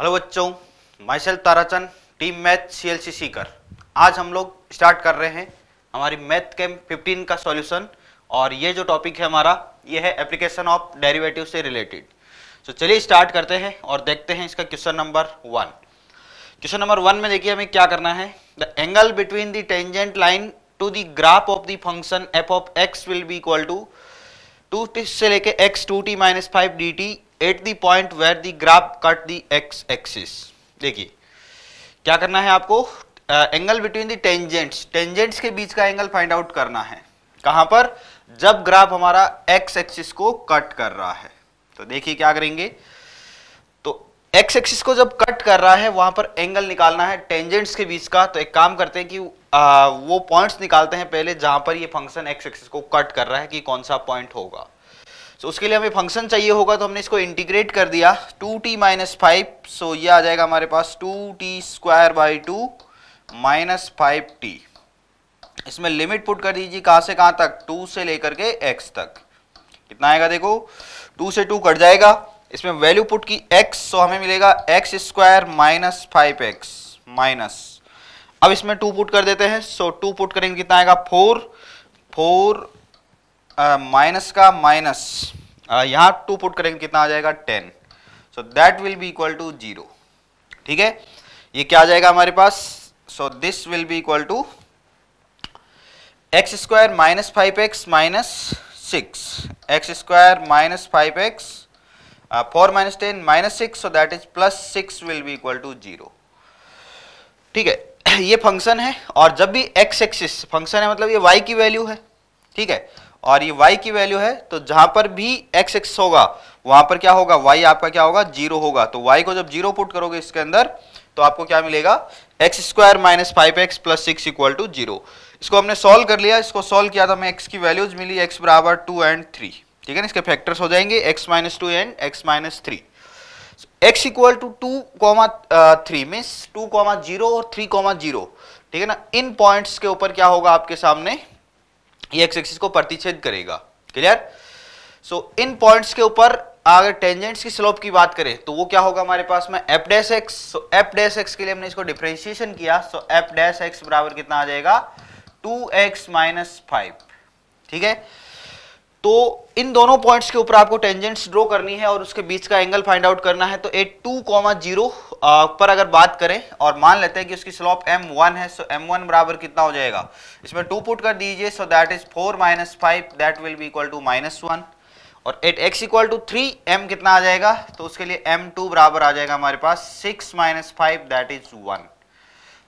Hello बच्चों myself Tarachand team math C L C कर आज हम लोग स्टार्ट कर रहे हैं हमारी मैथ कैम्प फिफ्टीन का सॉल्यूशन और ये जो टॉपिक है हमारा ये है एप्लीकेशन ऑफ डेरिवेटिव से रिलेटेड तो so, चलिए स्टार्ट करते हैं और देखते हैं इसका question number one question number one में देखिए हमें क्या करना है the angle between the tangent line to the graph of the function F of x will be equal to two से लेके x to t minus five d t at the point where the graph cut the x axis देखिए क्या करना है आपको angle between the tangents tangents के बीच का एंगल फाइंड आउट करना है कहां पर जब ग्राफ हमारा एक्स एक्सिस को कट कर रहा है तो देखिए क्या करेंगे तो एक्स एक्सिस को जब कट कर रहा है वहां पर एंगल निकालना है टेंजेंट्स के बीच का तो एक काम करते हैं कि आ, वो पॉइंट्स निकालते हैं पहले जहां पर ये फंक्शन एक्स एक्सिस को कट कर रहा है कि कौन सा पॉइंट होगा सो उसके लिए हमें फंक्शन चाहिए होगा तो हमने इसको इंटीग्रेट कर दिया two t minus five so ये आ जाएगा हमारे पास two t square by two minus five t इसमें लिमिट पुट कर दीजिए कहाँ से कहाँ तक टू से लेकर के एक्स तक कितना आएगा देखो टू से टू कट जाएगा इसमें वैल्यू पुट की एक्स सो हमें मिलेगा x square minus five x minus अब इसमें टू पुट कर देते हैं सो टू पुट करेंगे कितना आएगा फोर फोर माइनस का माइनस यहां टू पुट करेंगे कितना आ जाएगा ten so that will be equal to zero ठीक है ये क्या आ जाएगा हमारे पास so this will be equal to x square minus five x minus six x square minus five x four minus ten minus six so that is plus six will be equal to zero ठीक है ये function है और जब भी x axis function है मतलब ये वाई की वैल्यू है ठीक है और ये y की वैल्यू है तो जहां पर भी x एक्स होगा वहां पर क्या होगा y आपका क्या होगा जीरो होगा तो y को जब जीरो पुट करोगे इसके अंदर तो आपको क्या मिलेगा x square minus five x plus six equal to zero इसको हमने सॉल्व कर लिया इसको सॉल्व किया था हमें x की वैल्यूज मिली x बराबर टू एंड थ्री ठीक है ना इसके फैक्टर्स हो जाएंगे x minus two and x minus three x equal to two comma three means two comma zero और थ्री कॉमा जीरो ठीक है ना इन पॉइंट्स के ऊपर क्या होगा आपके सामने ये एक्स एक्सिस को प्रतिच्छेद करेगा क्लियर सो इन पॉइंट्स के ऊपर अगर टेंजेंट्स की स्लोप की बात करें तो वो क्या होगा हमारे पास में f dash x so f dash x के लिए हमने इसको डिफ्रेंशिएशन किया सो एफ डैश एक्स बराबर कितना आ जाएगा टू एक्स माइनस फाइव ठीक है तो इन दोनों पॉइंट्स के ऊपर आपको टेंजेंट्स ड्रॉ करनी है और उसके बीच का एंगल फाइंड आउट करना है तो ए टू कॉमा जीरो पर अगर बात करें और मान लेते हैं कि उसकी स्लोप m1 है सो so m1 बराबर कितना हो जाएगा इसमें टू पुट कर दीजिए so that is four minus five that will be equal to minus one और at x equal to three m कितना आ जाएगा तो उसके लिए एम टू बराबर आ जाएगा हमारे पास six minus five that is one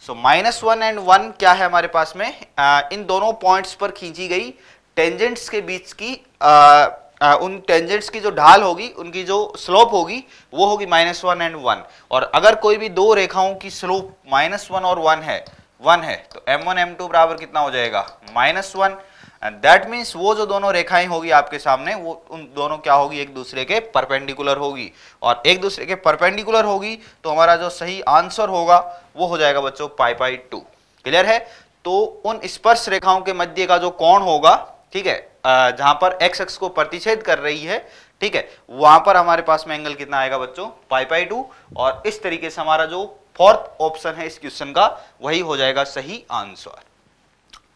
so minus one and one क्या है हमारे पास में आ, इन दोनों पॉइंट्स पर खींची गई टेंजेंट्स के बीच की आ, आ, उन टेंजेंट्स की जो ढाल होगी उनकी जो स्लोप होगी वो होगी माइनस वन एंड वन और अगर कोई भी दो रेखाओं की स्लोप माइनस वन और वन है वन है तो एम वन एम टू बराबर कितना हो जाएगा माइनस वन दैट मीन्स वो जो दोनों रेखाएं होगी आपके सामने वो उन दोनों क्या होगी एक दूसरे के परपेंडिकुलर होगी और एक दूसरे के परपेंडिकुलर होगी तो हमारा जो सही आंसर होगा वो हो जाएगा बच्चों पाई पाई टू क्लियर है तो उन स्पर्श रेखाओं के मध्य का जो कोण होगा ठीक है जहां पर एक्स एक्स को प्रतिच्छेद कर रही है ठीक है वहां पर हमारे पास में एंगल कितना आएगा बच्चों पाई पाई टू और इस तरीके से हमारा जो फोर्थ ऑप्शन है इस क्वेश्चन का वही हो जाएगा सही आंसर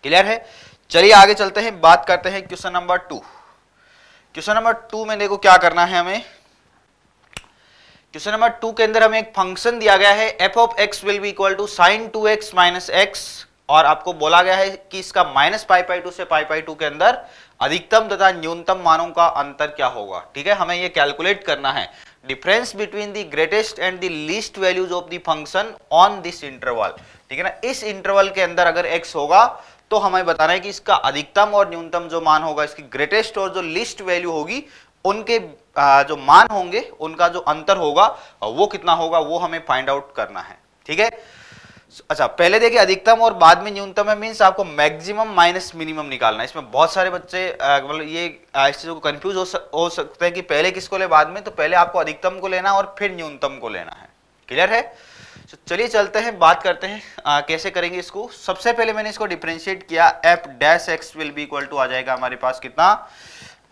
क्लियर है चलिए आगे चलते हैं बात करते हैं question number two question number two में देखो क्या करना है हमें क्वेश्चन नंबर टू के अंदर हमें एक फंक्शन दिया गया है F of x will be equal to sine two x minus x और आपको बोला गया है कि इसका माइनस पाई पाई टू से पाई पाई टू के अंदर अधिकतम तथा न्यूनतम मानों का अंतर क्या होगा ठीक है हमें ये कैलकुलेट करना है difference between the greatest and the least values of the function on this interval ठीक है ना इस इंटरवल के अंदर अगर एक्स होगा तो हमें बताना है कि इसका अधिकतम और न्यूनतम जो मान होगा इसकी ग्रेटेस्ट और जो लिस्ट वैल्यू होगी उनके जो मान होंगे उनका जो अंतर होगा वो कितना होगा वो हमें फाइंड आउट करना है ठीक है अच्छा पहले देखिए अधिकतम और बाद में न्यूनतम है मीन्स आपको मैक्सिमम माइनस मिनिमम निकालना है इसमें बहुत सारे बच्चे मतलब ये इस चीज़ों को कंफ्यूज हो, हो सकते हैं कि पहले किसको ले बाद में तो पहले आपको अधिकतम को लेना और फिर न्यूनतम को लेना है क्लियर है तो चलिए चलते हैं बात करते हैं आ, कैसे करेंगे इसको सबसे पहले मैंने इसको डिफ्रेंशिएट किया F dash x will be equal to आ जाएगा हमारे पास कितना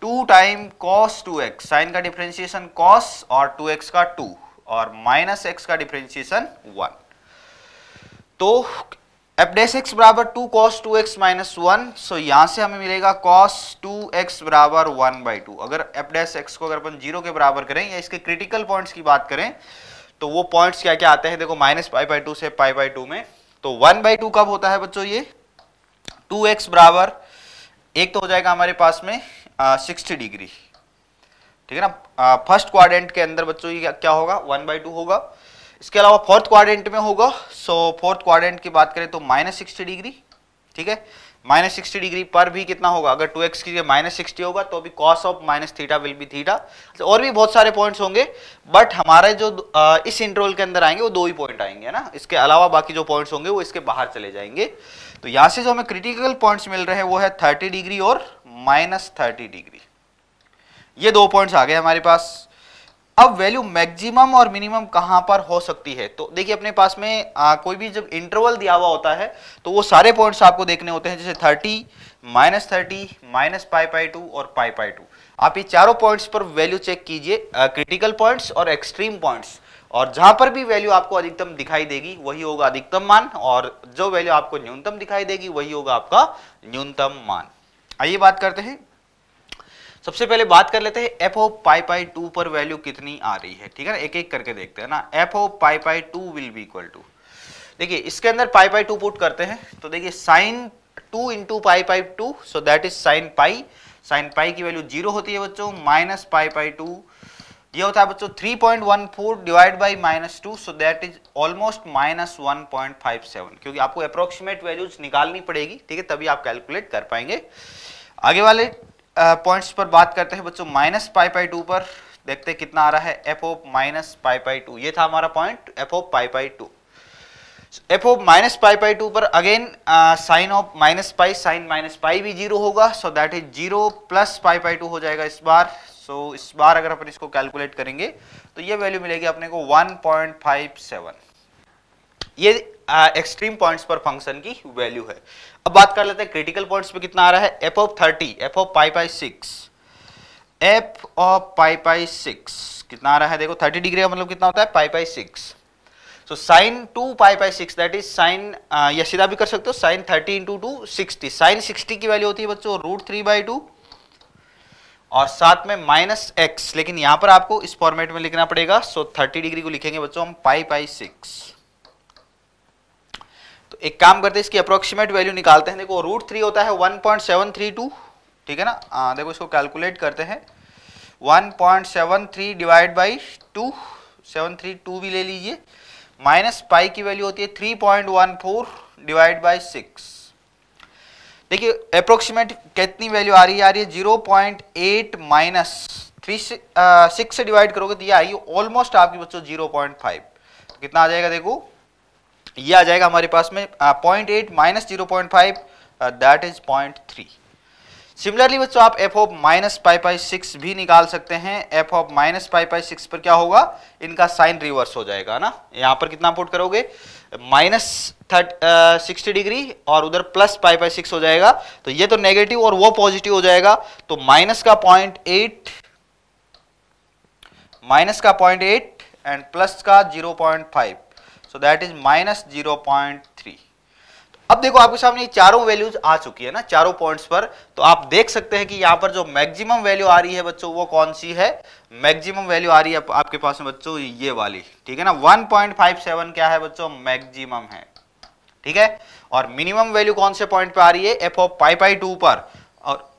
two time cos two X sine का डिफ्रेंशिएशन कॉस और टू एक्स का टू और माइनस एक्स का डिफ्रेंशिएशन वन तो एफ डेस एक्स बराबर two cos two x minus one so यहां से हमें मिलेगा कॉस टू एक्स बराबर वन बाई टू अगर एफ डेस एक्स को अगर अपन जीरो के बराबर करें या इसके क्रिटिकल पॉइंट्स की बात करें तो वो पॉइंट्स क्या क्या आते हैं देखो माइनस पाई बाई टू से पाई बाई टू में तो वन बाई टू कब होता है बच्चों ये टू एक्स बराबर एक तो हो जाएगा हमारे पास में सिक्सटी डिग्री ठीक है ना फर्स्ट क्वाड्रेंट के अंदर बच्चों ये क्या होगा वन बाई टू होगा इसके अलावा फोर्थ क्वाड्रेंट में होगा सो फोर्थ क्वाड्रेंट की बात करें तो माइनस सिक्सटी डिग्री ठीक है माइनस सिक्सटी डिग्री पर भी कितना होगा अगर टू एक्स की जगह माइनस सिक्सटी होगा तो भी cos of minus theta will be theta तो और भी बहुत सारे पॉइंट्स होंगे बट हमारे जो इस इंटरवल के अंदर आएंगे वो दो ही पॉइंट आएंगे ना इसके अलावा बाकी जो पॉइंट्स होंगे वो इसके बाहर चले जाएंगे तो यहाँ से जो हमें क्रिटिकल पॉइंट्स मिल रहे हैं वो है थर्टी डिग्री और माइनस थर्टी डिग्री ये दो पॉइंट्स आ गए हमारे पास अब वैल्यू मैक्सिमम और मिनिमम कहां पर हो सकती है तो देखिए अपने पास में आ, कोई भी जब इंटरवल दिया हुआ होता है तो वो सारे पॉइंट्स आपको देखने होते हैं जैसे 30 minus thirty minus pi by two और पाई पाई टू आप ये चारों पॉइंट्स पर वैल्यू चेक कीजिए क्रिटिकल पॉइंट्स और एक्सट्रीम पॉइंट्स और जहां पर भी वैल्यू आपको अधिकतम दिखाई देगी वही होगा अधिकतम मान और जो वैल्यू आपको न्यूनतम दिखाई देगी वही होगा आपका न्यूनतम मान आइए बात करते हैं सबसे पहले बात कर लेते हैं F of pi by two पर वैल्यू कितनी आ रही है ठीक है ना एक एक करके देखते हैं ना F of pi by two will be equal to देखिए इसके अंदर पाई पाई टू पुट करते हैं तो देखिए sine two into pi by two so that is sine pi sine pi की वैल्यू जीरो होती है बच्चों माइनस पाई पाई टू ये होता है बच्चों three point one four divide by minus two so that is almost minus one point five seven क्योंकि आपको अप्रोक्सीमेट वैल्यूज निकालनी पड़ेगी ठीक है तभी आप कैलकुलेट कर पाएंगे आगे वाले पॉइंट्स पर बात करते हैं बच्चों माइनस पाई पाई टू पर देखते हैं कितना आ रहा है F of minus pi by two ये था हमारा point F of pi by two F of minus pi by two पर again sine of minus pi sine minus pi भी जीरो होगा so that is zero plus pi by two हो जाएगा इस बार सो so, इस बार अगर अपन इसको कैलकुलेट करेंगे तो ये वैल्यू मिलेगी अपने को वन पॉइंट फाइव सेवन ये एक्सट्रीम पॉइंट्स पर फंक्शन की वैल्यू है अब बात कर लेते हैं क्रिटिकल पॉइंट्स पे कितना आ रहा है F of thirty F of pi by six F of pi by six कितना आ रहा है देखो थर्टी डिग्री का मतलब कितना होता है pi by six so sine two pi by six that is sine या सीधा भी कर सकते हो sine thirty into two sixty sine sixty की वैल्यू होती है बच्चों रूट थ्री बाई टू और साथ में माइनस एक्स लेकिन यहां पर आपको इस फॉर्मेट में लिखना पड़ेगा सो थर्टी डिग्री को लिखेंगे बच्चों हम पाई पाई सिक्स तो एक काम करते हैं इसकी अप्रोक्सीमेट वैल्यू निकालते हैं देखो रूट थ्री होता है one point seven three two ठीक है ना आ, देखो इसको कैलकुलेट करते हैं one point seven three divide by two seven three two भी ले लीजिए माइनस पाई की वैल्यू होती है three point one four divide by six देखिए अप्रोक्सीमेट कितनी वैल्यू आ रही है आ रही है zero point eight minus three six से डिवाइड करोगे तो ये आएगी ऑलमोस्ट आपकी बच्चों जीरो पॉइंट फाइव कितना आ जाएगा देखो ये आ जाएगा हमारे पास में point eight minus zero point five that is point three similarly बच्चों आप F of minus pi by six भी निकाल सकते हैं F of minus pi by six पर क्या होगा इनका साइन रिवर्स हो जाएगा ना यहाँ पर कितना पुट करोगे माइनस थर्ट सिक्सटी डिग्री और उधर प्लस पाई पाई सिक्स हो जाएगा तो ये तो नेगेटिव और वो पॉजिटिव हो जाएगा तो माइनस का पॉइंट एट माइनस का पॉइंट एट एंड प्लस का zero point five so that is minus zero point three अब देखो आपके सामने चारों वैल्यूज आ चुकी है ना चारों पॉइंट्स पर तो आप देख सकते हैं कि यहां पर जो मैक्सिमम वैल्यू आ रही है बच्चों वो कौन सी है मैक्सिमम वैल्यू आ रही है आपके पास में बच्चों ये वाली ठीक है ना 1.57 क्या है बच्चों मैक्सिमम है ठीक है और मिनिमम वैल्यू कौन से पॉइंट पर आ रही है F of pi by two पर और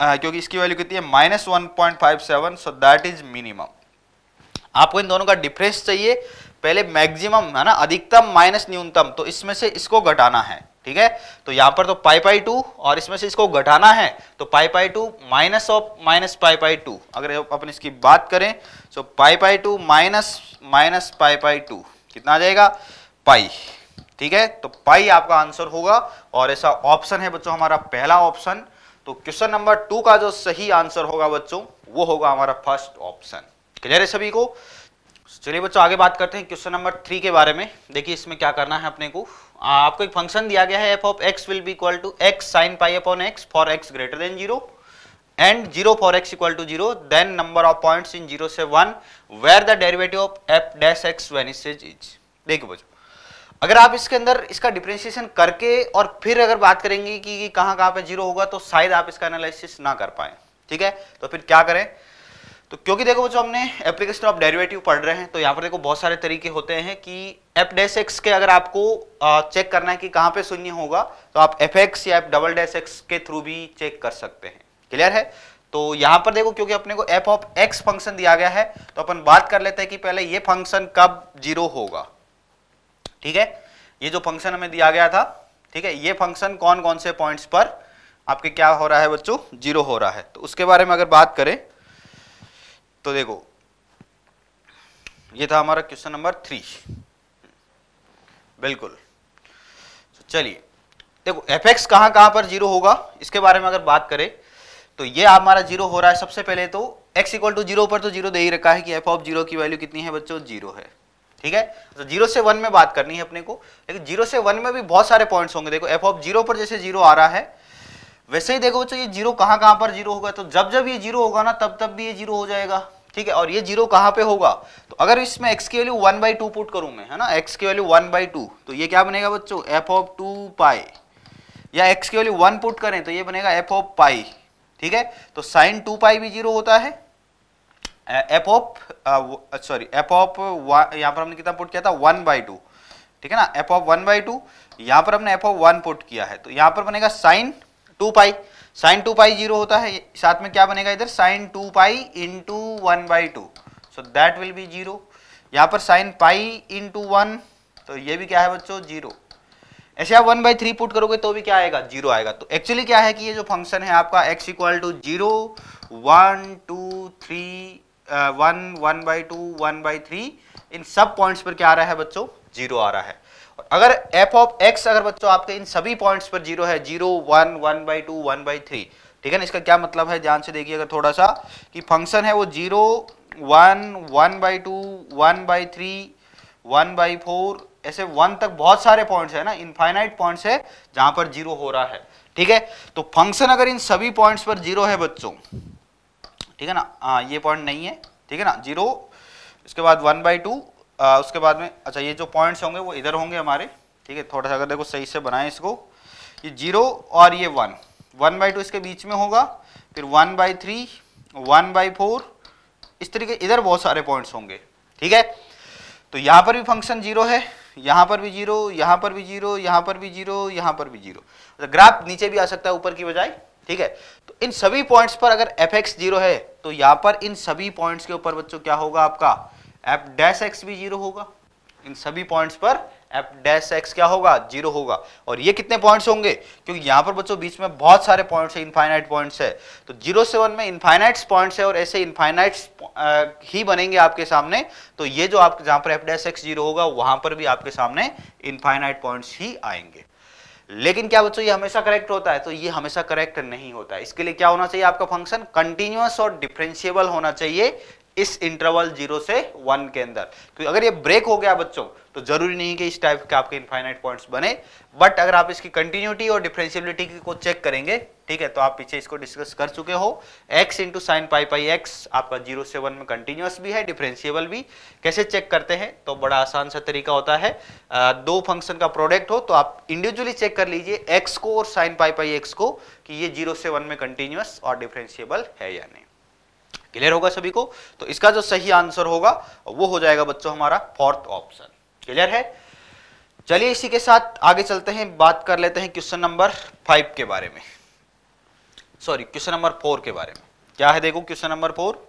आ, क्योंकि इसकी वैल्यू कितनी है minus one point five seven so that is minimum आपको इन दोनों का डिफरेंस चाहिए पहले मैक्सिमम है ना अधिकतम माइनस न्यूनतम तो इसमें से इसको घटाना है ठीक है तो यहां पर तो पाई पाई टू और इसमें से इसको घटाना है तो pi by two minus of minus pi by two अगर अपन इसकी बात करें तो pi by two minus minus pi by two कितना आ जाएगा पाई ठीक है तो पाई आपका आंसर होगा और ऐसा ऑप्शन है बच्चों हमारा पहला ऑप्शन तो क्वेश्चन नंबर टू का जो सही आंसर होगा बच्चों वो होगा हमारा फर्स्ट ऑप्शन क्लियर है सभी को चलिए बच्चों आगे बात करते हैं क्वेश्चन नंबर थ्री के बारे में देखिए इसमें क्या करना है अपने को आपको एक फंक्शन दिया गया है F of x will be equal to X sine pi upon X for X greater than zero and zero for X equal to zero then number of points in zero से one where the derivative of F dash X when is is देखिए बच्चों अगर आप इसके अंदर इसका differentiation करके और फिर अगर बात करेंगे कि कहां कहां पे जीरो होगा तो शायद आप इसका एनालिसिस ना कर पाए ठीक है तो फिर क्या करें तो क्योंकि देखो बच्चों हमने एप्लीकेशन ऑफ डेरिवेटिव पढ़ रहे हैं तो यहाँ पर देखो बहुत सारे तरीके होते हैं कि एफ डैश एक्स के अगर आपको चेक करना है कि कहाँ पे शून्य होगा तो आप एफ एक्स या एफ डबल डैश एक्स के थ्रू भी चेक कर सकते हैं क्लियर है तो यहाँ पर देखो क्योंकि अपने को एफ ऑफ एक्स फंक्शन दिया गया है तो अपन बात कर लेते हैं कि पहले ये फंक्शन कब जीरो होगा ठीक है ये जो फंक्शन हमें दिया गया था ठीक है ये फंक्शन कौन कौन से पॉइंट्स पर आपके क्या हो रहा है बच्चों जीरो हो रहा है तो उसके बारे में अगर बात करें तो देखो ये था हमारा क्वेश्चन नंबर थ्री बिल्कुल तो चलिए देखो एफ एक्स कहां कहाँ पर जीरो होगा इसके बारे में अगर बात करें तो ये हमारा जीरो हो रहा है सबसे पहले तो एक्स इक्वल टू जीरो पर तो जीरो दे ही रखा है कि एफ ऑफ जीरो की वैल्यू कितनी है बच्चों जीरो है ठीक है तो जीरो से वन में बात करनी है अपने को लेकिन जीरो से वन में भी बहुत सारे पॉइंट्स होंगे देखो एफ ऑफ जीरो पर जैसे जीरो आ रहा है वैसे ही देखो बच्चों ये जीरो कहां कहां पर जीरो होगा तो जब जब ये जीरो होगा ना तब तब भी ये जीरो हो जाएगा ठीक है और ये जीरो कहां पे होगा तो अगर इसमें एक्स की value one by two put करूं मैं है ना एक्स की वैल्यू वन बाई टू तो ये क्या बनेगा बच्चों एफ ऑफ टू पाई या एक्स की वैल्यू वन पुट करें तो ये बनेगा एफ ऑफ पाई ठीक है तो साइन टू पाई भी जीरो होता है F of sorry F of यहां पर हमने कितना पुट किया था वन बाई टू ठीक है ना F of one by two यहां पर हमने एफ ऑफ वन पुट किया है तो यहां पर बनेगा sine two pi sine two pi zero होता है साथ में क्या बनेगा इधर sine two pi into one by two so that will be zero यहाँ पर sine pi into one तो ये भी क्या है बच्चों जीरो ऐसे आप वन बाई थ्री पुट करोगे तो भी क्या आएगा जीरो आएगा तो एक्चुअली क्या है कि ये जो फंक्शन है आपका X equal to zero one two three one one by two one by three इन सब पॉइंट्स पर क्या आ रहा है बच्चों जीरो आ रहा है अगर एफ ऑफ एक्स अगर बच्चों आपके इन सभी पॉइंट्स पर जीरो है zero one one by two one by three ठीक है ना इसका क्या मतलब है ध्यान से देखिए अगर थोड़ा सा कि फंक्शन है वो zero one one by two one by three one by four ऐसे वन तक बहुत सारे पॉइंट्स है ना इनफाइनाइट पॉइंट्स है जहां पर जीरो हो रहा है ठीक है तो फंक्शन अगर इन सभी पॉइंट्स पर जीरो है बच्चों ठीक है ना आ, हाँ, ये पॉइंट नहीं है ठीक है ना जीरो इसके बाद वन बाई टू आ, उसके बाद में अच्छा ये जो पॉइंट्स होंगे वो इधर होंगे हमारे ठीक है थोड़ा सा अगर देखो सही से बनाएं इसको ये जीरो और ये वन वन बाई टू इसके बीच में होगा फिर one by three one by four इस तरीके इधर बहुत सारे पॉइंट्स होंगे ठीक है तो यहाँ पर भी फंक्शन जीरो है यहाँ पर भी जीरो यहाँ पर भी जीरो यहाँ पर भी जीरो यहाँ पर भी जीरो तो ग्राफ नीचे भी आ सकता है ऊपर की बजाय ठीक है तो इन सभी पॉइंट्स पर अगर एफ एक्स जीरो है तो यहाँ पर इन सभी पॉइंट्स के ऊपर बच्चों क्या होगा आपका एफ डैश एक्स भी जीरो होगा इन सभी पॉइंट्स पर एफ डैश एक्स क्या होगा जीरो होगा और ये कितने पॉइंट्स होंगे क्योंकि यहाँ पर बच्चों बीच में बहुत सारे पॉइंट्स हैं इनफाइनाइट पॉइंट्स है तो जीरो से वन में इनफाइनाइट्स पॉइंट्स है और ऐसे इनफाइनाइट्स ही बनेंगे आपके सामने तो ये जो आप जहाँ पर एफ डैश एक्स जीरो होगा वहाँ पर भी आपके सामने इनफाइनाइट पॉइंट्स ही आएंगे लेकिन क्या बच्चों ये हमेशा करेक्ट होता है तो ये हमेशा करेक्ट नहीं होता है इसके लिए क्या होना चाहिए आपका फंक्शन कंटिन्यूस और डिफ्रेंशिएबल होना चाहिए इस इंटरवल जीरो से वन के अंदर क्योंकि अगर ये ब्रेक हो गया बच्चों तो जरूरी नहीं कि इस टाइप के आपके इनफाइनाइट पॉइंट्स बने बट अगर आप इसकी कंटिन्यूटी और डिफ्रेंशियबिलिटी को चेक करेंगे ठीक है तो आप पीछे इसको डिस्कस कर चुके हो x into sine pi by X आपका जीरो से वन में कंटिन्यूस भी है डिफ्रेंशियबल भी कैसे चेक करते हैं तो बड़ा आसान सा तरीका होता है दो फंक्शन का प्रोडक्ट हो तो आप इंडिविजुअली चेक कर लीजिए एक्स को और साइन पाई पाई एक्स को कि ये जीरो से वन में कंटिन्यूस और डिफ्रेंशियबल है या नहीं क्लियर होगा सभी को तो इसका जो सही आंसर होगा वो हो जाएगा बच्चों हमारा फोर्थ ऑप्शन क्लियर है चलिए इसी के साथ आगे चलते हैं बात कर लेते हैं क्वेश्चन नंबर फाइव के बारे में सॉरी क्वेश्चन नंबर फोर के बारे में क्या है देखो क्वेश्चन नंबर फोर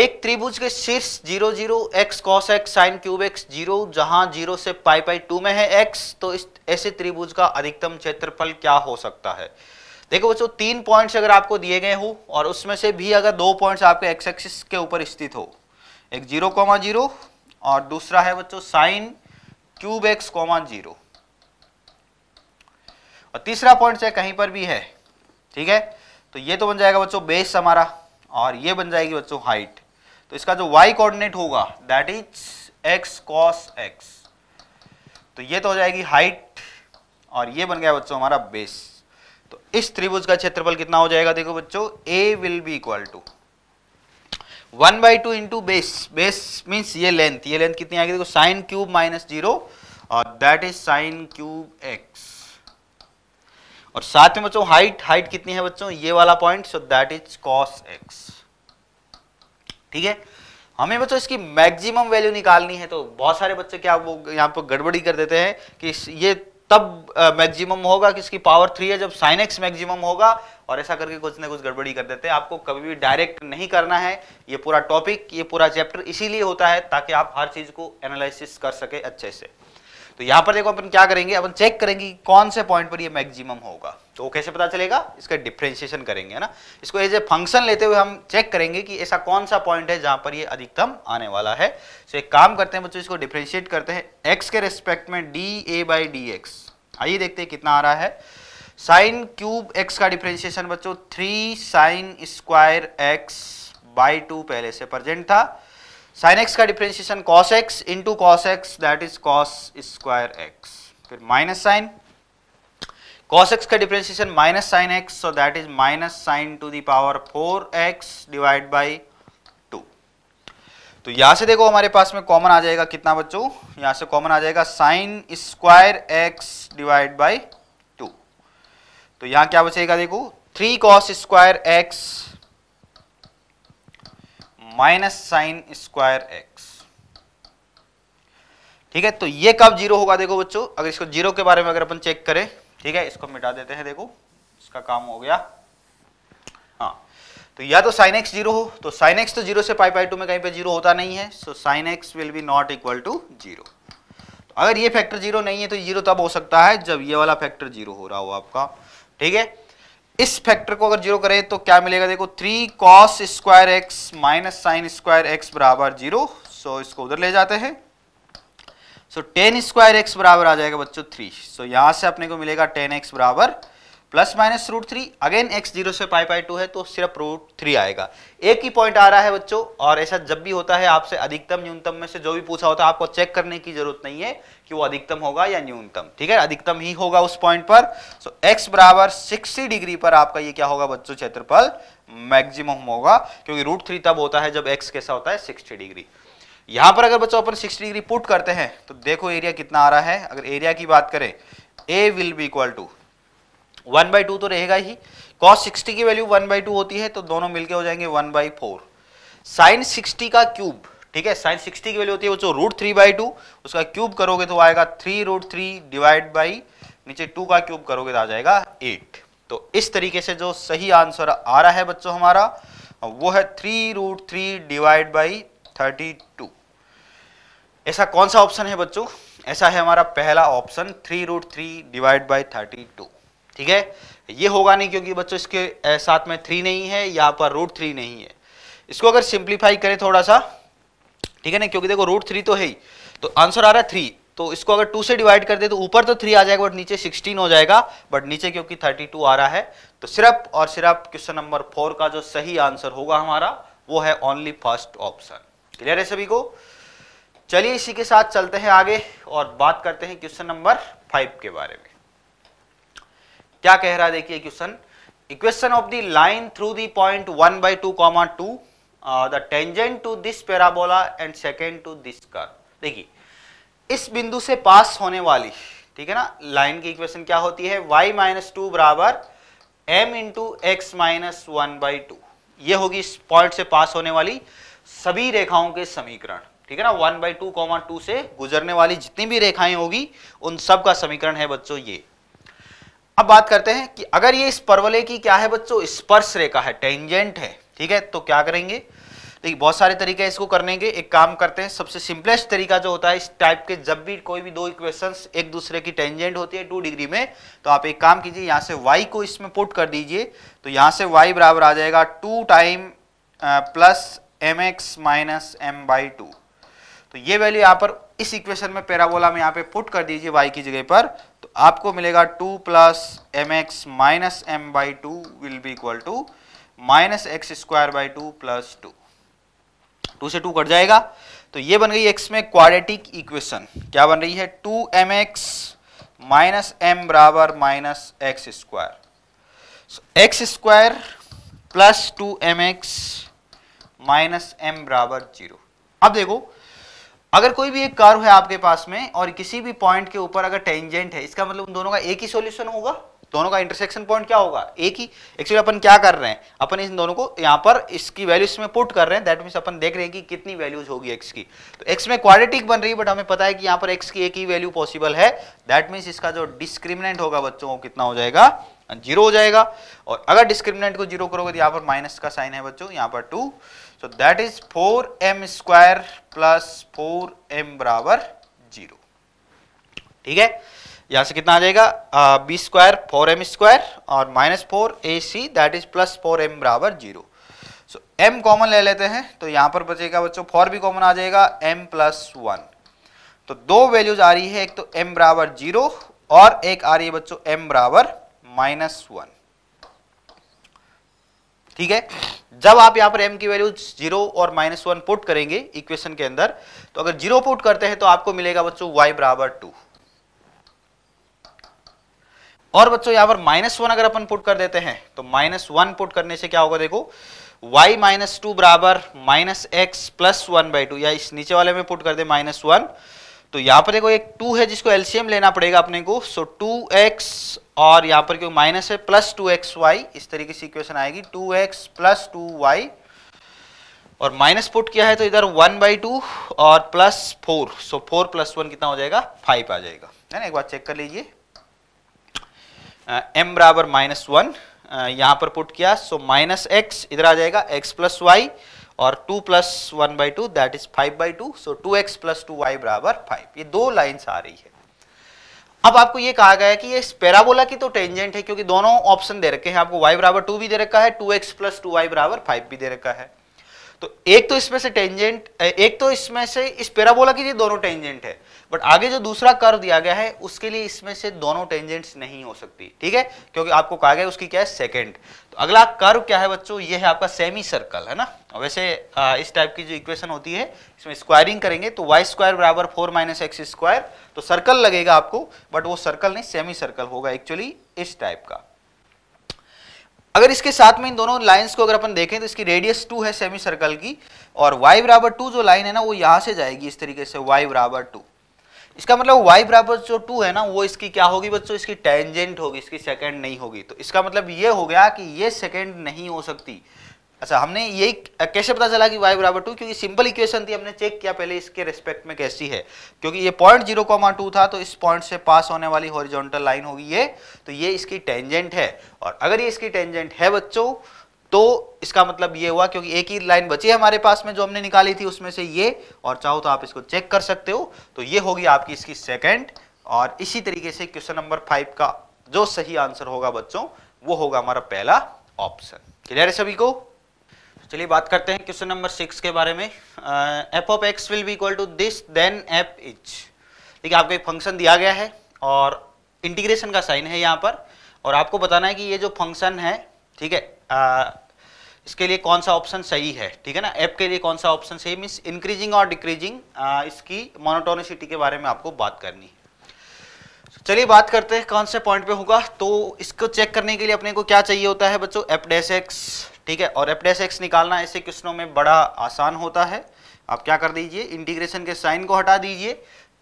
एक त्रिभुज के शीर्ष zero zero X cos X sine cube X zero जहां जीरो से पाई पाई टू में है एक्स तो इस ऐसे त्रिभुज का अधिकतम क्षेत्रफल क्या हो सकता है देखो बच्चों तीन पॉइंट्स अगर आपको दिए गए हो और उसमें से भी अगर दो पॉइंट्स आपके एक्स एक्सिस के ऊपर स्थित हो एक जीरो कॉमा जीरो और दूसरा है बच्चों sine cube X comma zero और तीसरा पॉइंट चाहे कहीं पर भी है ठीक है तो ये तो बन जाएगा बच्चों बेस हमारा और ये बन जाएगी बच्चों हाइट तो इसका जो वाई कोऑर्डिनेट होगा that is X cos X तो ये तो हो जाएगी हाइट और ये बन गया बच्चों हमारा बेस तो इस त्रिभुज का क्षेत्रफल कितना हो जाएगा देखो बच्चों A will be equal to one by two into base base means ये लेंथ ये लेंथ कितनी आएगी देखो साइन क्यूब माइनस जीरो और that is sine cube X और साथ में बच्चों हाइट हाइट कितनी है बच्चों ये वाला point so that is cos X ठीक है हमें बच्चों इसकी मैक्सिमम वैल्यू निकालनी है तो बहुत सारे बच्चे क्या वो यहाँ पर गड़बड़ी कर देते हैं कि ये तब मैक्सिमम होगा किसकी पावर थ्री है जब साइन एक्स मैक्सिमम होगा और ऐसा करके कुछ ना कुछ गड़बड़ी कर देते हैं आपको कभी भी डायरेक्ट नहीं करना है ये पूरा टॉपिक ये पूरा चैप्टर इसीलिए होता है ताकि आप हर चीज़ को एनालिसिस कर सके अच्छे से तो यहां पर देखो अपन क्या करेंगे अपन चेक करेंगे कौन से पॉइंट पर ये मैक्सिमम होगा तो कैसे पता चलेगा इसका डिफ्रेंशिएशन करेंगे ना इसको एज ए फंक्शन लेते हुए हम चेक करेंगे कि ऐसा कौन सा पॉइंट है जहां पर ये अधिकतम आने वाला है तो एक काम करते हैं बच्चों इसको डिफ्रेंशिएट करते हैं एक्स के रेस्पेक्ट में D A by D X आइए देखते हैं कितना आ रहा है साइन क्यूब एक्स का डिफ्रेंशिएशन बच्चों three sine square X by two पहले से प्रजेंट था साइन एक्स का differentiation cos X into cos X that is cos square X फिर माइनस साइन कॉस एक्स का differentiation minus sine X so that is minus sine two the power four X divide by two तो यहां से देखो हमारे पास में common आ जाएगा कितना बच्चों यहां से कॉमन आ जाएगा sine square X divide by two तो यहां क्या बचेगा देखो three cos square X minus sine square X ठीक है तो ये कब जीरो होगा देखो बच्चों अगर इसको जीरो के बारे में अगर अपन चेक करें ठीक है इसको मिटा देते हैं देखो इसका काम हो गया हाँ तो या तो साइन एक्स जीरो हो तो साइन एक्स तो जीरो से पाई पाई टू में कहीं पे जीरो होता नहीं है so sine X will be not equal to zero तो अगर ये फैक्टर जीरो नहीं है तो जीरो तब हो सकता है जब ये वाला फैक्टर जीरो हो रहा हो आपका ठीक है इस फैक्टर को अगर जीरो करें तो क्या मिलेगा देखो three cos square X minus sine square X बराबर जीरो सो इसको उधर ले जाते हैं सो टेन स्क्वायर एक्स बराबर आ जाएगा बच्चों थ्री सो यहां से अपने को मिलेगा टेन एक्स बराबर plus minus root three again X zero से पाई पाई टू है तो सिर्फ रूट थ्री आएगा एक ही पॉइंट आ रहा है बच्चों और ऐसा जब भी होता है आपसे अधिकतम न्यूनतम में से जो भी पूछा होता है आपको चेक करने की जरूरत नहीं है कि वो अधिकतम होगा या न्यूनतम ठीक है अधिकतम ही होगा उस पॉइंट पर सो एक्स बराबर सिक्सटी डिग्री पर आपका ये क्या होगा बच्चों क्षेत्रफल मैक्सिमम होगा क्योंकि रूट थ्री तब होता है जब एक्स कैसा होता है सिक्सटी डिग्री यहां पर अगर बच्चों अपन सिक्सटी डिग्री पुट करते हैं तो देखो एरिया कितना आ रहा है अगर एरिया की बात करें A will be equal to one by two तो रहेगा ही कॉस सिक्सटी की वैल्यू वन बाई टू होती है तो दोनों मिलके हो जाएंगे one by four sine sixty का क्यूब ठीक है साइन सिक्सटी की वैल्यू होती है वो जो रूट थ्री बाई टू उसका क्यूब करोगे तो आएगा three root three divide by नीचे टू का क्यूब करोगे तो आ जाएगा एट तो इस तरीके से जो सही आंसर आ रहा है बच्चों हमारा वो है three root three divide by thirty two ऐसा कौन सा ऑप्शन है बच्चों ऐसा है हमारा पहला option three root three divide by thirty two ठीक है ये होगा नहीं क्योंकि बच्चों इसके साथ में थ्री नहीं है यहाँ पर रूट थ्री नहीं है इसको अगर सिंप्लीफाई करें थोड़ा सा ठीक है ना क्योंकि देखो रूट थ्री तो है ही तो आंसर आ रहा है थ्री तो इसको अगर टू से डिवाइड कर दे तो ऊपर तो थ्री आ जाएगा बट नीचे सिक्सटीन हो जाएगा बट नीचे क्योंकि थर्टी टू आ रहा है तो सिर्फ और सिर्फ क्वेश्चन नंबर फोर का जो सही आंसर होगा हमारा वो है ओनली फर्स्ट ऑप्शन क्लियर है सभी को चलिए इसी के साथ चलते हैं आगे और बात करते हैं क्वेश्चन नंबर फाइव के बारे में क्या कह रहा है देखिए question equation of the line through the point one by two comma two the tangent to this parabola and second to this कर देखिए इस बिंदु से पास होने वाली ठीक है ना लाइन की इक्वेशन क्या होती है y माइनस टू बराबर m into x minus one by two यह होगी इस पॉइंट से पास होने वाली सभी रेखाओं के समीकरण ठीक है ना one by two comma two से गुजरने वाली जितनी भी रेखाएं होगी उन सब का समीकरण है बच्चों ये अब बात करते हैं कि अगर ये इस परवले की क्या है बच्चों स्पर्श रेखा है टेंजेंट है ठीक है तो क्या करेंगे देखिए बहुत सारे तरीके इसको करने के एक काम करते हैं सबसे सिंपलेस्ट तरीका जो होता है इस टाइप के जब भी कोई भी दो इक्वेशंस एक दूसरे की टेंजेंट होती है टू डिग्री में तो आप एक काम कीजिए यहाँ से वाई को इसमें पुट कर दीजिए तो यहाँ से वाई बराबर आ जाएगा two time plus m x minus m by two तो ये वैल्यू यहाँ पर इस इक्वेशन में पैराबोला में यहाँ पे पुट कर दीजिए वाई की जगह पर तो आपको मिलेगा two plus m x minus m by two will be equal to minus x square by two plus two two से टू कट जाएगा तो ये बन गई एक्स में क्वाड्रेटिक इक्वेशन क्या बन रही है two m x minus m बराबर minus x square x square plus two m x minus m बराबर जीरो अब देखो अगर कोई भी एक कर्व है आपके पास में और किसी भी पॉइंट के ऊपर अगर टेंजेंट है इसका मतलब उन दोनों का एक ही सोल्यूशन होगा दोनों का इंटरसेक्शन पॉइंट क्या होगा एक ही एक्चुअली अपन क्या कर रहे हैं अपन इन दोनों को यहाँ पर इसकी वैल्यूज में पुट कर रहे हैं दैट मीन्स अपन देख रहे हैं कि कितनी वैल्यूज होगी एक्स की तो एक्स में क्वाड्रेटिक बन रही है बट हमें पता है कि यहाँ पर एक्स की एक ही वैल्यू पॉसिबल है दैट मीन्स इसका जो डिस्क्रिमिनेंट होगा बच्चों को कितना हो जाएगा जीरो हो जाएगा और अगर डिस्क्रिमिनेंट को जीरो करोगे तो यहाँ पर माइनस का साइन है बच्चों यहाँ पर two that is four m square plus four m बराबर जीरो ठीक है यहां से कितना आ जाएगा b square four m square और minus four a c that is plus four m बराबर जीरो सो एम कॉमन ले लेते हैं तो यहां पर बचेगा बच्चों फोर भी कॉमन आ जाएगा एम प्लस वन तो दो वैल्यूज आ रही है एक तो एम बराबर जीरो और एक आ रही है बच्चों एम बराबर माइनस वन ठीक है जब आप यहाँ पर m की वैल्यू जीरो और माइनस वन पुट करेंगे इक्वेशन के अंदर तो अगर जीरो पुट करते हैं तो आपको मिलेगा बच्चों y बराबर टू और बच्चों यहाँ पर माइनस वन अगर अपन पुट कर देते हैं तो माइनस वन पुट करने से क्या होगा देखो y माइनस टू बराबर minus x plus one by two या इस नीचे वाले में पुट कर दे माइनस वन तो यहाँ पर देखो एक टू है जिसको एलसीएम लेना पड़ेगा अपने को सो टू एक्स और यहाँ पर क्योंकि माइनस है प्लस टू एक्स वाई इस तरीके से इक्वेशन आएगी two x plus two y और माइनस पुट किया है तो इधर वन बाई टू और plus four so four plus one कितना हो जाएगा फाइव आ जाएगा है ना एक बार चेक कर लीजिए एम बराबर माइनस वन यहाँ पर पुट किया सो माइनस एक्स इधर आ जाएगा एक्स प्लस वाई और two plus one by two that is five by two so two x plus two y बराबर फाइव ये दो लाइन्स आ रही है अब आपको ये कहा गया कि ये पैराबोला की तो टेंजेंट है क्योंकि दोनों ऑप्शन दे रखे हैं आपको y बराबर टू भी दे रखा है two x plus two y बराबर फाइव भी दे रखा है तो एक तो इसमें से टेंजेंट एक तो इसमें से इस पैराबोला की ये दोनों टेंजेंट है बट आगे जो दूसरा कर्व दिया गया है उसके लिए इसमें से दोनों टेंजेंट्स नहीं हो सकती ठीक है क्योंकि आपको कहा गया उसकी क्या है सेकेंड तो अगला कर्व क्या है बच्चों ये है आपका सेमी सर्कल है ना वैसे इस टाइप की जो इक्वेशन होती है इसमें स्क्वायरिंग करेंगे तो वाई स्क्वायर बराबर फोर माइनस एक्स स्क्वायर तो सर्कल लगेगा आपको बट वो सर्कल नहीं सेमी सर्कल होगा एक्चुअली इस टाइप का अगर इसके साथ में इन दोनों लाइंस को अगर अपन देखें तो इसकी रेडियस टू है सेमी सर्कल की और वाई बराबर टू जो लाइन है ना वो यहां से जाएगी इस तरीके से वाई बराबर टू इसका मतलब y बराबर जो टू है ना वो इसकी क्या होगी बच्चों इसकी टेंजेंट होगी इसकी सेकेंड नहीं होगी तो इसका मतलब ये हो गया कि ये सेकेंड नहीं हो सकती अच्छा हमने यही कैसे पता चला कि y बराबर टू क्योंकि सिंपल इक्वेशन थी हमने चेक किया पहले इसके रेस्पेक्ट में कैसी है क्योंकि ये पॉइंट जीरो कॉमा टू था तो इस पॉइंट से पास होने वाली हॉरिजॉन्टल लाइन होगी ये तो ये इसकी टेंजेंट है और अगर ये इसकी टेंजेंट है बच्चों तो इसका मतलब ये हुआ क्योंकि एक ही लाइन बची है हमारे पास में जो हमने निकाली थी उसमें से ये और चाहो तो आप इसको चेक कर सकते हो तो ये होगी आपकी इसकी सेकेंड और इसी तरीके से क्वेश्चन नंबर फाइव का जो सही आंसर होगा बच्चों वो होगा हमारा पहला ऑप्शन क्लियर है सभी को तो चलिए बात करते हैं क्वेश्चन नंबर सिक्स के बारे में f of x will be equal to this then f each देखिए आपको एक फंक्शन दिया गया है और इंटीग्रेशन का साइन है यहाँ पर और आपको बताना है कि ये जो फंक्शन है ठीक है इसके लिए कौन सा ऑप्शन सही है ठीक है ना ऐप के लिए कौन सा ऑप्शन सही मीन्स इंक्रीजिंग और डिक्रीजिंग इसकी मोनोटोनिसिटी के बारे में आपको बात करनी है चलिए बात करते हैं कौन से पॉइंट पे होगा तो इसको चेक करने के लिए अपने को क्या चाहिए होता है बच्चों एपडेस एक्स ठीक है और एपडेस एक्स निकालना ऐसे क्वेश्चनों में बड़ा आसान होता है आप क्या कर दीजिए इंटीग्रेशन के साइन को हटा दीजिए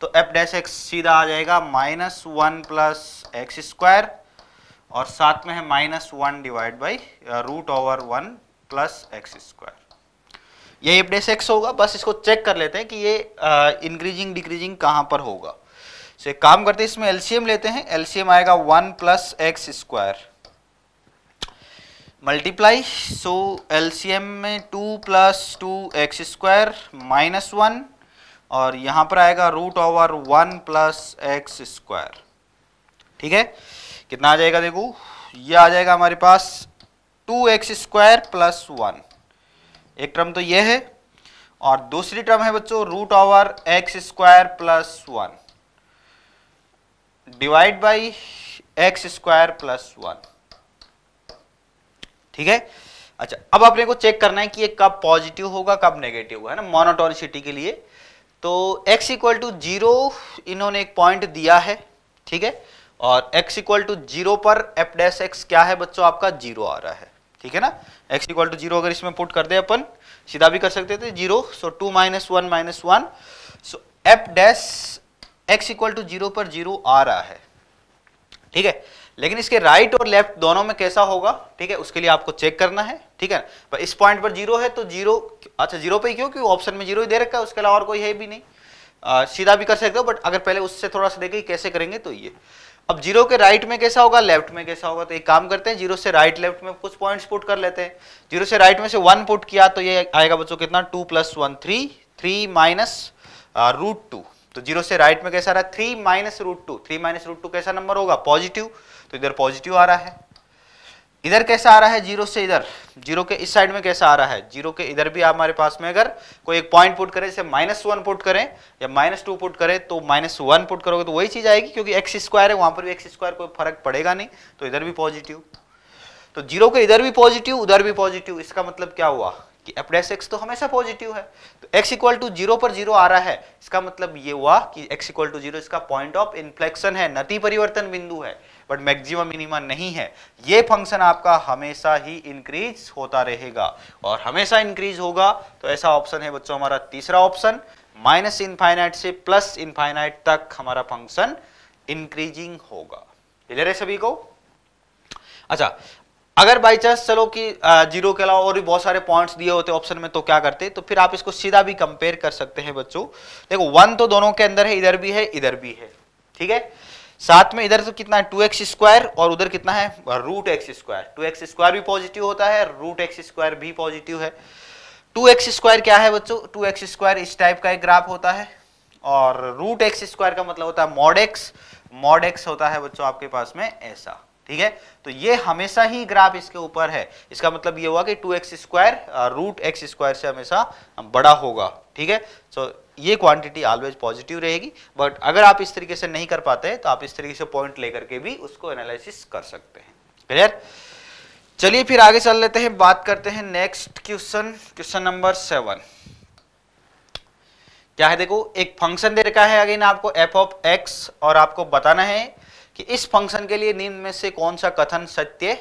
तो एपडेस एक्स सीधा आ जाएगा minus one plus x square और साथ में है minus one divide by root over one plus x square ये एपडेस एक्स होगा बस इसको चेक कर लेते हैं कि ये इंक्रीजिंग डिक्रीजिंग कहाँ पर होगा सो एक काम करते हैं इसमें एलसीएम लेते हैं एलसीएम आएगा one plus x square multiply so LCM में two plus two x square minus one और यहाँ पर आएगा root over one plus x square ठीक है कितना आ जाएगा देखो ये आ जाएगा हमारे पास two x square plus one एक टर्म तो ये है और दूसरी टर्म है बच्चों root over x square plus one divide by x square plus one ठीक है अच्छा अब अपने को चेक करना है कि ये कब पॉजिटिव होगा कब नेगेटिव होगा है ना मोनोटोनिसिटी के लिए तो x इक्वल टू जीरो इन्होंने एक पॉइंट दिया है ठीक है और x इक्वल टू जीरो पर एफ डैश एक्स क्या है बच्चों आपका जीरो आ रहा है ठीक है ना x इक्वल टू जीरो अगर इसमें पुट कर दे अपन सीधा भी कर सकते थे zero so two minus one minus one so f dash x equal to zero पर जीरो आ रहा है ठीक है लेकिन इसके राइट और लेफ्ट दोनों में कैसा होगा ठीक है उसके लिए आपको चेक करना है ठीक है पर इस पॉइंट पर जीरो है तो जीरो अच्छा जीरो पे ही क्यों क्योंकि ऑप्शन में जीरो ही दे रखा है उसके अलावा और कोई है भी नहीं आ, सीधा भी कर सकते हो बट अगर पहले उससे थोड़ा सा देखें कैसे करेंगे तो ये अब जीरो के राइट में कैसा होगा लेफ्ट में कैसा होगा तो एक काम करते हैं जीरो से राइट लेफ्ट में कुछ पॉइंट्स पुट कर लेते हैं जीरो से राइट में से वन पुट किया तो ये आएगा बच्चों कितना two plus one three three minus root two तो जीरो से राइट में कैसा रहा three minus root two three minus root two कैसा नंबर होगा पॉजिटिव तो इधर पॉजिटिव आ रहा है इधर कैसा आ रहा है जीरो से इधर जीरो के इस साइड में कैसा आ रहा है जीरो के इधर भी हमारे पास में अगर कोई एक पॉइंट पुट करें जैसे माइनस वन पुट करें या माइनस टू पुट करें तो माइनस वन पुट करोगे तो वही चीज आएगी क्योंकि एक्स स्क्वायर है वहां पर भी एक्स स्क्वायर कोई फर्क पड़ेगा नहीं तो इधर भी पॉजिटिव तो जीरो के इधर भी पॉजिटिव उधर भी पॉजिटिव इसका मतलब क्या हुआ कि एफ डैश एक्स तो हमेशा पॉजिटिव है तो एक्स इक्वल टू जीरो पर जीरो आ रहा है इसका मतलब ये हुआ कि एक्स इक्वल टू जीरो इसका पॉइंट ऑफ इन्फ्लेक्शन है नति परिवर्तन बिंदु है बट मैक्सिमम मिनिमा नहीं है ये फंक्शन आपका हमेशा ही इंक्रीज होता रहेगा और हमेशा इंक्रीज होगा तो ऐसा ऑप्शन है बच्चों हमारा तीसरा ऑप्शन माइनस इनफाइनाइट से प्लस इनफाइनाइट तक हमारा फंक्शन इंक्रीजिंग होगा क्लियर है सभी को अच्छा अगर बाई चांस चलो कि जीरो के अलावा और भी बहुत सारे पॉइंट्स दिए होते ऑप्शन में तो क्या करते तो फिर आप इसको सीधा भी कंपेयर कर सकते हैं बच्चों देखो वन तो दोनों के अंदर है इधर भी है इधर भी है ठीक है साथ में इधर से कितना है टू एक्स स्क्वायर और उधर कितना है root x square two x square भी पॉजिटिव होता है रूट एक्स स्क्वायर भी पॉजिटिव है टू एक्स स्क्वायर क्या है बच्चों टू एक्स स्क्वायर इस टाइप का एक ग्राफ होता है और रूट एक्स स्क्वायर का मतलब होता है मॉड एक्स मॉड एक्स होता है बच्चों आपके पास में ऐसा ठीक है तो ये हमेशा ही ग्राफ इसके ऊपर है इसका मतलब ये हुआ कि two x square root x square से हमेशा बड़ा होगा ठीक है सो so, ये क्वांटिटी ऑलवेज पॉजिटिव रहेगी बट अगर आप इस तरीके से नहीं कर पाते हैं तो आप इस तरीके से पॉइंट लेकर के भी उसको एनालिसिस कर सकते हैं क्लियर चलिए फिर आगे चल लेते हैं बात करते हैं next question question number seven क्या है देखो एक फंक्शन दे रखा है अगेन आपको एफ ऑफ एक्स और आपको बताना है कि इस फंक्शन के लिए निम्न में से कौन सा कथन सत्य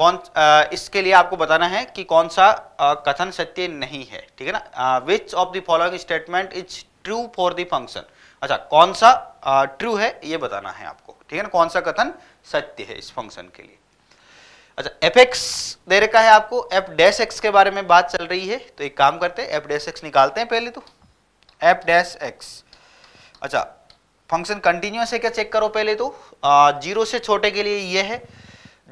कौन आ, इसके लिए आपको बताना है कि कौन सा आ, कथन सत्य नहीं है ठीक है ना which of the following statement is true for the function अच्छा कौन सा ट्रू है ये बताना है आपको ठीक है ना कौन सा कथन सत्य है इस फंक्शन के लिए अच्छा एफ एक्स दे रखा है आपको एफ डैश एक्स के बारे में बात चल रही है तो एक काम करते हैं एफ डैश एक्स निकालते हैं पहले तो एफ डैश एक्स अच्छा फंक्शन कंटिन्यूस है क्या चेक करो पहले तो जीरो से छोटे के लिए ये है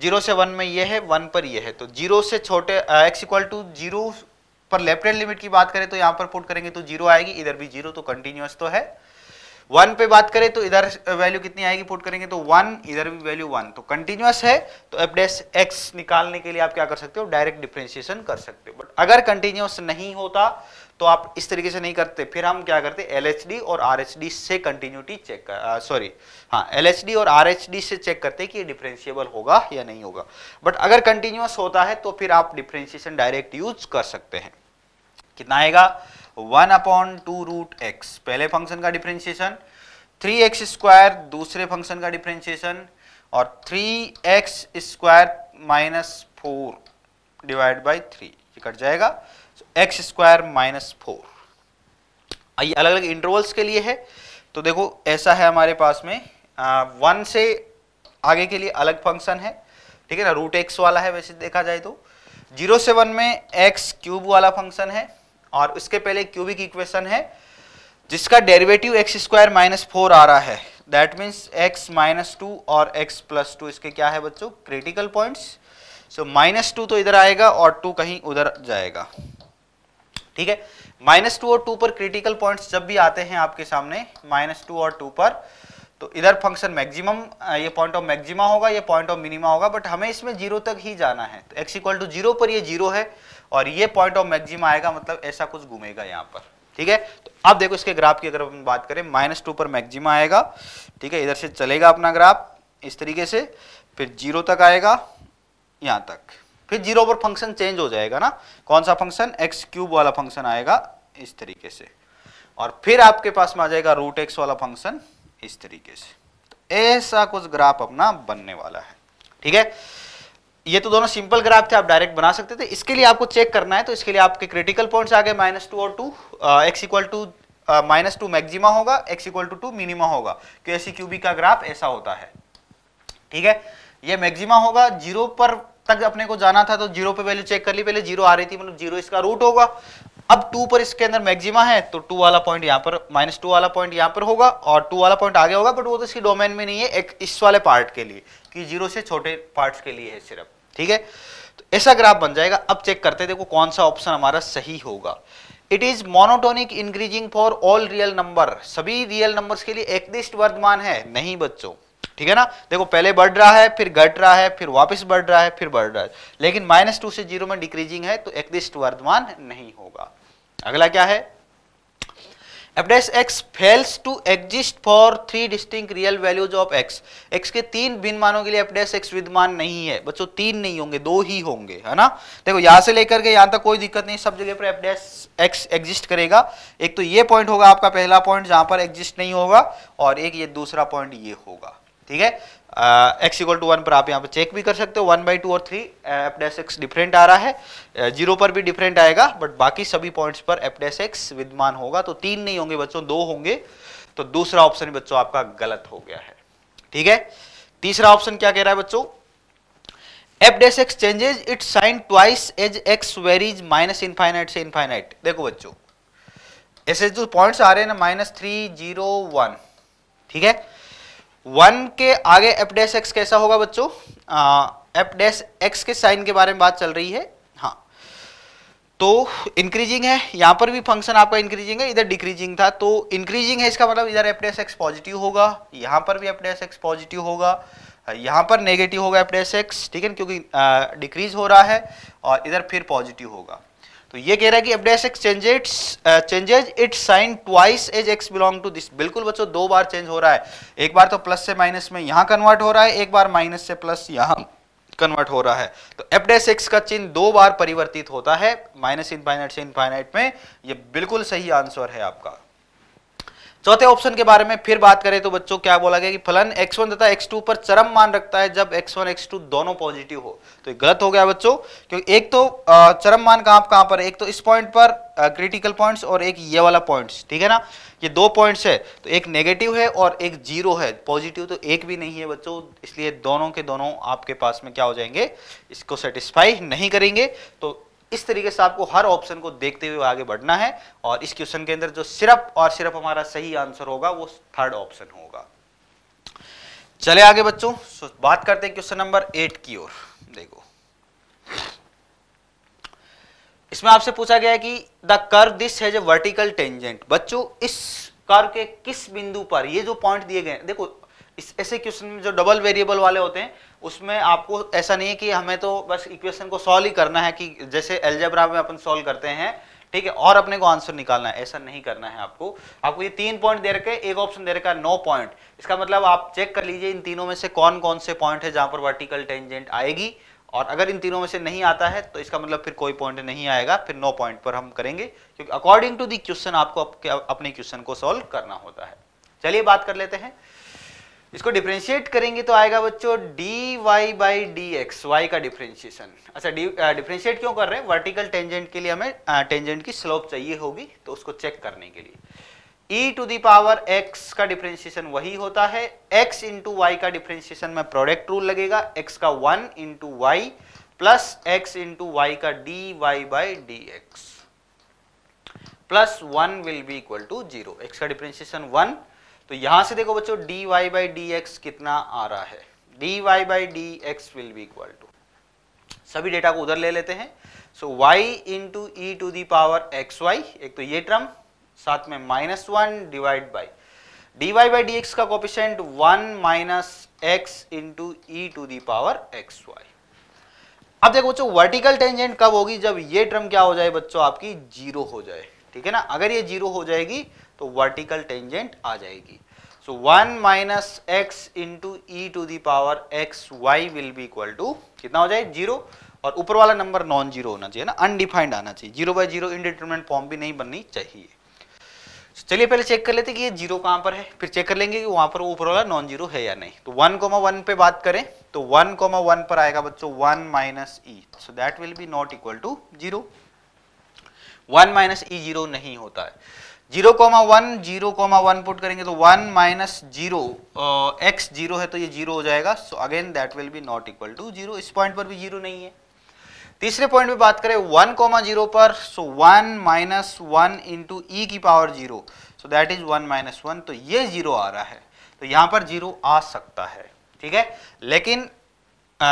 जीरो से वन में ये है वन पर ये है तो जीरो से छोटे एक्स इक्वल टू जीरो पर लेफ्ट हैंड लिमिट की बात करें तो यहाँ पर पुट करेंगे तो जीरो आएगी इधर भी जीरो तो कंटिन्यूस तो है वन पे बात करें तो इधर वैल्यू कितनी आएगी पुट करेंगे तो वन इधर भी वैल्यू वन तो कंटिन्यूस है तो एफ डैश एक्स निकालने के लिए आप क्या कर सकते हो डायरेक्ट डिफ्रेंसिएशन कर सकते हो बट अगर कंटिन्यूस नहीं होता तो आप इस तरीके से नहीं करते फिर हम क्या करते एल और आर से कंटिन्यूटी चेक सॉरी हाँ एल और आर से चेक करते हैं कि ये डिफ्रेंशिएबल होगा या नहीं होगा बट अगर कंटिन्यूस होता है तो फिर आप डिफ्रेंशिएशन डायरेक्ट यूज कर सकते हैं कितना आएगा one upon two root x पहले फंक्शन का डिफ्रेंशिएशन थ्री एक्स स्क्वायर दूसरे फंक्शन का डिफ्रेंशिएशन और three x square minus four divide by three ये कट जाएगा एक्स स्क्वायर माइनस फोर ये अलग अलग इंटरवल्स के लिए है तो देखो ऐसा है हमारे पास में वन से आगे के लिए अलग फंक्शन है ठीक है ना रूट एक्स वाला है वैसे देखा जाए तो जीरो से वन में एक्स क्यूब वाला फंक्शन है और उसके पहले क्यूबिक इक्वेशन है जिसका derivative x square minus four आ रहा है that means x minus two और एक्स प्लस टू इसके क्या है बच्चों critical points so minus two तो इधर आएगा और टू कहीं उधर जाएगा ठीक है माइनस टू और टू पर क्रिटिकल पॉइंट्स जब भी आते हैं आपके सामने माइनस टू और टू पर तो इधर फंक्शन मैक्सिमम ये पॉइंट ऑफ मैक्सिमा होगा ये पॉइंट ऑफ मिनिमा होगा बट हमें इसमें जीरो तक ही जाना है तो एक्स इक्वल टू जीरो पर ये जीरो है और ये पॉइंट ऑफ मैक्सिमा आएगा मतलब ऐसा कुछ घूमेगा यहाँ पर ठीक है तो अब देखो इसके ग्राफ की अगर हम बात करें माइनस टू पर मैक्सिमा आएगा ठीक है इधर से चलेगा अपना ग्राफ इस तरीके से फिर जीरो तक आएगा यहाँ तक फिर जीरो पर फंक्शन चेंज हो जाएगा ना कौन सा फंक्शन एक्स क्यूब वाला फंक्शन आएगा इस तरीके से और फिर आपके पास में आ जाएगा रूट एक्स वाला फंक्शन इस तरीके से तो ऐसा कुछ ग्राफ अपना बनने वाला है ठीक है ये तो दोनों सिंपल ग्राफ थे आप डायरेक्ट बना सकते थे इसके लिए आपको चेक करना है तो इसके लिए आपके क्रिटिकल पॉइंट्स आ गए माइनस टू और two x equal to minus two maxima होगा x equal to two minima होगा क्योंकि ऐसी क्यूबी का ग्राफ ऐसा होता है ठीक है ये मैक्सिमा होगा जीरो पर तक अपने को जाना था तो जीरो पे वैल्यू चेक कर ली पहले जीरो आ रही थी मतलब जीरो इसका रूट होगा अब टू पर इसके अंदर मैक्सिमा है तो टू वाला पॉइंट यहाँ पर माइनस टू वाला पॉइंट यहाँ पर होगा और टू वाला पॉइंट आगे होगा बट वो तो इसकी डोमेन में नहीं है एक इस वाले पार्ट के लिए कि जीरो से छोटे पार्ट्स के लिए है सिर्फ ठीक है तो ऐसा ग्राफ बन जाएगा अब चेक करते देखो कौन सा ऑप्शन हमारा सही होगा it is monotonic increasing for all real number सभी रियल नंबर के लिए एक वर्धमान है नहीं बच्चों ठीक है ना देखो पहले बढ़ रहा है फिर घट रहा है फिर वापस बढ़ रहा है फिर बढ़ रहा है लेकिन माइनस टू से जीरो में डिक्रीजिंग है तो एकदिष्ट वर्धमान नहीं होगा अगला क्या है f dash x fails to exist for three distinct real values of x x के तीन भिन्न मानों के लिए एफडेस एक्स विद्यमान नहीं है बच्चों तीन नहीं होंगे दो ही होंगे है ना देखो यहां से लेकर के यहां तक कोई दिक्कत नहीं सब जगह पर एफडेस एक्स एग्जिस्ट करेगा एक तो ये पॉइंट होगा आपका पहला पॉइंट जहां पर एग्जिस्ट नहीं होगा और एक ये दूसरा पॉइंट ये होगा ठीक है एक्स इक्वल टू वन पर आप यहाँ पर चेक भी कर सकते हो वन बाई टू और थ्री एपडेस एक्स डिफरेंट आ रहा है जीरो पर भी डिफरेंट आएगा बट बाकी सभी पॉइंट्स पर एपडेस एक्स विद्यमान होगा तो तीन नहीं होंगे बच्चों दो होंगे तो दूसरा ऑप्शन बच्चों आपका गलत हो गया है ठीक है तीसरा ऑप्शन क्या कह रहा है बच्चों f x changes it sign twice as x varies minus infinite से इनफाइनाइट देखो बच्चों ऐसे जो पॉइंट्स आ रहे हैं ना माइनस थ्री जीरो वन ठीक है वन के आगे एफ डैस एक्स कैसा होगा बच्चों एफ डैस एक्स के साइन के बारे में बात चल रही है हाँ तो इंक्रीजिंग है यहाँ पर भी फंक्शन आपका इंक्रीजिंग है इधर डिक्रीजिंग था तो इंक्रीजिंग है इसका मतलब इधर एफ डैस एक्स पॉजिटिव होगा यहाँ पर भी एफ डैस एक्स पॉजिटिव होगा यहाँ पर नेगेटिव होगा एफ डैस एक्स ठीक है क्योंकि डिक्रीज हो रहा है और इधर फिर पॉजिटिव होगा तो ये कह रहा है कि f dash x changes changes it sign twice as x belong to this बिल्कुल बच्चों दो बार चेंज हो रहा है एक बार तो प्लस से माइनस में यहां कन्वर्ट हो रहा है एक बार माइनस से प्लस यहाँ कन्वर्ट हो रहा है तो एफडेस एक्स का चिन्ह दो बार परिवर्तित होता है माइनस इनफाइनाइट से इनफाइनाइट में ये बिल्कुल सही आंसर है आपका चौथे ऑप्शन के बारे में फिर बात करें तो बच्चों क्या बोला गया कि फलन x1 तथा x2 पर चरम मान रखता है जब x1 x2 दोनों पॉजिटिव हो तो ये गलत हो गया बच्चों क्योंकि एक तो चरम मान कहां कहाँ पर एक तो इस पॉइंट पर क्रिटिकल पॉइंट्स और एक ये वाला पॉइंट्स ठीक है ना ये दो पॉइंट्स है तो एक नेगेटिव है और एक जीरो है पॉजिटिव तो एक भी नहीं है बच्चों इसलिए दोनों के दोनों आपके पास में क्या हो जाएंगे इसको सेटिस्फाई नहीं करेंगे तो इस तरीके से आपको हर ऑप्शन को देखते हुए आगे बढ़ना है और इस क्वेश्चन के अंदर जो सिर्फ और सिर्फ हमारा सही आंसर होगा वो थर्ड ऑप्शन होगा चले आगे बच्चों बात करते हैं क्वेश्चन नंबर एट की ओर देखो इसमें आपसे पूछा गया है कि the curve this has a vertical tangent बच्चों इस कर के किस बिंदु पर ये जो पॉइंट दिए गए देखो इस ऐसे क्वेश्चन में जो डबल वेरिएबल वाले होते हैं उसमें आपको ऐसा नहीं है कि हमें तो बस इक्वेशन को सॉल्व ही करना है कि जैसे एल्जेब्रा में अपन सॉल्व करते हैं ठीक है और अपने को आंसर निकालना है ऐसा नहीं करना है आपको आपको ये तीन पॉइंट दे रखे एक ऑप्शन दे रखा है नो पॉइंट इसका मतलब आप चेक कर लीजिए इन तीनों में से कौन कौन से पॉइंट है जहां पर वर्टिकल टेंजेंट आएगी और अगर इन तीनों में से नहीं आता है तो इसका मतलब फिर कोई पॉइंट नहीं आएगा फिर नो पॉइंट पर हम करेंगे क्योंकि अकॉर्डिंग टू दी क्वेश्चन आपको अपने क्वेश्चन को सॉल्व करना होता है चलिए बात कर लेते हैं इसको डिफ्रेंशिएट करेंगे तो आएगा बच्चों d y by D x y का डिफ्रेंशिएशन अच्छा डिफ्रेंशिएट क्यों कर रहे हैं वर्टिकल टेंजेंट के लिए हमें टेंजेंट की स्लोप चाहिए होगी तो उसको चेक करने के लिए e to the power x का डिफ्रेंशिएशन वही होता है एक्स इंटू वाई का डिफ्रेंशिएशन में प्रोडक्ट रूल लगेगा एक्स का one into y plus x into y का d y by D x plus one will be equal to zero x का डिफ्रेंशिएशन वन तो यहां से देखो बच्चों d y by D x कितना आ रहा है d y by D x will be equal to सभी डेटा को उधर ले लेते हैं so y into e to the power x y एक तो ये टर्म साथ में minus one divide by d y by D x का coefficient one minus x into e to the power x y अब देखो बच्चों वर्टिकल टेंजेंट कब होगी जब ये टर्म क्या हो जाए बच्चों आपकी जीरो हो जाए ठीक है ना अगर ये जीरो हो जाएगी तो वर्टिकल टेंजेंट आ जाएगी so one minus x into e to the power x y will be equal to कितना हो जाए जीरो और ऊपर वाला नंबर नॉन जीरो होना चाहिए ना अनडिफाइंड आना चाहिए zero by zero indeterminate form भी नहीं बननी चाहिए चलिए पहले चेक कर लेते कि ये जीरो कहां पर है फिर चेक कर लेंगे कि वहां पर ऊपर वाला नॉन जीरो है या नहीं तो वन कोमा वन पे बात करें तो वन कोमा वन पर आएगा बच्चों one minus e so that will be not equal to zero one minus e zero नहीं होता है zero comma one zero comma one put करेंगे तो one minus zero x zero है तो ये जीरो हो जाएगा so again that will be not equal to zero इस पॉइंट पर भी जीरो नहीं है तीसरे पॉइंट पे बात करें वन कॉमा जीरो पर so one minus one into e e की power zero so that is one minus one तो ये जीरो आ रहा है तो यहां पर जीरो आ सकता है ठीक है लेकिन आ,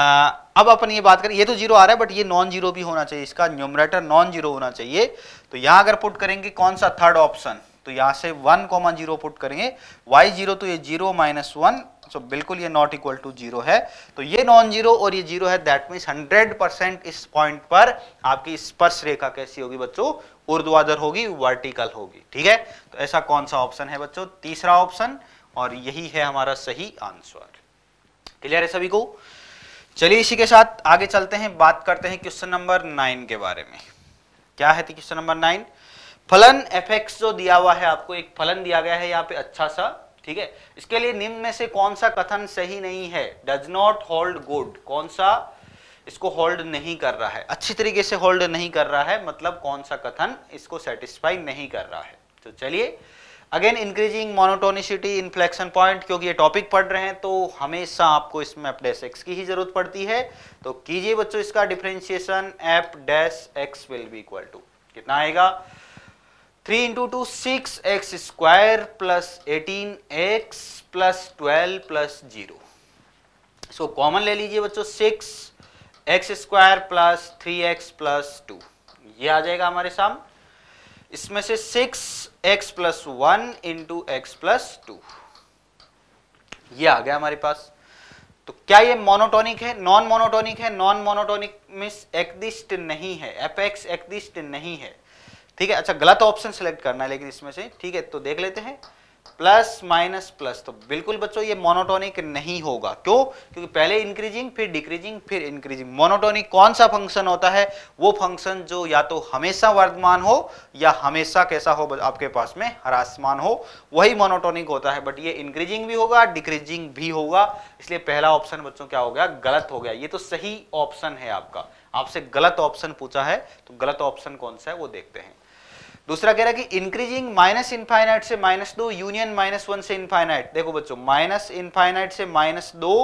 अब अपन ये बात करें ये तो जीरो आ रहा है बट ये नॉन जीरो भी होना चाहिए इसका न्यूमरेटर नॉन जीरो होना चाहिए तो यहां अगर पुट करेंगे कौन सा थर्ड ऑप्शन तो यहां से वन कॉमा जीरो पुट करेंगे वाई जीरो तो ये जीरो माइनस वन सो बिल्कुल ये नॉट इक्वल टू जीरो है तो ये नॉन जीरो और ये जीरो है दैट मीन हंड्रेड परसेंट इस पॉइंट पर आपकी स्पर्श रेखा कैसी होगी बच्चों उर्द्वाधर होगी वर्टिकल होगी ठीक है तो ऐसा कौन सा ऑप्शन है बच्चों तीसरा ऑप्शन और यही है हमारा सही आंसर क्लियर है सभी को चलिए इसी के साथ आगे चलते हैं बात करते हैं क्वेश्चन नंबर नाइन के बारे में क्या है क्वेश्चन नंबर नाइन फलन एफ एक्स जो दिया हुआ है आपको एक फलन दिया गया है यहाँ पे अच्छा सा ठीक है इसके लिए निम्न में से कौन सा कथन सही नहीं है डज नॉट होल्ड गुड कौन सा इसको होल्ड नहीं कर रहा है अच्छी तरीके से होल्ड नहीं कर रहा है मतलब कौन सा कथन इसको सेटिस्फाई नहीं कर रहा है तो चलिए again increasing monotonicity inflection point क्योंकि ये टॉपिक पढ़ रहे हैं तो हमेशा आपको इसमें एफ डैश एक्स की ही जरूरत पड़ती है तो कीजिए बच्चों इसका differentiation f dash x will be equal to कितना आएगा three into two six x square plus eighteen x plus twelve plus zero so common ले लीजिए बच्चों six x square plus three x plus two ये आ जाएगा हमारे सामने इसमें से six x plus one into x plus two यह आ गया हमारे पास तो क्या ये मोनोटोनिक है नॉन मोनोटोनिक है नॉन मोनोटोनिक मीन एकदिष्ट नहीं है एपेक्स नहीं है ठीक है अच्छा गलत ऑप्शन सेलेक्ट करना है लेकिन इसमें से ठीक है तो देख लेते हैं प्लस माइनस प्लस तो बिल्कुल बच्चों ये मोनोटोनिक नहीं होगा क्यों क्योंकि पहले इंक्रीजिंग फिर डिक्रीजिंग फिर इंक्रीजिंग मोनोटोनिक कौन सा फंक्शन होता है वो फंक्शन जो या तो हमेशा वर्धमान हो या हमेशा कैसा हो आपके पास में हरासमान हो वही मोनोटोनिक होता है बट ये इंक्रीजिंग भी होगा डिक्रीजिंग भी होगा इसलिए पहला ऑप्शन बच्चों क्या हो गया गलत हो गया ये तो सही ऑप्शन है आपका आपसे गलत ऑप्शन पूछा है तो गलत ऑप्शन कौन सा है वो देखते हैं दूसरा कह रहा है कि इंक्रीजिंग माइनस इनफाइनाइट से माइनस दो यूनियन माइनस वन से इनफाइनाइट देखो बच्चों माइनस इनफाइनाइट से माइनस दो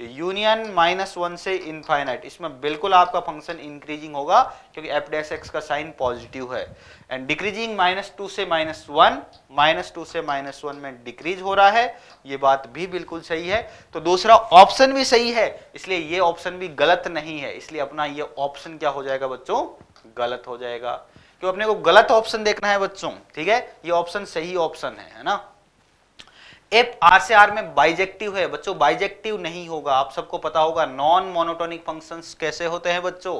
यूनियन माइनस वन से इनफाइनाइट इसमें बिल्कुल आपका फंक्शन इंक्रीजिंग होगा क्योंकि एफ डैश एक्स का साइन पॉजिटिव है एंड डिक्रीजिंग माइनस टू से माइनस वन माइनस टू से माइनस वन में डिक्रीज हो रहा है ये बात भी बिल्कुल सही है तो दूसरा ऑप्शन भी सही है इसलिए ये ऑप्शन भी गलत नहीं है इसलिए अपना ये ऑप्शन क्या हो जाएगा बच्चों गलत हो जाएगा तो अपने को गलत ऑप्शन देखना है बच्चों ठीक है ये ऑप्शन सही ऑप्शन है है ना एफ आर से आर में बाइजेक्टिव है बच्चों बाइजेक्टिव नहीं होगा आप सबको पता होगा नॉन मोनोटोनिक फंक्शंस कैसे होते हैं बच्चों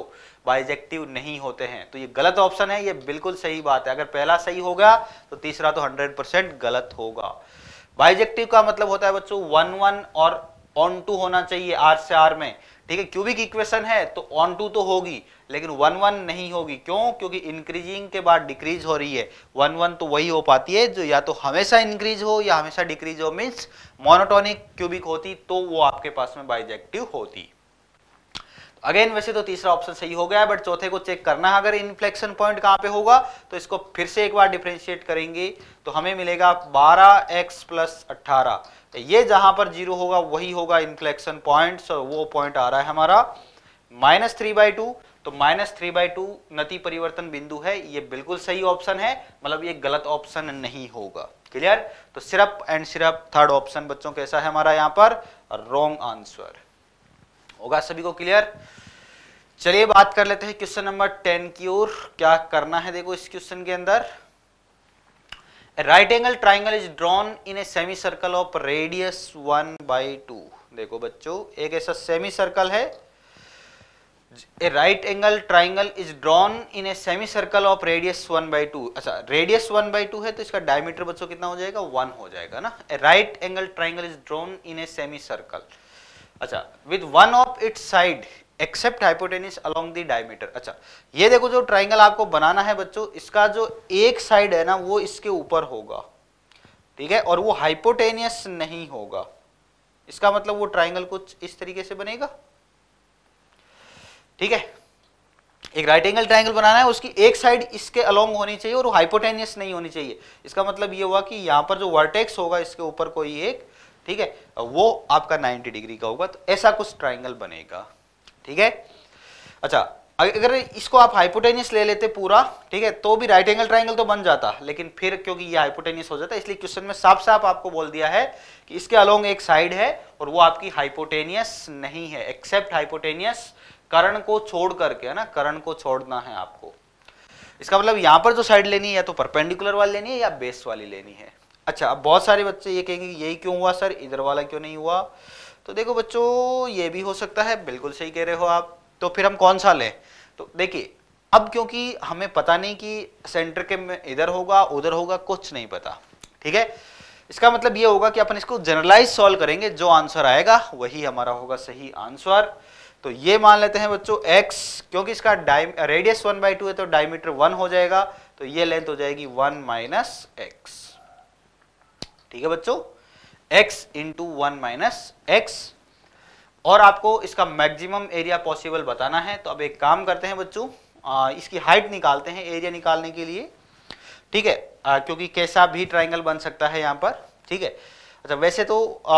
बाइजेक्टिव नहीं होते हैं तो ये गलत ऑप्शन है ये बिल्कुल सही बात है अगर पहला सही होगा तो तीसरा तो 100 परसेंट गलत होगा बाइजेक्टिव का मतलब होता है बच्चों वन वन और ऑन टू होना चाहिए आर से आर में ठीक है क्यूबिक इक्वेशन है तो ऑन टू तो होगी लेकिन वन वन नहीं होगी क्यों क्योंकि इंक्रीजिंग के बाद डिक्रीज हो रही है वन वन तो वही हो पाती है जो या तो हमेशा इंक्रीज हो या हमेशा डिक्रीज हो मीन्स मोनोटोनिक क्यूबिक होती तो वो आपके पास में बाइजेक्टिव होती अगेन वैसे तो तीसरा ऑप्शन सही हो गया है बट चौथे को चेक करना है अगर इन्फ्लेक्शन पॉइंट कहाँ पे होगा तो इसको फिर से एक बार डिफ्रेंशिएट करेंगे तो हमें मिलेगा 12x एक्स प्लस अट्ठारह तो ये जहां पर जीरो होगा वही होगा इन्फ्लेक्शन पॉइंट और वो पॉइंट आ रहा है हमारा माइनस थ्री बाई टू तो माइनस थ्री बाई टू नती परिवर्तन बिंदु है ये बिल्कुल सही ऑप्शन है मतलब ये गलत ऑप्शन नहीं होगा क्लियर तो सिर्फ एंड सिर्फ थर्ड ऑप्शन बच्चों कैसा है हमारा यहाँ पर रॉन्ग आंसर होगा सभी को क्लियर चलिए बात कर लेते हैं क्वेश्चन नंबर टेन की ओर क्या करना है देखो इस क्वेश्चन के अंदर right angle triangle is drawn in a semi circle of radius one by two देखो बच्चों एक ऐसा सेमी सर्कल है right angle triangle is drawn in a semi circle of radius one by two अच्छा radius one by two है तो इसका diameter बच्चों कितना हो जाएगा वन हो जाएगा ना right angle triangle is drawn in a semi circle अच्छा with one of its side except hypotenuse along the diameter अच्छा ये देखो जो ट्राइंगल आपको बनाना है बच्चों इसका जो एक साइड है ना वो इसके ऊपर होगा ठीक है और वो हाइपोटेनियस नहीं होगा इसका मतलब वो ट्राइंगल कुछ इस तरीके से बनेगा ठीक है एक राइट एंगल ट्राइंगल बनाना है उसकी एक साइड इसके अलोंग होनी चाहिए और हाइपोटेनियस नहीं होनी चाहिए इसका मतलब ये हुआ कि यहां पर जो वर्टेक्स होगा इसके ऊपर कोई एक ठीक है वो आपका 90 डिग्री का होगा तो ऐसा कुछ ट्राइंगल बनेगा ठीक है अच्छा अगर इसको आप हाइपोटेनियस ले लेते पूरा ठीक है तो भी राइट एंगल ट्राइंगल तो बन जाता लेकिन फिर क्योंकि ये हाइपोटेनियस हो जाता है इसलिए क्वेश्चन में साफ साफ आपको बोल दिया है कि इसके अलोंग एक साइड है और वो आपकी हाइपोटेनियस नहीं है एक्सेप्ट हाइपोटेनियस करण को छोड़ करके है ना करण को छोड़ना है आपको इसका मतलब यहां पर जो साइड लेनी है या तो परपेंडिकुलर वाली लेनी है या बेस वाली लेनी है अच्छा अब बहुत सारे बच्चे ये कहेंगे यही क्यों हुआ सर इधर वाला क्यों नहीं हुआ तो देखो बच्चों ये भी हो सकता है बिल्कुल सही कह रहे हो आप तो फिर हम कौन सा लें तो देखिए अब क्योंकि हमें पता नहीं कि सेंटर के इधर होगा उधर होगा कुछ नहीं पता ठीक है इसका मतलब ये होगा कि अपन इसको जनरलाइज सॉल्व करेंगे जो आंसर आएगा वही हमारा होगा सही आंसर तो ये मान लेते हैं बच्चों x क्योंकि इसका डाय रेडियस वन बाई टू है तो डायमीटर वन हो जाएगा तो ये लेंथ हो जाएगी वन माइनस एक्स ठीक है बच्चों x into one minus x और आपको इसका मैक्सिमम एरिया पॉसिबल बताना है तो अब एक काम करते हैं बच्चों इसकी हाइट निकालते हैं एरिया निकालने के लिए ठीक है आ, क्योंकि कैसा भी ट्राइंगल बन सकता है यहाँ पर ठीक है अच्छा वैसे तो आ,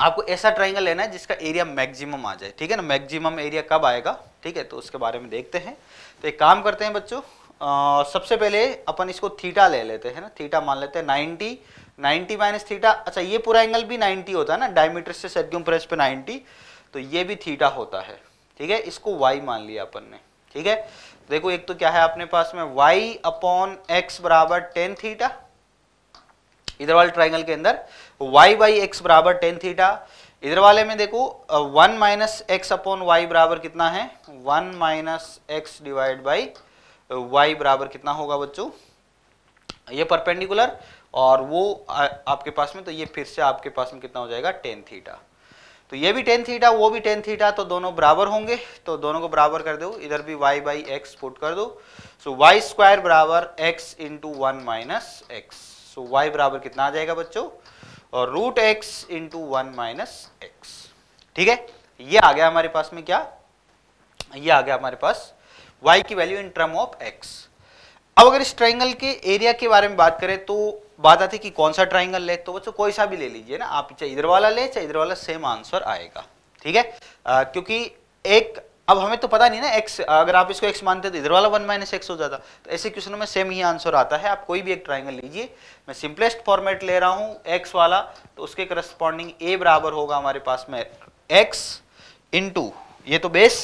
आपको ऐसा ट्राइंगल लेना है जिसका एरिया मैक्सिमम आ जाए ठीक है ना मैक्सिमम एरिया कब आएगा ठीक है तो उसके बारे में देखते हैं तो एक काम करते हैं बच्चों सबसे पहले अपन इसको थीटा ले लेते हैं ना थीटा मान लेते हैं 90 90 माइनस थीटा अच्छा ये पूरा एंगल भी 90 होता है ना डायमीटर से सर्क्यूम प्रेस पे 90 तो ये भी थीटा होता है ठीक है इसको y मान लिया अपन ने ठीक है देखो एक तो क्या है अपने पास में y अपॉन एक्स बराबर टेन थीटा इधर वाले ट्राइंगल के अंदर y बाई एक्स बराबर टेन थीटा इधर वाले में देखो one minus x upon y बराबर कितना है one minus x divide by y बराबर कितना होगा बच्चों ये परपेंडिकुलर और वो आ, आपके पास में तो ये फिर से आपके पास में कितना हो जाएगा टेन थीटा तो ये भी टेन थीटा वो भी टेन थीटा तो दोनों बराबर होंगे तो दोनों को बराबर कर दो इधर भी y बाई एक्स पुट कर दो सो वाई स्क्वायर बराबर x into one minus x so y बराबर कितना आ जाएगा बच्चों और root x into one minus x ठीक है ये आ गया हमारे पास में क्या ये आ गया हमारे पास वाई की value in term of x अब अगर इस ट्राइंगल के एरिया के बारे में बात करें तो बात आती है कि कौन सा ट्राइंगल ले तो बच्चों कोई सा भी ले लीजिए ना आप चाहे इधर वाला ले चाहे इधर वाला सेम आंसर आएगा ठीक है आ, क्योंकि एक अब हमें तो पता नहीं ना एक्स अगर आप इसको एक्स मानते तो इधर वाला वन माइनस एक्स हो जाता तो ऐसे क्वेश्चन में सेम ही आंसर आता है आप कोई भी एक ट्राइंगल लीजिए मैं सिंपलेस्ट फॉर्मेट ले रहा हूँ एक्स वाला तो उसके करस्पॉन्डिंग ए बराबर होगा हमारे पास में एक्स इंटू ये तो बेस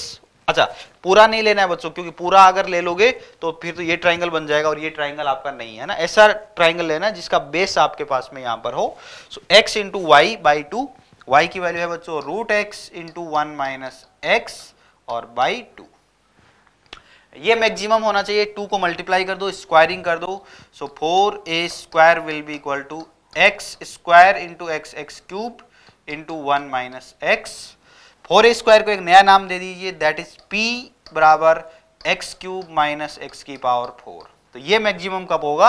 अच्छा पूरा नहीं लेना है बच्चों क्योंकि पूरा अगर ले लोगे तो फिर तो ये ट्राइंगल बन जाएगा और ये ट्राइंगल आपका नहीं है ना ऐसा ट्राइंगल लेना जिसका बेस आपके पास में यहां पर हो so x into y by two y की वैल्यू है बच्चों root x into one minus x और बाई टू ये मैक्सिमम होना चाहिए टू को मल्टीप्लाई कर दो स्क्वायरिंग कर दो so four A square will be equal to x square into x x cube into one minus x four A square को एक नया नाम दे दीजिए दैट इज पी बराबर एक्स क्यूब माइनस एक्स की पावर फोर तो ये मैक्सिमम कब होगा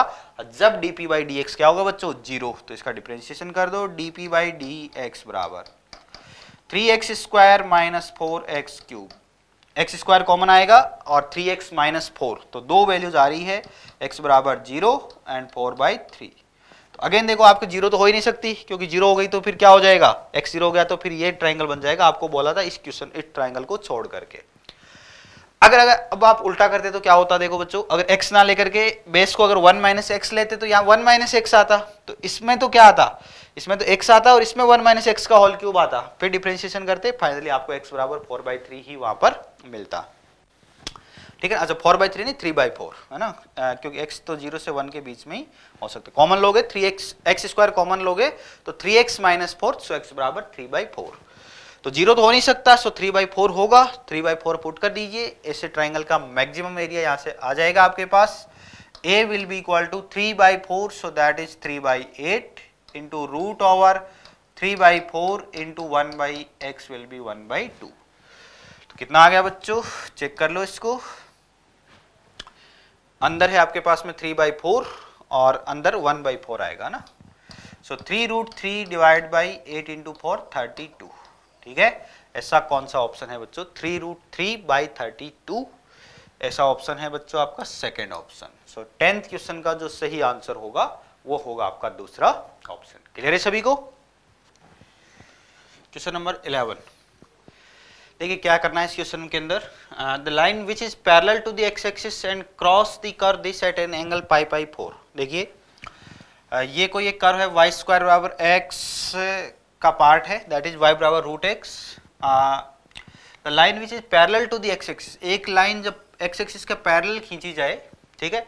जब dp p by D x क्या होगा बच्चों जीरो तो इसका डिफ्रेंशिएशन कर दो d p by D x बराबर three x square minus four x cube x square common आएगा और थ्री एक्स माइनस फोर तो दो वैल्यूज आ रही है एक्स बराबर zero and four by three तो अगेन देखो आपकी जीरो तो हो ही नहीं सकती क्योंकि जीरो हो गई तो फिर क्या हो जाएगा एक्स जीरो हो गया तो फिर ये ट्राइंगल बन जाएगा आपको बोला था इस क्वेश्चन इस ट्राइंगल को छोड़ करके अगर अगर अब आप उल्टा करते तो क्या होता देखो बच्चों अगर x ना लेकर के बेस को अगर 1 माइनस एक्स लेते तो यहाँ वन माइनस एक्स आता तो इसमें तो क्या आता इसमें तो x आता और इसमें वन माइनस एक्स का होल क्यूब आता फिर डिफ्रेंशिएशन करते फाइनली आपको x बराबर फोर बाई थ्री ही वहां पर मिलता ठीक है अच्छा फोर बाई थ्री नहीं थ्री बाई फोर है ना आ, uh, क्योंकि एक्स तो जीरो से वन के बीच में ही हो सकते कॉमन लोगे three x x square common लोगे तो three x minus four so x बराबर थ्री बाई फोर तो जीरो तो हो नहीं सकता सो थ्री बाई फोर होगा थ्री बाई फोर पुट कर दीजिए ऐसे ट्राइंगल का मैक्सिमम एरिया यहाँ से आ जाएगा आपके पास A will be equal to three by four so that is three by eight into root over three by four into one by x will be one by two कितना आ गया बच्चों चेक कर लो इसको अंदर है आपके पास में थ्री बाई फोर और अंदर वन बाई फोर आएगा ना so three root three divide by eight into four thirty two ठीक है ऐसा कौन सा ऑप्शन है बच्चों three root three by thirty two ऐसा ऑप्शन है बच्चों आपका second option so tenth question का जो सही आंसर होगा वो होगा आपका दूसरा ऑप्शन क्लियर है सभी को क्वेश्चन नंबर इलेवन देखिए क्या करना है इस क्वेश्चन के अंदर the line which is parallel to the x axis and cross the curve this at an angle pi pi four देखिए uh, ये कोई एक कर है वाई स्क्वायर बराबर एक्स का पार्ट है दैट इज वाई बराबर root x the line which is parallel to the x axis एक लाइन जब एक्स एक्सिस का पैरल खींची जाए ठीक है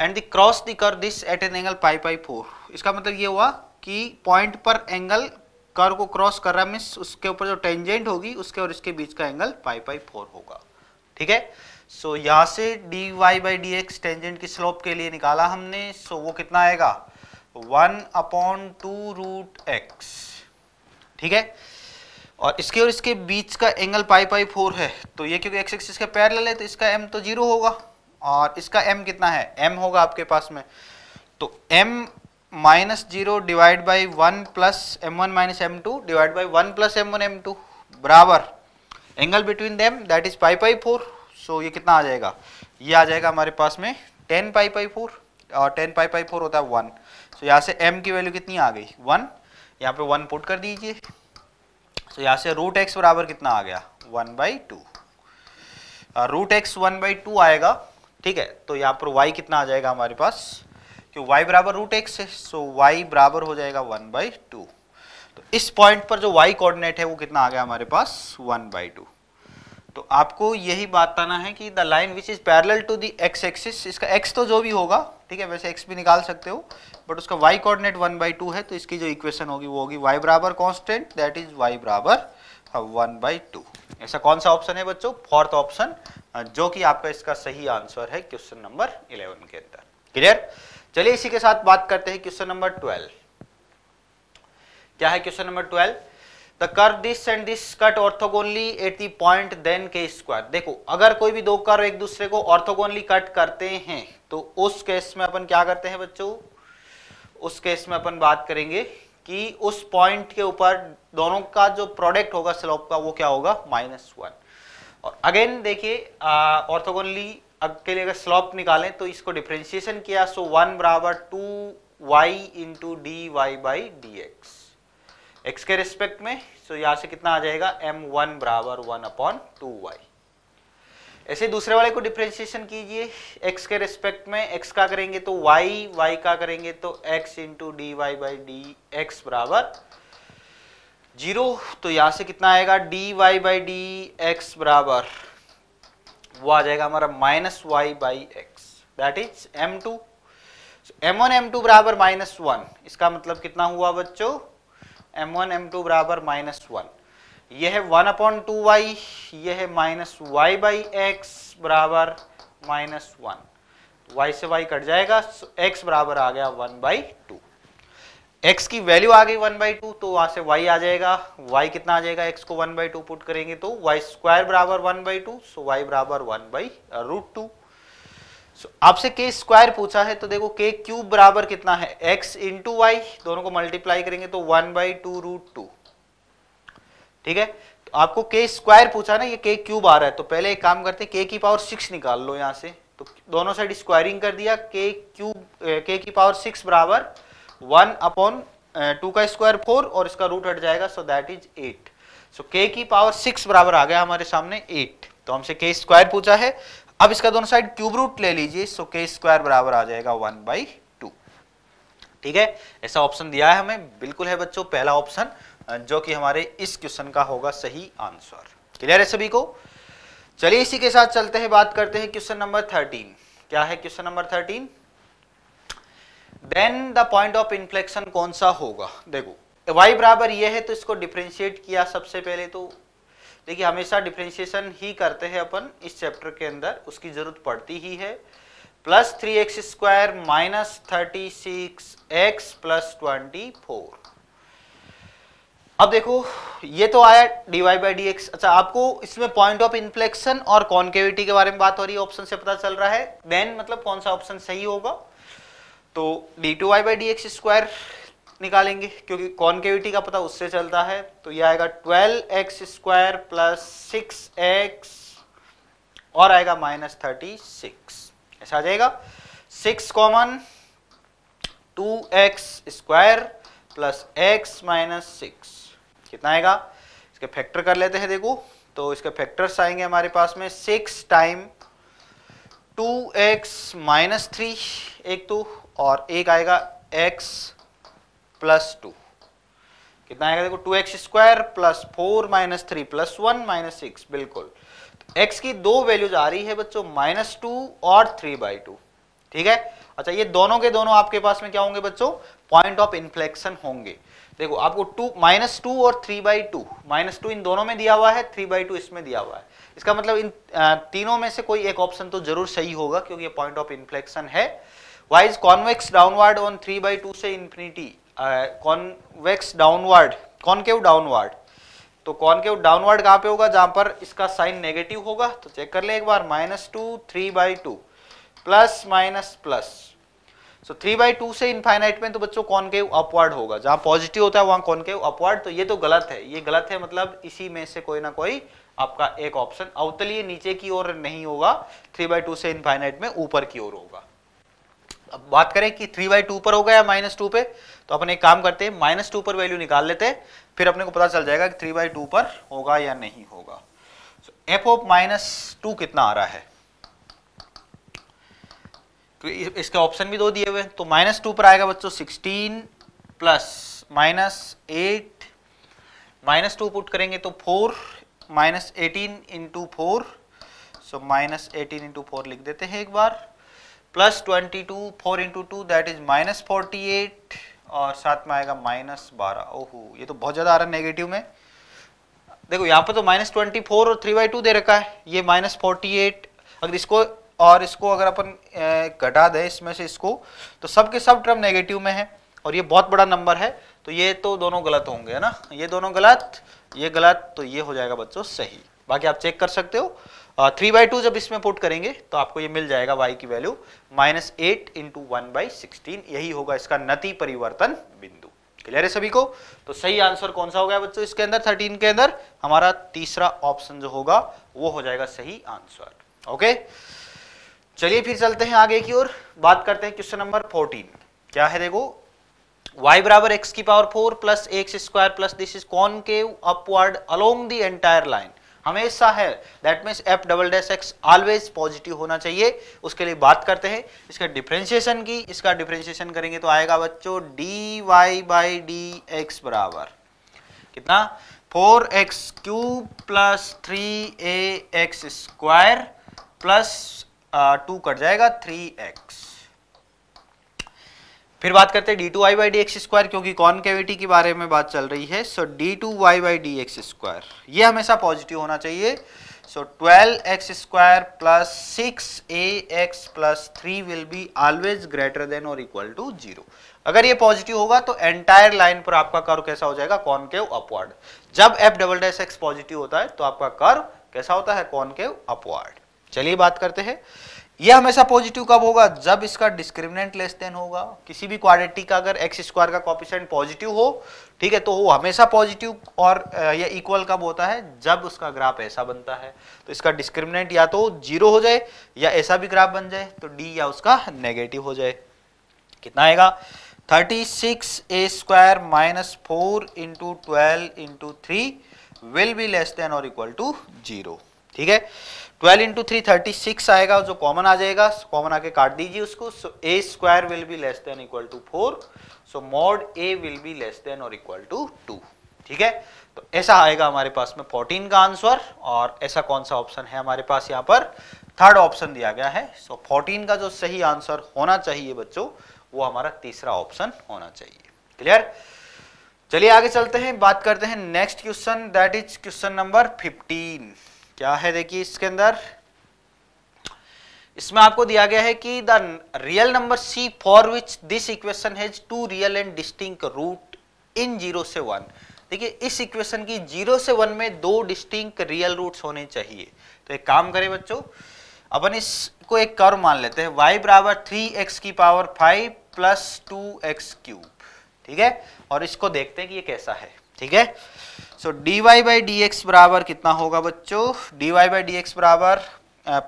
and the cross the curve this at an angle pi pi four इसका मतलब ये हुआ कि पॉइंट पर एंगल कर को क्रॉस कर रहा है मीन्स उसके ऊपर जो टेंजेंट होगी उसके और इसके बीच का एंगल पाई पाई फोर होगा ठीक है सो so, यहाँ से d y by D x tangent की स्लोप के लिए निकाला हमने सो so, वो कितना आएगा one upon two root x ठीक है और इसके और इसके बीच का एंगल पाई पाई फोर है तो ये क्योंकि एक्स एक्सिस के पैरेलल है तो इसका एम तो जीरो होगा और इसका एम कितना है एम होगा आपके पास में तो m minus zero divide by one plus m one minus m two divide by one plus m one m two बराबर angle between them that is pi pi four so ये कितना आ जाएगा ये आ जाएगा हमारे पास में टेन पाई पाई फोर और टेन पाई पाई फोर होता है वन सो so, यहाँ से एम की वैल्यू कितनी आ गई वन यहाँ पे वन पुट कर दीजिए सो so, यहाँ से रूट एक्स बराबर कितना आ गया one by two root x one by two आएगा ठीक है तो यहाँ पर वाई कितना आ जाएगा हमारे पास कि y बराबर रूट एक्स है सो y बराबर हो जाएगा वन बाई टू तो इस पॉइंट पर जो y कोऑर्डिनेट है वो कितना आ गया हमारे पास वन बाई टू तो आपको यही बात आना है कि the line which is parallel to the x axis इसका x तो जो भी होगा ठीक है वैसे x भी निकाल सकते हो बट उसका y coordinate one by two है तो इसकी जो इक्वेशन होगी वो होगी y बराबर कॉन्स्टेंट दैट इज y बराबर वन बाई टू ऐसा कौन सा ऑप्शन है बच्चों फोर्थ ऑप्शन जो कि आपका इसका सही आंसर है क्वेश्चन नंबर इलेवन के अंदर क्लियर चलिए इसी के साथ बात करते हैं क्वेश्चन नंबर ट्वेल्व क्या है question number twelve the curve this and this cut orthogonally at the point then k square देखो अगर कोई भी दो कर्व एक दूसरे को ऑर्थोगोनली कट करते हैं तो उस केस में अपन क्या करते हैं बच्चों उस केस में अपन बात करेंगे कि उस पॉइंट के ऊपर दोनों का जो प्रोडक्ट होगा स्लोप का वो क्या होगा माइनस वन और अगेन देखिए ऑर्थोगोनली अब के लिए अगर स्लॉप निकालें तो इसको डिफ्रेंशिएशन किया सो वन बराबर two y into d y by D x x के रिस्पेक्ट में सो so यहाँ से कितना आ जाएगा एम वन बराबर वन अपॉन टू वाई ऐसे दूसरे वाले को डिफ्रेंशिएशन कीजिए x के रिस्पेक्ट में x का करेंगे तो y y का करेंगे तो x into d y by D x बराबर जीरो तो यहाँ से कितना आएगा d y by D x बराबर वो आ जाएगा हमारा minus y by x that is m two m one m two बराबर माइनस वन इसका मतलब कितना हुआ बच्चों एम वन एम टू बराबर माइनस वन यह है वन अपॉन टू वाई यह है माइनस वाई बाई एक्स बराबर माइनस वन वाई से वाई कट जाएगा एक्स बराबर आ गया वन बाई टू x की वैल्यू आ गई वन बाई टू तो वहां से y आ जाएगा y कितना आ जाएगा x को वन बाई टू पुट करेंगे तो y स्क्वायर बराबर one by two so y बराबर one by root two so आपसे k स्क्वायर पूछा है तो देखो k क्यूब बराबर कितना है x इंटू वाई दोनों को मल्टीप्लाई करेंगे तो one by two root two ठीक है तो आपको k स्क्वायर पूछा ना ये k क्यूब आ रहा है तो पहले एक काम करते हैं k की पावर सिक्स निकाल लो यहां से तो दोनों साइड स्क्वायरिंग कर दिया k क्यूब uh, k की पावर सिक्स बराबर वन अपॉन टू का स्क्वायर फोर और इसका रूट हट जाएगा so that is eight so k की पावर सिक्स बराबर आ गया हमारे सामने एट तो हमसे के स्क्वायर पूछा है अब इसका दोनों साइड क्यूब रूट ले लीजिए सो के स्क्वायर बराबर आ जाएगा वन बाई टू ठीक है ऐसा ऑप्शन दिया है हमें बिल्कुल है बच्चों पहला ऑप्शन जो कि हमारे इस क्वेश्चन का होगा सही आंसर क्लियर है सभी को चलिए इसी के साथ चलते हैं बात करते हैं क्वेश्चन नंबर थर्टीन क्या है question number thirteen then the point of inflection कौन सा होगा देखो वाई बराबर ये है तो इसको डिफ्रेंशिएट किया सबसे पहले तो देखिए हमेशा डिफ्रेंशिएशन ही करते हैं अपन इस चैप्टर के अंदर उसकी जरूरत पड़ती ही है plus three x square minus thirty six x plus twenty four अब देखो ये तो आया d y by D x अच्छा आपको इसमें पॉइंट ऑफ इन्फ्लेक्शन और कॉन्केविटी के बारे में बात हो रही है ऑप्शन से पता चल रहा है देन मतलब कौन सा ऑप्शन सही होगा तो d two y by D x square निकालेंगे क्योंकि कॉन्केविटी का पता उससे चलता है तो ये आएगा twelve x square plus six x और आएगा माइनस थर्टी सिक्स ऐसा आ जाएगा six common two x square plus x minus six कितना आएगा इसके फैक्टर कर लेते हैं देखो तो इसके फैक्टर्स आएंगे हमारे पास में six time two x minus three एक तो और एक आएगा x प्लस टू कितना आएगा देखो two x square plus four minus three plus one minus six बिल्कुल तो x की दो वैल्यूज आ रही है बच्चों माइनस टू और थ्री बाई टू ठीक है अच्छा ये दोनों के दोनों आपके पास में क्या होंगे बच्चों पॉइंट ऑफ इन्फ्लेक्शन होंगे देखो आपको टू माइनस टू और three by two minus two इन दोनों में दिया हुआ है थ्री बाई टू इसमें दिया हुआ है इसका मतलब इन तीनों में से कोई एक ऑप्शन तो जरूर सही होगा क्योंकि ये पॉइंट ऑफ इन्फ्लेक्शन है y is convex downward on three by two से infinity convex downward concave downward तो कॉनकेव डाउनवर्ड कहाँ पे होगा जहां पर इसका साइन नेगेटिव होगा तो चेक कर ले एक बार minus two three by two plus minus plus so three by two से इनफाइनाइट में तो बच्चों के अपवर्ड होगा जहां पॉजिटिव होता है वहां कॉनकेव अपवर्ड तो ये तो गलत है ये गलत है मतलब इसी में से कोई ना कोई आपका एक ऑप्शन अवतलीय नीचे की ओर नहीं होगा थ्री बाई टू से इनफाइनाइट में ऊपर की ओर होगा अब बात करें कि थ्री बाई टू पर होगा या माइनस टू पे तो अपन एक काम करते हैं माइनस टू पर वैल्यू निकाल लेते हैं फिर अपने को पता चल जाएगा कि थ्री बाई टू पर होगा या नहीं होगा एफ ऑफ माइनस टू कितना आ रहा है क्योंकि तो इसके ऑप्शन भी दो दिए हुए तो माइनस टू पर आएगा बच्चों sixteen plus minus eight minus two put करेंगे तो four minus eighteen into four so minus eighteen into four लिख देते हैं एक बार plus twenty two four into two that is minus forty eight और साथ में आएगा माइनस बारह ओहो ये तो बहुत ज़्यादा आ रहा है नेगेटिव में देखो यहाँ पर तो माइनस ट्वेंटी फोर और थ्री बाई टू दे रखा है ये माइनस फोर्टी एट अगर इसको और इसको अगर अपन घटा दें इसमें से इसको तो सब के सब टर्म नेगेटिव में है और ये बहुत बड़ा नंबर है तो ये तो दोनों गलत होंगे है ना ये दोनों गलत ये गलत तो ये हो जाएगा बच्चों सही बाकी आप चेक कर सकते हो थ्री बाई टू जब इसमें पुट करेंगे तो आपको ये मिल जाएगा वाई की value minus eight into one by sixteen यही होगा इसका नति परिवर्तन बिंदु क्लियर है सभी को तो सही आंसर कौन सा हो गया बच्चों इसके अंदर थर्टीन के अंदर हमारा तीसरा ऑप्शन जो होगा वो हो जाएगा सही आंसर ओके चलिए फिर चलते हैं आगे की ओर बात करते हैं क्वेश्चन नंबर फोर्टीन क्या है देखो y बराबर x की power four plus x square plus this is concave upward along the entire line हमेशा है that means f double dash x always positive होना चाहिए उसके लिए बात करते हैं इसका डिफ्रेंशिएशन की इसका डिफ्रेंशिएशन करेंगे तो आएगा बच्चों d y by D x बराबर कितना four x cube plus three a x square plus two cut जाएगा थ्री एक्स फिर बात करते हैं d two y by D x square क्योंकि कॉन कैविटी के बारे में बात चल रही है so d two y by D x square ये हमेशा पॉजिटिव होना चाहिए so twelve x square plus six a x plus three will B always greater than और इक्वल टू जीरो अगर ये पॉजिटिव होगा तो एंटायर लाइन पर आपका कर्व कैसा हो जाएगा कॉन केव अपवर्ड जब f double dash x positive होता है तो आपका कर्व कैसा होता है कॉन केव अपवर्ड चलिए बात करते हैं ये हमेशा पॉजिटिव कब होगा जब इसका डिस्क्रिमिनेंट लेस देन होगा किसी भी क्वालिटी का अगर एक्स स्क्वायर का कॉपिशेंट पॉजिटिव हो ठीक है तो वो हमेशा पॉजिटिव और या इक्वल कब होता है जब उसका ग्राफ ऐसा बनता है तो इसका डिस्क्रिमिनेंट या तो जीरो हो जाए या ऐसा भी ग्राफ बन जाए तो डी या उसका नेगेटिव हो जाए कितना आएगा thirty six a square minus four into twelve into three will be less than और इक्वल टू जीरो ठीक है twelve into three thirty six आएगा जो कॉमन आ जाएगा कॉमन आके काट दीजिए उसको so a square will be less than equal to four so mod a will be less than और इक्वल टू टू ठीक है तो ऐसा आएगा हमारे पास में 14 का आंसर और ऐसा कौन सा ऑप्शन है हमारे पास यहाँ पर थर्ड ऑप्शन दिया गया है सो so, 14 का जो सही आंसर होना चाहिए बच्चों वो हमारा तीसरा ऑप्शन होना चाहिए क्लियर चलिए आगे चलते हैं बात करते हैं next question that is question number fifteen क्या है देखिए इसके अंदर इसमें आपको दिया गया है कि the real number c for which this equation has two real and distinct root in zero से वन देखिए इस इक्वेशन की जीरो से वन में दो डिस्टिंक रियल रूट होने चाहिए तो एक काम करें बच्चों अपन इसको एक कर्व मान लेते हैं वाई बराबर थ्री एक्स की power five plus two x cube ठीक है और इसको देखते हैं कि ये कैसा है ठीक है so d y by D x बराबर कितना होगा बच्चों d y by D x बराबर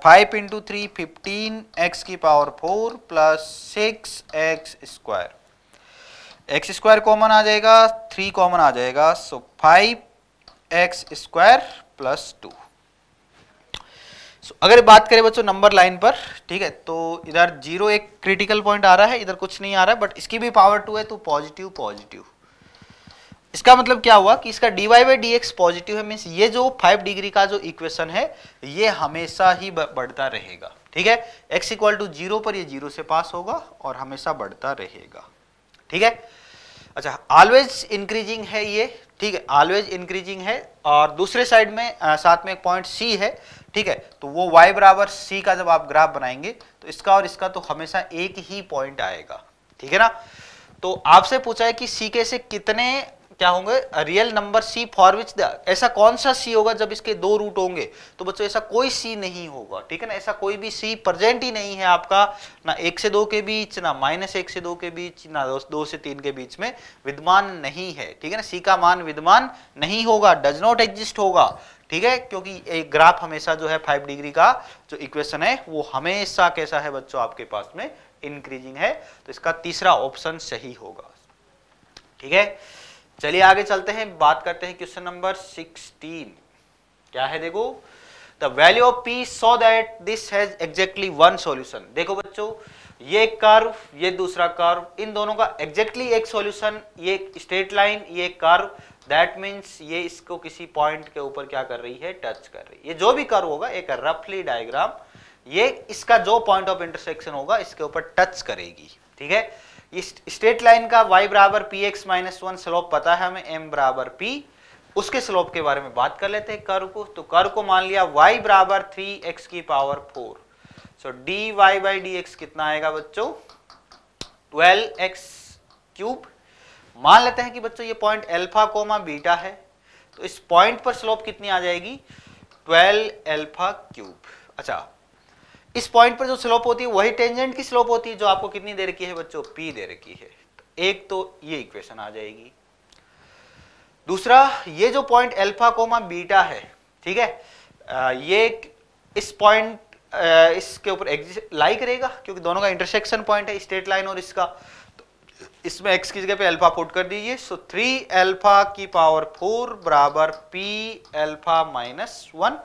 five into three fifteen x की power four plus six x square x square common आ जाएगा थ्री कॉमन आ जाएगा so five x square plus two अगर बात करें बच्चों नंबर लाइन पर ठीक है तो इधर जीरो एक क्रिटिकल पॉइंट आ रहा है इधर कुछ नहीं आ रहा है बट इसकी भी पावर टू है तो पॉजिटिव पॉजिटिव इसका मतलब क्या हुआ कि इसका dy y by d positive है मीन्स ये जो फाइव डिग्री का जो इक्वेशन है ये हमेशा ही बढ़ता रहेगा ठीक है x इक्वल टू जीरो पर ये जीरो से पास होगा और हमेशा बढ़ता रहेगा ठीक है अच्छा ऑलवेज इंक्रीजिंग है ये ठीक है ऑलवेज इंक्रीजिंग है और दूसरे साइड में आ, साथ में एक पॉइंट सी है ठीक है तो वो y बराबर सी का जब आप ग्राफ बनाएंगे तो इसका और इसका तो हमेशा एक ही पॉइंट आएगा ठीक है ना तो आपसे पूछा है कि सी के से कितने क्या होंगे real number c for which ऐसा कौन सा सी होगा जब इसके दो रूट होंगे तो बच्चों ऐसा कोई सी नहीं होगा ठीक है ना ऐसा कोई भी सी प्रेजेंट ही नहीं है आपका ना एक से दो के बीच ना माइनस एक से दो के बीच ना दो, दो से तीन के बीच में विद्यमान नहीं है ठीक है ना सी का मान विद्यमान नहीं होगा डज नॉट एग्जिस्ट होगा ठीक है क्योंकि एक ग्राफ हमेशा जो है फाइव डिग्री का जो इक्वेशन है वो हमेशा कैसा है बच्चों आपके पास में इंक्रीजिंग है तो इसका तीसरा ऑप्शन सही होगा ठीक है चलिए आगे चलते हैं बात करते हैं क्वेश्चन नंबर 16 क्या है देखो the value of p so that this has exactly one solution देखो बच्चों ये कर्व ये दूसरा कर्व इन दोनों का एग्जैक्टली exactly एक सॉल्यूशन ये स्ट्रेट लाइन ये कर्व दैट मीन्स ये इसको किसी पॉइंट के ऊपर क्या कर रही है टच कर रही है ये जो भी कर्व होगा एक रफली डायग्राम ये इसका जो पॉइंट ऑफ इंटरसेक्शन होगा इसके ऊपर टच करेगी ठीक है स्ट्रेट लाइन का वाई बराबर p x minus one slope पता है हमें एम बराबर पी उसके स्लोप के बारे में बात कर लेते हैं कर को तो कर को मान लिया वाई बराबर थ्री एक्स की power four so d y by D x कितना आएगा बच्चों ट्वेल्व एक्स क्यूब मान लेते हैं कि बच्चों ये पॉइंट एल्फा कोमा बीटा है तो इस पॉइंट पर स्लोप कितनी आ जाएगी ट्वेल्व एल्फा क्यूब अच्छा इस पॉइंट पर जो स्लोप होती है वही टेंजेंट की स्लोप होती है जो आपको कितनी दे रखी है बच्चों पी दे रखी है तो एक तो ये इक्वेशन आ जाएगी दूसरा ये जो पॉइंट अल्फा कोमा बीटा है ठीक है ये इस पॉइंट इसके ऊपर लाइक रहेगा क्योंकि दोनों का इंटरसेक्शन पॉइंट है स्ट्रेट लाइन और इसका तो इसमें एक्स की जगह पे अल्फा पुट कर दीजिए सो थ्री अल्फा की पावर फोर बराबर पी अल्फा माइनस वन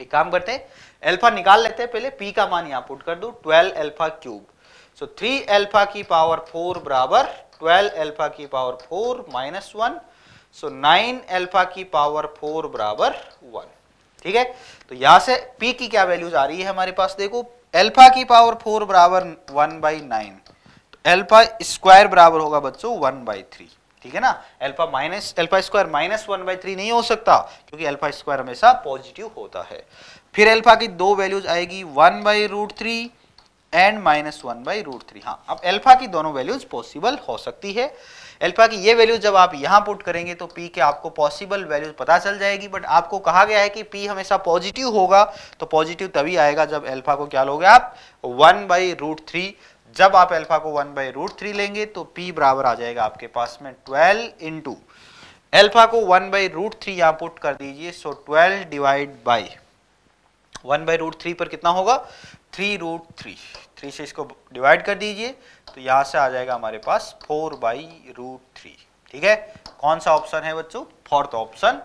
एक काम करते हैं एल्फा निकाल लेते हैं पहले पी का मान यहां पुट कर दू twelve alpha cube so three alpha की पावर फोर बराबर ट्वेल्व एल्फा की power four minus one so nine alpha की पावर फोर बराबर वन ठीक है तो यहां से p की क्या वैल्यूज आ रही है हमारे पास देखो एल्फा की पावर फोर बराबर one by nine alpha square बराबर होगा बच्चों वन बाई थ्री ठीक है ना alpha minus alpha square minus one by three नहीं हो सकता क्योंकि एल्फा स्क्वायर हमेशा पॉजिटिव होता है फिर एल्फा की दो वैल्यूज आएगी one by root three and minus one by root three हाँ अब एल्फा की दोनों वैल्यूज पॉसिबल हो सकती है एल्फा की ये वैल्यू जब आप यहाँ पुट करेंगे तो पी के आपको पॉसिबल वैल्यूज पता चल जाएगी बट आपको कहा गया है कि पी हमेशा पॉजिटिव होगा तो पॉजिटिव तभी आएगा जब एल्फा को क्या लोगे आप वन बाई रूट थ्री जब आप अल्फा को वन बाई रूट थ्री लेंगे तो पी बराबर आ जाएगा आपके पास में ट्वेल्व इंटू एल्फा को वन बाई रूट थ्री यहां पुट कर दीजिए so twelve divide by one by root three पर कितना होगा थ्री रूट थ्री थ्री से इसको डिवाइड कर दीजिए तो यहां से आ जाएगा हमारे पास फोर बाई रूट थ्री ठीक है कौन सा ऑप्शन है बच्चों फोर्थ ऑप्शन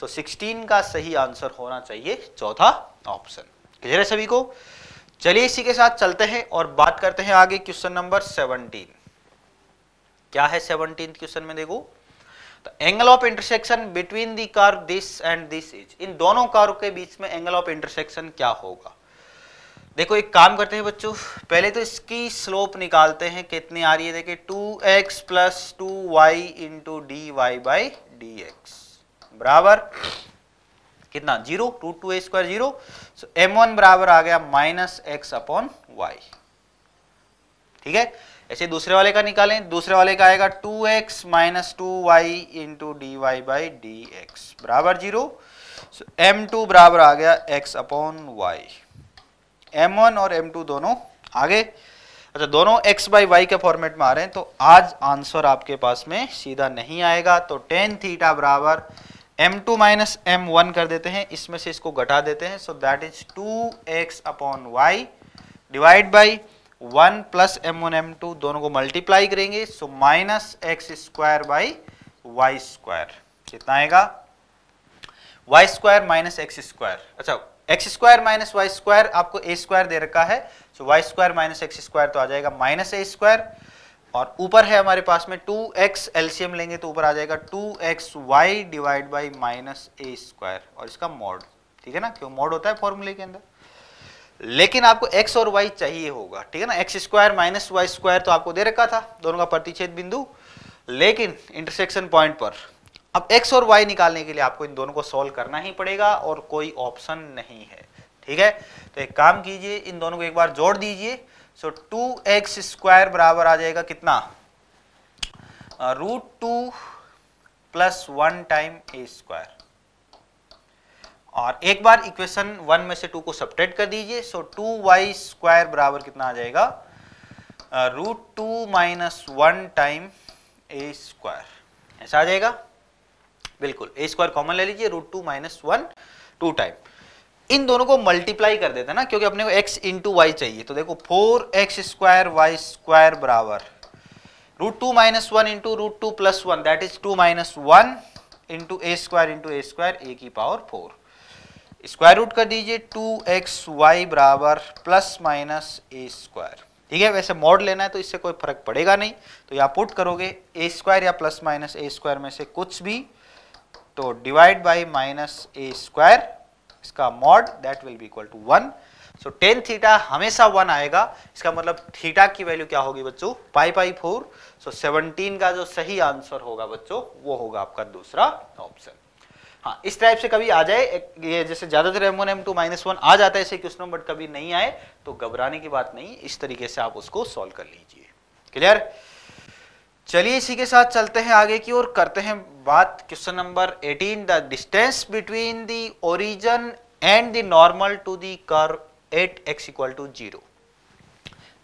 सो सिक्सटीन का सही आंसर होना चाहिए चौथा ऑप्शन क्लियर है सभी को चलिए इसी के साथ चलते हैं और बात करते हैं आगे क्वेश्चन नंबर सेवनटीन क्या है सेवनटीन क्वेश्चन में देखो तो angle of intersection between the curve this and this is इन दोनों कारों के बीच में एंगल ऑफ इंटरसेक्शन क्या होगा देखो एक काम करते हैं बच्चों पहले तो इसकी स्लोप निकालते हैं कितनी आ रही है देखिए two x plus two y into d y by D x बराबर कितना zero two two a square zero m one बराबर आ गया माइनस एक्स अपॉन वाई ठीक है ऐसे दूसरे वाले का निकालें दूसरे वाले का आएगा two x minus two y into d y by D x बराबर जीरो एम टू बराबर आ गया x upon y m one और एम टू दोनों आगे अच्छा दोनों x बाई वाई के फॉर्मेट में आ रहे हैं तो आज आंसर आपके पास में सीधा नहीं आएगा तो टेन थीटा बराबर m two minus m one कर देते हैं इसमें से इसको घटा देते हैं so that is two x upon y divide by one plus m one m two दोनों को मल्टीप्लाई करेंगे so minus x square by y square कितना आएगा y square minus x square अच्छा x square minus y square आपको a square दे रखा है so y square minus x square तो आ जाएगा माइनस ए स्क्वायर और ऊपर है हमारे पास में 2x एक्स एल्सियम लेंगे तो ऊपर आ जाएगा 2xy x y divide by minus a square और इसका मॉड ठीक है ना क्यों मॉड होता है फॉर्मूले के अंदर लेकिन आपको x और y चाहिए होगा ठीक है ना x square minus y square तो आपको दे रखा था दोनों का प्रतिच्छेद बिंदु लेकिन इंटरसेक्शन पॉइंट पर अब x और y निकालने के लिए आपको इन दोनों को सॉल्व करना ही पड़ेगा और कोई ऑप्शन नहीं है ठीक है तो एक काम कीजिए इन दोनों को एक बार जोड़ दीजिए सो टू एक्स स्क्वायर बराबर आ जाएगा कितना root two plus one time a square और एक बार इक्वेशन वन में से टू को सपरेट कर दीजिए सो टू वाई स्क्वायर बराबर कितना आ जाएगा root two minus one time a square ऐसा आ जाएगा बिल्कुल ए स्क्वायर कॉमन ले लीजिए root two minus one two time इन दोनों को मल्टीप्लाई कर देते हैं ना क्योंकि अपने को x इंटू वाई चाहिए तो देखो four x square y square बराबर root two minus one into root two plus one that is two minus one into a square into a square a की पावर फोर स्क्वायर रूट कर दीजिए two x y बराबर plus minus a square ठीक है वैसे mod लेना है तो इससे कोई फर्क पड़ेगा नहीं तो या पुट करोगे ए स्क्वायर या प्लस माइनस ए स्क्वायर में से कुछ भी तो divide by minus a square इसका mod that will be equal to one so tan theta हमेशा वन आएगा इसका मतलब थीटा की वैल्यू क्या होगी बच्चों पाई पाई फोर सो सेवनटीन का जो सही आंसर होगा बच्चों वो होगा आपका दूसरा ऑप्शन हाँ इस टाइप से कभी आ जाए ये जैसे ज्यादातर m one m two minus one आ जाता है ऐसे क्वेश्चनों बट कभी नहीं आए तो घबराने की बात नहीं इस तरीके से आप उसको सॉल्व कर लीजिए क्लियर चलिए इसी के साथ चलते हैं आगे की ओर करते हैं बात question number 18 the distance between the origin and the normal to the curve at x equal to zero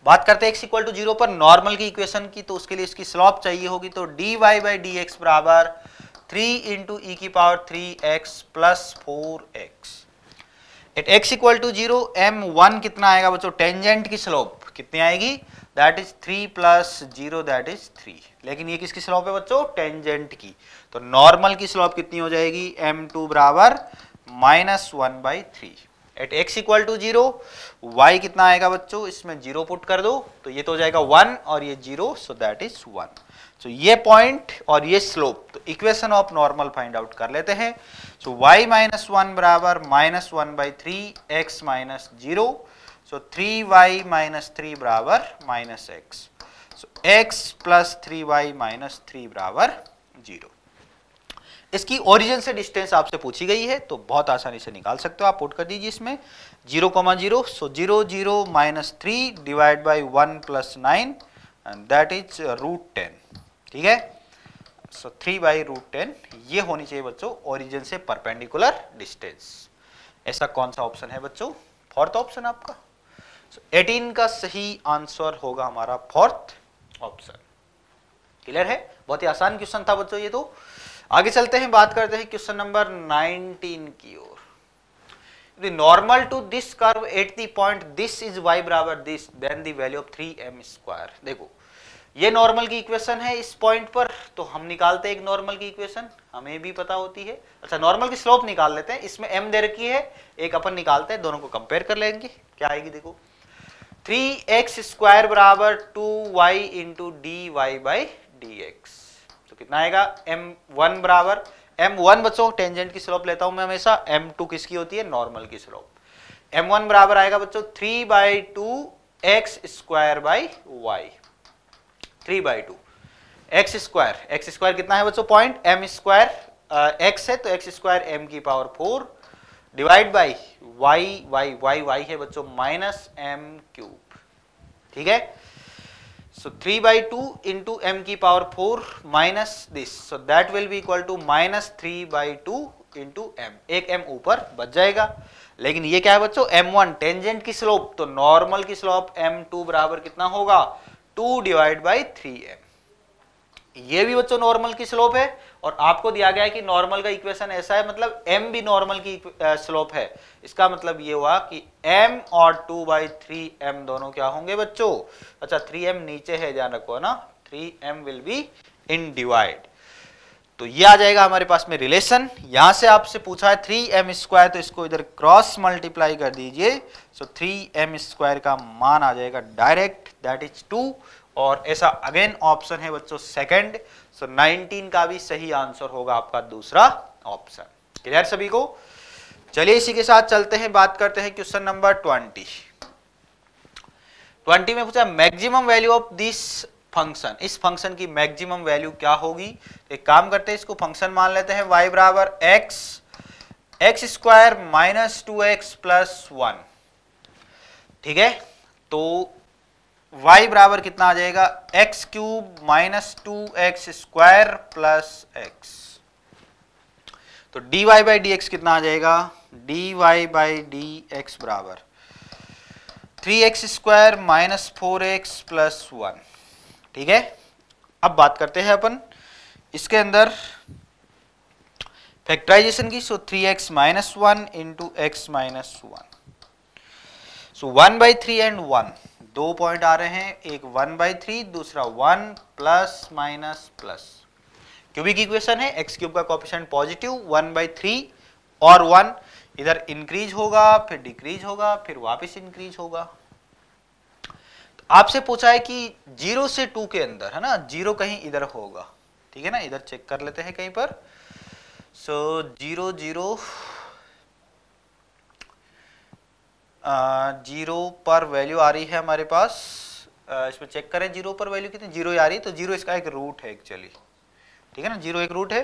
बात करते हैं एक्स इक्वल टू जीरो पर नॉर्मल की इक्वेशन की तो उसके लिए इसकी स्लॉप चाहिए होगी तो d y by D x बराबर थ्री इंटू ई की power three x plus four x at x equal to zero m one कितना आएगा बच्चों टेंजेंट की स्लोप कितनी आएगी that is three plus zero that is three लेकिन ये किसकी स्लॉप है बच्चों टेंजेंट की तो नॉर्मल की स्लॉप कितनी हो जाएगी एम टू बराबर minus one by three at x equal to zero y कितना आएगा बच्चों इसमें जीरो पुट कर दो तो ये तो हो जाएगा वन और ये zero so that is one so ये पॉइंट और ये स्लोप तो equation of normal find out कर लेते हैं सो वाई माइनस वन बराबर minus one by three x minus zero So, 3y minus 3 बराबर minus x. So, x plus 3y minus 3 बराबर 0. इसकी ओरिजिन से डिस्टेंस आपसे पूछी गई है तो बहुत आसानी से निकाल सकते हो आप पुट कर दीजिए इसमें zero comma zero so zero zero minus three divide by one plus nine and that is root ten ठीक है so three by root ten ये होनी चाहिए बच्चों ओरिजिन से परपेंडिकुलर डिस्टेंस ऐसा कौन सा ऑप्शन है बच्चों फोर्थ ऑप्शन आपका एटीन का सही आंसर होगा हमारा फोर्थ ऑप्शन क्लियर है बहुत ही आसान क्वेश्चन था बच्चों ये तो आगे चलते हैं बात करते हैं क्वेश्चन नंबर 19 की ओर the normal to this curve at the point this is y बराबर this then the value of 3m square देखो ये नॉर्मल की इक्वेशन है इस पॉइंट पर तो हम निकालते हैं एक नॉर्मल की इक्वेशन हमें भी पता होती है अच्छा नॉर्मल की स्लोप निकाल लेते हैं इसमें m दे रखी है एक अपन निकालते हैं दोनों को कंपेयर कर लेंगे क्या आएगी देखो थ्री एक्स स्क्वायर बराबर two y into d y by D x तो कितना आएगा एम वन बराबर एम वन बच्चों टेंजेंट की स्लोप लेता हूं मैं हमेशा एम टू किसकी होती है नॉर्मल की स्लोप एम वन बराबर आएगा बच्चों three by two x square by y three by two x square x square कितना है बच्चों पॉइंट एम स्क्वायर एक्स है तो एक्स स्क्वायर एम की power four divide by y y y y है बच्चों माइनस एम क्यूब ठीक है so three by two into m की power four minus this so that will be equal to minus three by two into m एक M ऊपर बच जाएगा लेकिन ये क्या है बच्चों एम वन टेंजेंट की स्लोप तो नॉर्मल की स्लोप एम टू बराबर कितना होगा two divide by three m ये भी बच्चों नॉर्मल की स्लोप है और आपको दिया गया है कि नॉर्मल का इक्वेशन ऐसा है मतलब एम भी नॉर्मल की स्लोप है इसका मतलब ये हुआ कि एम और टू बाई थ्री एम दोनों क्या होंगे बच्चों अच्छा थ्री एम नीचे है ध्यान रखो है ना three m will be in divide तो ये आ जाएगा हमारे पास में रिलेशन यहां से आपसे पूछा है थ्री एम स्क्वायर तो इसको इधर क्रॉस मल्टीप्लाई कर दीजिए सो थ्री एम स्क्वायर का मान आ जाएगा डायरेक्ट दैट इज टू और ऐसा अगेन ऑप्शन है बच्चों सेकंड सो so, 19 का भी सही आंसर होगा आपका दूसरा ऑप्शन क्लियर सभी को चलिए इसी के साथ चलते हैं बात करते हैं क्वेश्चन नंबर 20 20 में पूछा maximum value of this function इस फंक्शन की मैक्सिमम वैल्यू क्या होगी तो एक काम करते हैं इसको फंक्शन मान लेते हैं वाई बराबर x x square minus two x plus one ठीक है तो y बराबर कितना आ जाएगा x cube minus two x square plus x तो dy वाई बाई डी कितना आ जाएगा dy वाई बाई डी बराबर three x square minus four x plus one ठीक है अब बात करते हैं अपन इसके अंदर फैक्टराइजेशन की so three x minus one into x minus one so one by three and one दो पॉइंट आ रहे हैं एक वन बाई थ्री दूसरा one plus minus plus cubic equation है एक्स क्यूब का coefficient positive one by three और one इधर इंक्रीज होगा फिर डिक्रीज होगा फिर वापस इंक्रीज होगा तो आपसे पूछा है कि जीरो से टू के अंदर है ना जीरो कहीं इधर होगा ठीक है ना इधर चेक कर लेते हैं कहीं पर सो जीरो जीरो जीरो पर वैल्यू आ रही है हमारे पास इसमें चेक करें जीरो पर वैल्यू कितनी जीरो आ रही है तो जीरो इसका एक रूट है एक्चुअली ठीक है ना जीरो एक रूट है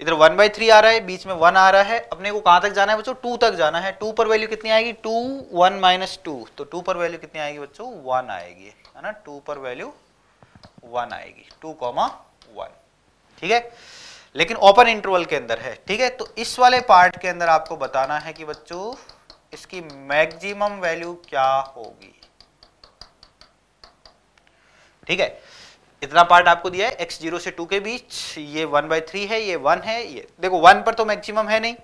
इधर वन बाई थ्री आ रहा है बीच में वन आ रहा है अपने को कहाँ तक जाना है बच्चों टू तक जाना है टू पर वैल्यू कितनी आएगी टू वन माइनस टू तो टू पर वैल्यू कितनी आएगी बच्चों वन आएगी है ना टू पर वैल्यू वन आएगी टू कॉमा वन ठीक है लेकिन ओपन इंटरवल के अंदर है ठीक है तो इस वाले पार्ट के अंदर आपको बताना है कि बच्चों इसकी मैक्सिमम वैल्यू क्या होगी ठीक है इतना पार्ट आपको दिया है x जीरो से टू के बीच ये वन बाई थ्री है ये वन है ये देखो वन पर तो मैक्सिमम है नहीं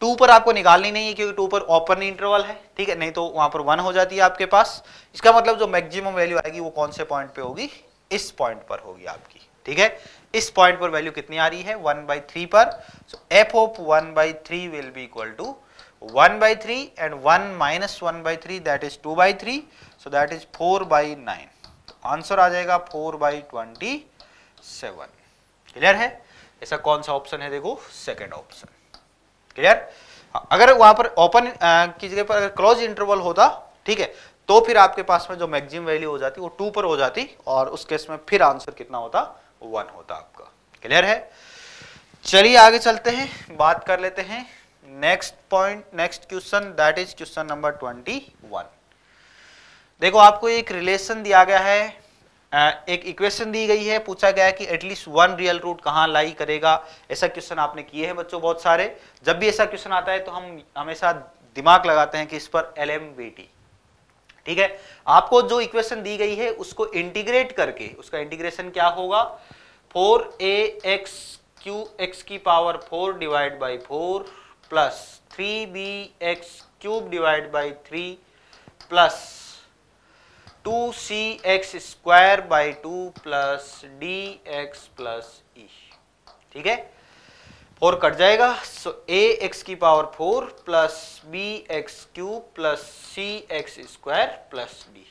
टू पर आपको निकालनी नहीं है क्योंकि टू पर ओपन इंटरवल है ठीक है नहीं तो वहां पर वन हो जाती है आपके पास इसका मतलब जो मैक्सिमम वैल्यू आएगी वो कौन से पॉइंट पे होगी इस पॉइंट पर होगी आपकी ठीक है इस पॉइंट पर वैल्यू कितनी आ रही है वन बाई थ्री पर so f of one by three will be equal to 1 by 3 and 1 minus 1 by 3 that is 2 by 3. So, that is 4 by 9. Answer आ जाएगा 4 by 27. क्लियर है ऐसा कौन सा ऑप्शन है देखो सेकेंड ऑप्शन क्लियर अगर वहां पर ओपन की जगह पर अगर क्लोज इंटरवल होता ठीक है तो फिर आपके पास में जो मैक्सिमम वैल्यू हो जाती वो टू पर हो जाती और उस केस में फिर आंसर कितना होता वन होता आपका क्लियर है चलिए आगे चलते हैं बात कर लेते हैं next point next question that is question number twenty one देखो आपको एक रिलेशन दिया गया है एक इक्वेशन दी गई है पूछा गया कि एटलीस्ट वन रियल रूट कहाँ लाई करेगा ऐसा क्वेश्चन आपने किए हैं बच्चों बहुत सारे जब भी ऐसा क्वेश्चन आता है तो हम हमेशा दिमाग लगाते हैं कि इस पर एल एम ठीक है आपको जो इक्वेशन दी गई है उसको इंटीग्रेट करके उसका इंटीग्रेशन क्या होगा four a x cube x की power four divide by four plus three b x cube divide by three plus two c x square by two plus d x plus e ठीक है four cut जाएगा so a x की power four plus b x cube plus c x square plus d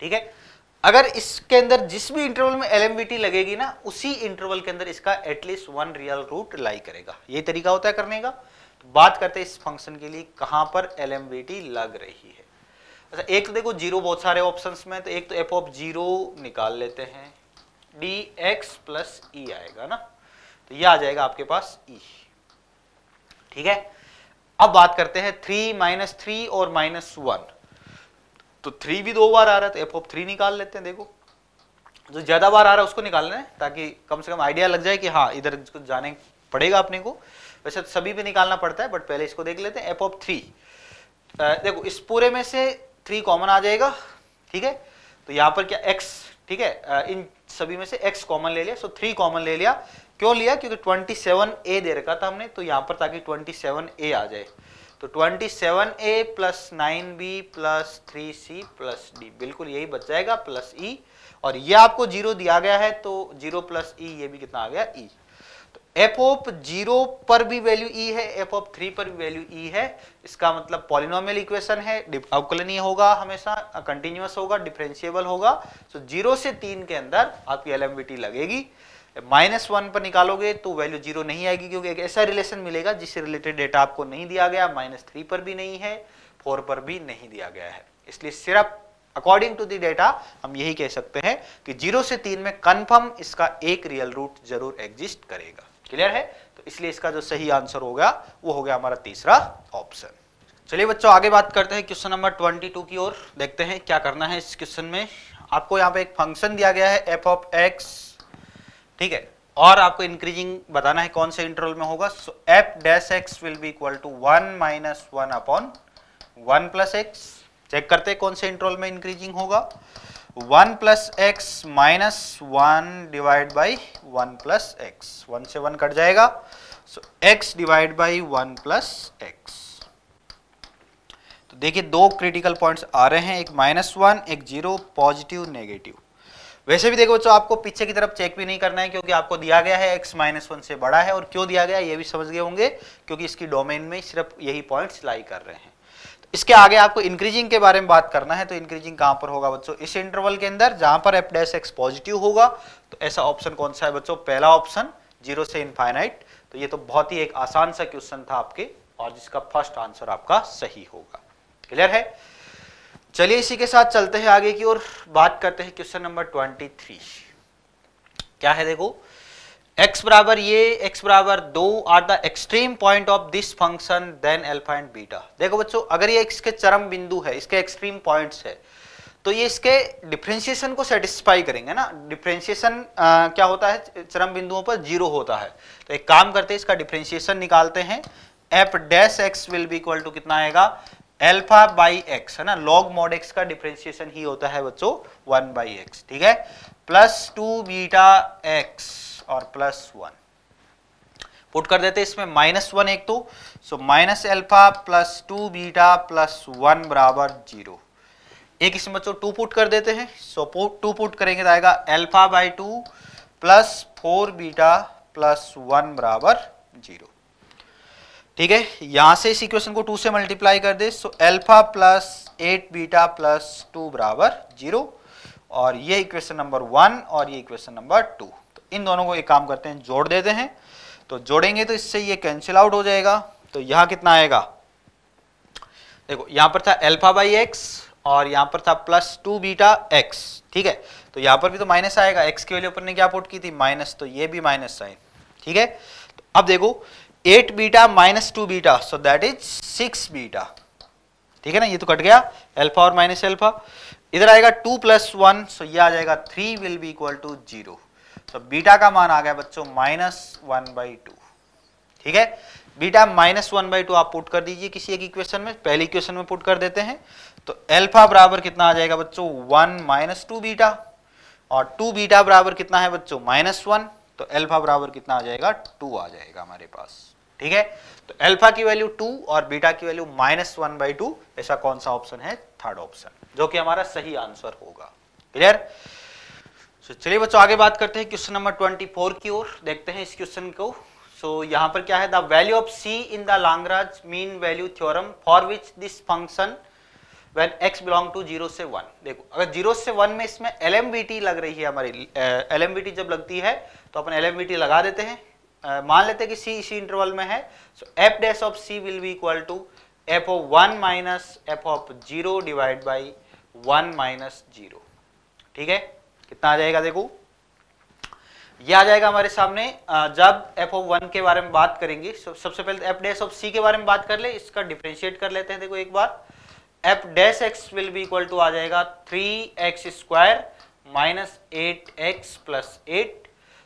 ठीक है अगर इसके अंदर जिस भी इंटरवल में एल लगेगी ना उसी इंटरवल के अंदर इसका at least one real root lie करेगा ये तरीका होता है करने का तो बात करते हैं इस फंक्शन के लिए कहां पर एल लग रही है अच्छा एक तो देखो जीरो बहुत सारे ऑप्शंस में तो एक तो एफ ऑफ जीरो निकाल लेते हैं डी एक्स प्लस ई आएगा ना तो ये आ जाएगा आपके पास ई e। ठीक है अब बात करते हैं थ्री माइनस थ्री और माइनस वन तो थ्री भी दो बार आ रहा है तो एफ ऑफ थ्री निकाल लेते हैं देखो जो ज्यादा बार आ रहा है उसको निकालना है ताकि कम से कम आइडिया लग जाए कि हाँ इधर जाने पड़ेगा अपने को वैसे तो सभी में निकालना पड़ता है बट पहले इसको देख लेते हैं एफ ऑफ थ्री देखो इस पूरे में से थ्री कॉमन आ जाएगा ठीक है तो यहाँ पर क्या एक्स ठीक है इन सभी में से एक्स कॉमन ले लिया सो थ्री कॉमन ले लिया क्यों लिया क्योंकि ट्वेंटी सेवन ए दे रखा था हमने तो यहाँ पर ताकि ट्वेंटी सेवन ए आ जाए तो 27a a plus nine b plus three c plus d बिल्कुल यही बच जाएगा प्लस ई e। और ये आपको जीरो दिया गया है तो जीरो प्लस ई ये भी कितना आ गया ई e। तो एफ ओप जीरो पर भी वैल्यू ई e है एफ ओप थ्री पर भी वैल्यू ई है इसका मतलब पॉलिनोमियल इक्वेशन है अवकलनीय होगा हमेशा कंटिन्यूस होगा डिफ्रेंशिएबल होगा तो जीरो से तीन के अंदर आपकी एल लगेगी माइनस वन पर निकालोगे तो वैल्यू जीरो नहीं आएगी क्योंकि एक ऐसा रिलेशन मिलेगा जिससे रिलेटेड डेटा आपको नहीं दिया गया माइनस थ्री पर भी नहीं है फोर पर भी नहीं दिया गया है इसलिए सिर्फ अकॉर्डिंग टू दी डेटा हम यही कह सकते हैं कि जीरो से तीन में कन्फर्म इसका एक रियल रूट जरूर एग्जिस्ट करेगा क्लियर है तो इसलिए इसका जो सही आंसर होगा वो हो गया हमारा तीसरा ऑप्शन चलिए बच्चों आगे बात करते हैं क्वेश्चन नंबर टू की ओर देखते हैं क्या करना है इस क्वेश्चन में आपको यहाँ पे एक फंक्शन दिया गया है एफ ऑफ एक्स ठीक है और आपको इंक्रीजिंग बताना है कौन से इंटरवल में होगा f dash x will be equal to one minus one upon one plus x check करते हैं कौन से इंटरवल में इंक्रीजिंग होगा one plus x minus one divide by one plus x one से वन कट जाएगा so x divide by one plus x तो देखिए दो क्रिटिकल पॉइंट्स आ रहे हैं एक माइनस वन एक जीरो पॉजिटिव नेगेटिव वैसे भी देखो बच्चों आपको पीछे की तरफ चेक भी नहीं करना है क्योंकि आपको दिया गया है एक्स माइनस वन से बड़ा है और क्यों दिया गया ये भी समझ गए होंगे क्योंकि इसकी डोमेन में सिर्फ यही पॉइंट्स लाई कर रहे हैं तो इसके आगे आपको इंक्रीजिंग के बारे में बात करना है तो इंक्रीजिंग कहां पर होगा बच्चों इस इंटरवल के अंदर जहां पर एफ डैश एक्स पॉजिटिव होगा तो ऐसा ऑप्शन कौन सा है बच्चों पहला ऑप्शन जीरो से इनफाइनाइट तो ये तो बहुत ही एक आसान सा क्वेश्चन था आपके और जिसका फर्स्ट आंसर आपका सही होगा क्लियर है चलिए इसी के साथ चलते हैं आगे की ओर बात करते हैं क्वेश्चन नंबर ट्वेंटी थ्री क्या है देखो x बराबर ये x बराबर दो are the extreme point of this function then alpha and beta देखो बच्चों अगर ये इसके चरम बिंदु है इसके एक्सट्रीम पॉइंट्स है तो ये इसके डिफ्रेंशिएशन को सेटिस्फाई करेंगे ना डिफ्रेंशिएशन क्या होता है चरम बिंदुओं पर जीरो होता है तो एक काम करते हैं इसका डिफ्रेंशिएशन निकालते हैं f dash x will be equal to कितना आएगा एल्फा बाई एक्स है ना लॉग मॉड एक्स का डिफ्रेंसिएशन ही होता है बच्चों वन बाई एक्स ठीक है प्लस टू बीटा एक्स और प्लस वन पुट कर देते इसमें माइनस वन एक तो so minus alpha plus two beta plus one बराबर जीरो एक इसमें बच्चों टू पुट कर देते हैं सो टू पुट करेंगे तो आएगा alpha by two plus four beta plus one बराबर जीरो ठीक है यहां से इस इक्वेशन को टू से मल्टीप्लाई कर दे so alpha plus eight beta plus two बराबर जीरो और ये इक्वेशन नंबर वन और ये इक्वेशन नंबर टू तो इन दोनों को एक काम करते हैं जोड़ देते हैं तो जोड़ेंगे तो इससे ये कैंसिल आउट हो जाएगा तो यहां कितना आएगा देखो यहां पर था एल्फा बाई एक्स और यहां पर था प्लस टू बीटा एक्स ठीक है तो यहां पर भी तो माइनस आएगा एक्स के वैल्यू ऊपर ने क्या पुट की थी माइनस तो ये भी माइनस साइन ठीक है तो अब देखो eight beta minus two beta so that is six beta ठीक है ना ये तो कट गया एल्फा और माइनस एल्फा इधर आएगा टू प्लस वन सो ये आ जाएगा three will be equal to zero so beta का मान आ गया बच्चों माइनस वन बाई टू ठीक है beta minus one by two आप पुट कर दीजिए किसी एक इक्वेशन में पहली इक्वेशन में पुट कर देते हैं तो एल्फा बराबर कितना आ जाएगा बच्चों वन माइनस टू बीटा और टू बीटा बराबर कितना है बच्चों माइनस वन तो एल्फा बराबर कितना आ जाएगा टू आ जाएगा हमारे पास ठीक है तो अल्फा की वैल्यू टू और बीटा की value minus one by two ऐसा कौन सा ऑप्शन है थर्ड ऑप्शन जो कि हमारा सही आंसर होगा क्लियर so, चलिए बच्चों आगे बात करते हैं क्वेश्चन नंबर ट्वेंटी फोर की ओर देखते हैं इस क्वेश्चन को सो so, यहां पर क्या है the value of c in the Lagrange mean value theorem for which this function when x belong to zero से वन देखो अगर जीरो से वन में इसमें एल लग रही है हमारी एल जब लगती है तो अपन एल लगा देते हैं मान लेते हैं कि सी इसी इंटरवल में है so f dash of c will be equal to F of one minus f of zero divide by one minus zero ठीक है कितना आ जाएगा देखो ये आ जाएगा हमारे सामने जब एफ ऑफ वन के बारे में बात करेंगे सबसे पहले एफ डैश ऑफ सी के बारे में बात कर ले इसका डिफ्रेंशिएट कर लेते हैं देखो एक बार f dash x will be equal to आ जाएगा three x square minus eight x plus eight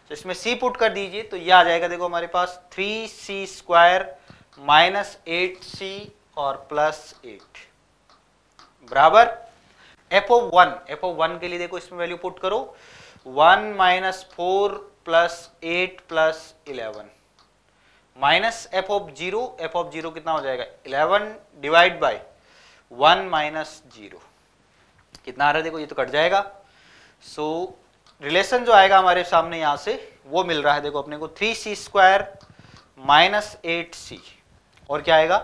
तो इसमें सी पुट कर दीजिए तो ये आ जाएगा देखो हमारे पास three c square minus eight c और प्लस एट बराबर f of one f of one के लिए देखो इसमें वैल्यू पुट करो one minus four plus eight plus eleven minus f of zero f of zero कितना हो जाएगा eleven divide by one minus zero कितना आ रहा है देखो ये तो कट जाएगा सो so, रिलेशन जो आएगा हमारे सामने यहां से वो मिल रहा है देखो अपने को three c square minus eight c और क्या आएगा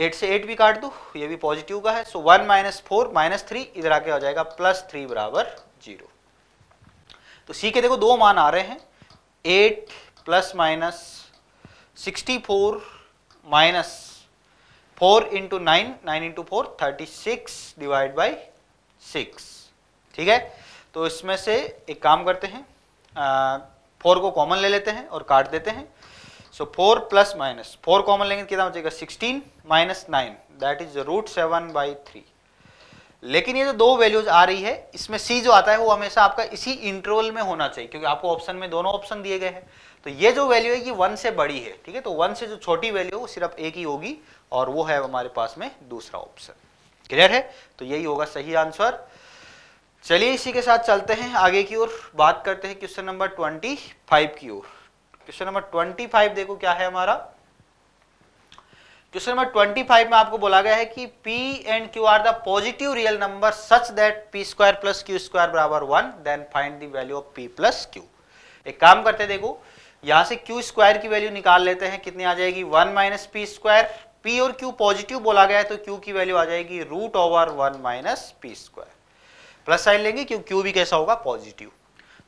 एट से एट भी काट दू ये भी पॉजिटिव का है so one minus four minus three इधर आके हो जाएगा प्लस थ्री बराबर जीरो तो सी के देखो दो मान आ रहे हैं eight plus minus sixty four minus four into nine nine into four thirty six divide by six ठीक है तो इसमें से एक काम करते हैं फोर को कॉमन ले लेते हैं और काट देते हैं so four plus minus four common लेंगे तो कितना जाएगा sixteen minus nine that is root seven by three लेकिन ये जो दो वैल्यूज आ रही है इसमें सी जो आता है वो हमेशा आपका इसी इंटरवल में होना चाहिए क्योंकि आपको ऑप्शन में दोनों ऑप्शन दिए गए हैं तो ये जो वैल्यू है ये वन से बड़ी है ठीक है तो वन से जो छोटी वैल्यू है वो सिर्फ एक ही होगी और वो है हमारे पास में दूसरा ऑप्शन क्लियर है तो यही होगा सही आंसर चलिए इसी के साथ चलते हैं आगे की ओर बात करते हैं क्वेश्चन नंबर ट्वेंटी फाइव की ओर क्वेश्चन नंबर ट्वेंटी फाइव देखो क्या है हमारा क्वेश्चन नंबर ट्वेंटी फाइव में आपको बोला गया है कि p and q are the positive real number such that p square plus q square बराबर one then find the value of p plus q एक काम करते हैं देखो यहां से क्यू स्क्वायर की वैल्यू निकाल लेते हैं कितनी आ जाएगी one minus p square p और क्यू पॉजिटिव बोला गया है तो क्यू की वैल्यू आ जाएगी root over one minus p square plus sign लेंगे क्योंकि क्यू भी कैसा होगा पॉजिटिव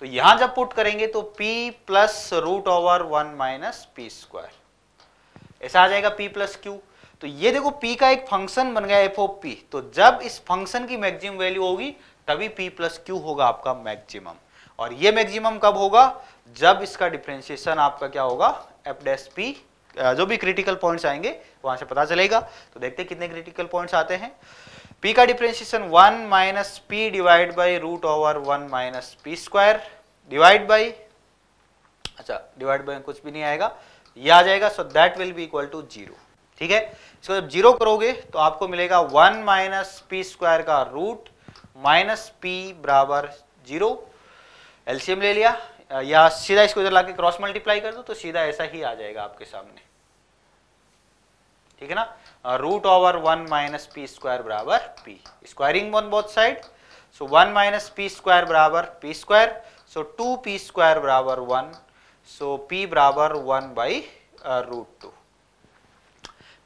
तो यहां जब पुट करेंगे तो p plus root over one minus p square ऐसा आ जाएगा पी प्लस क्यू तो ये देखो p का एक फंक्शन बन गया एफ ऑफ पी तो जब इस फंक्शन की मैक्सिमम वैल्यू होगी तभी p प्लस क्यू होगा आपका मैक्सिमम और ये मैक्सिमम कब होगा जब इसका डिफ्रेंशिएशन आपका क्या होगा एफ डैश पी जो भी क्रिटिकल पॉइंट्स आएंगे वहां से पता चलेगा तो देखते हैं कितने क्रिटिकल पॉइंट्स आते हैं p का differentiation one minus p divide by root over one minus p square divide by अच्छा डिवाइड बाई कुछ भी नहीं आएगा ये आ जाएगा so that will be equal to zero ठीक है इसको जब जीरो करोगे तो आपको मिलेगा वन माइनस पी स्क्वायर का रूट माइनस पी बराबर जीरो एलसीएम ले लिया या सीधा इसको इधर लाके क्रॉस मल्टीप्लाई कर दो तो सीधा ऐसा ही आ जाएगा आपके सामने ठीक है ना Uh, root over 1 minus p square बराबर p squaring on both side so 1 minus p square बराबर p square so 2 p square बराबर 1 so p बराबर 1 by root two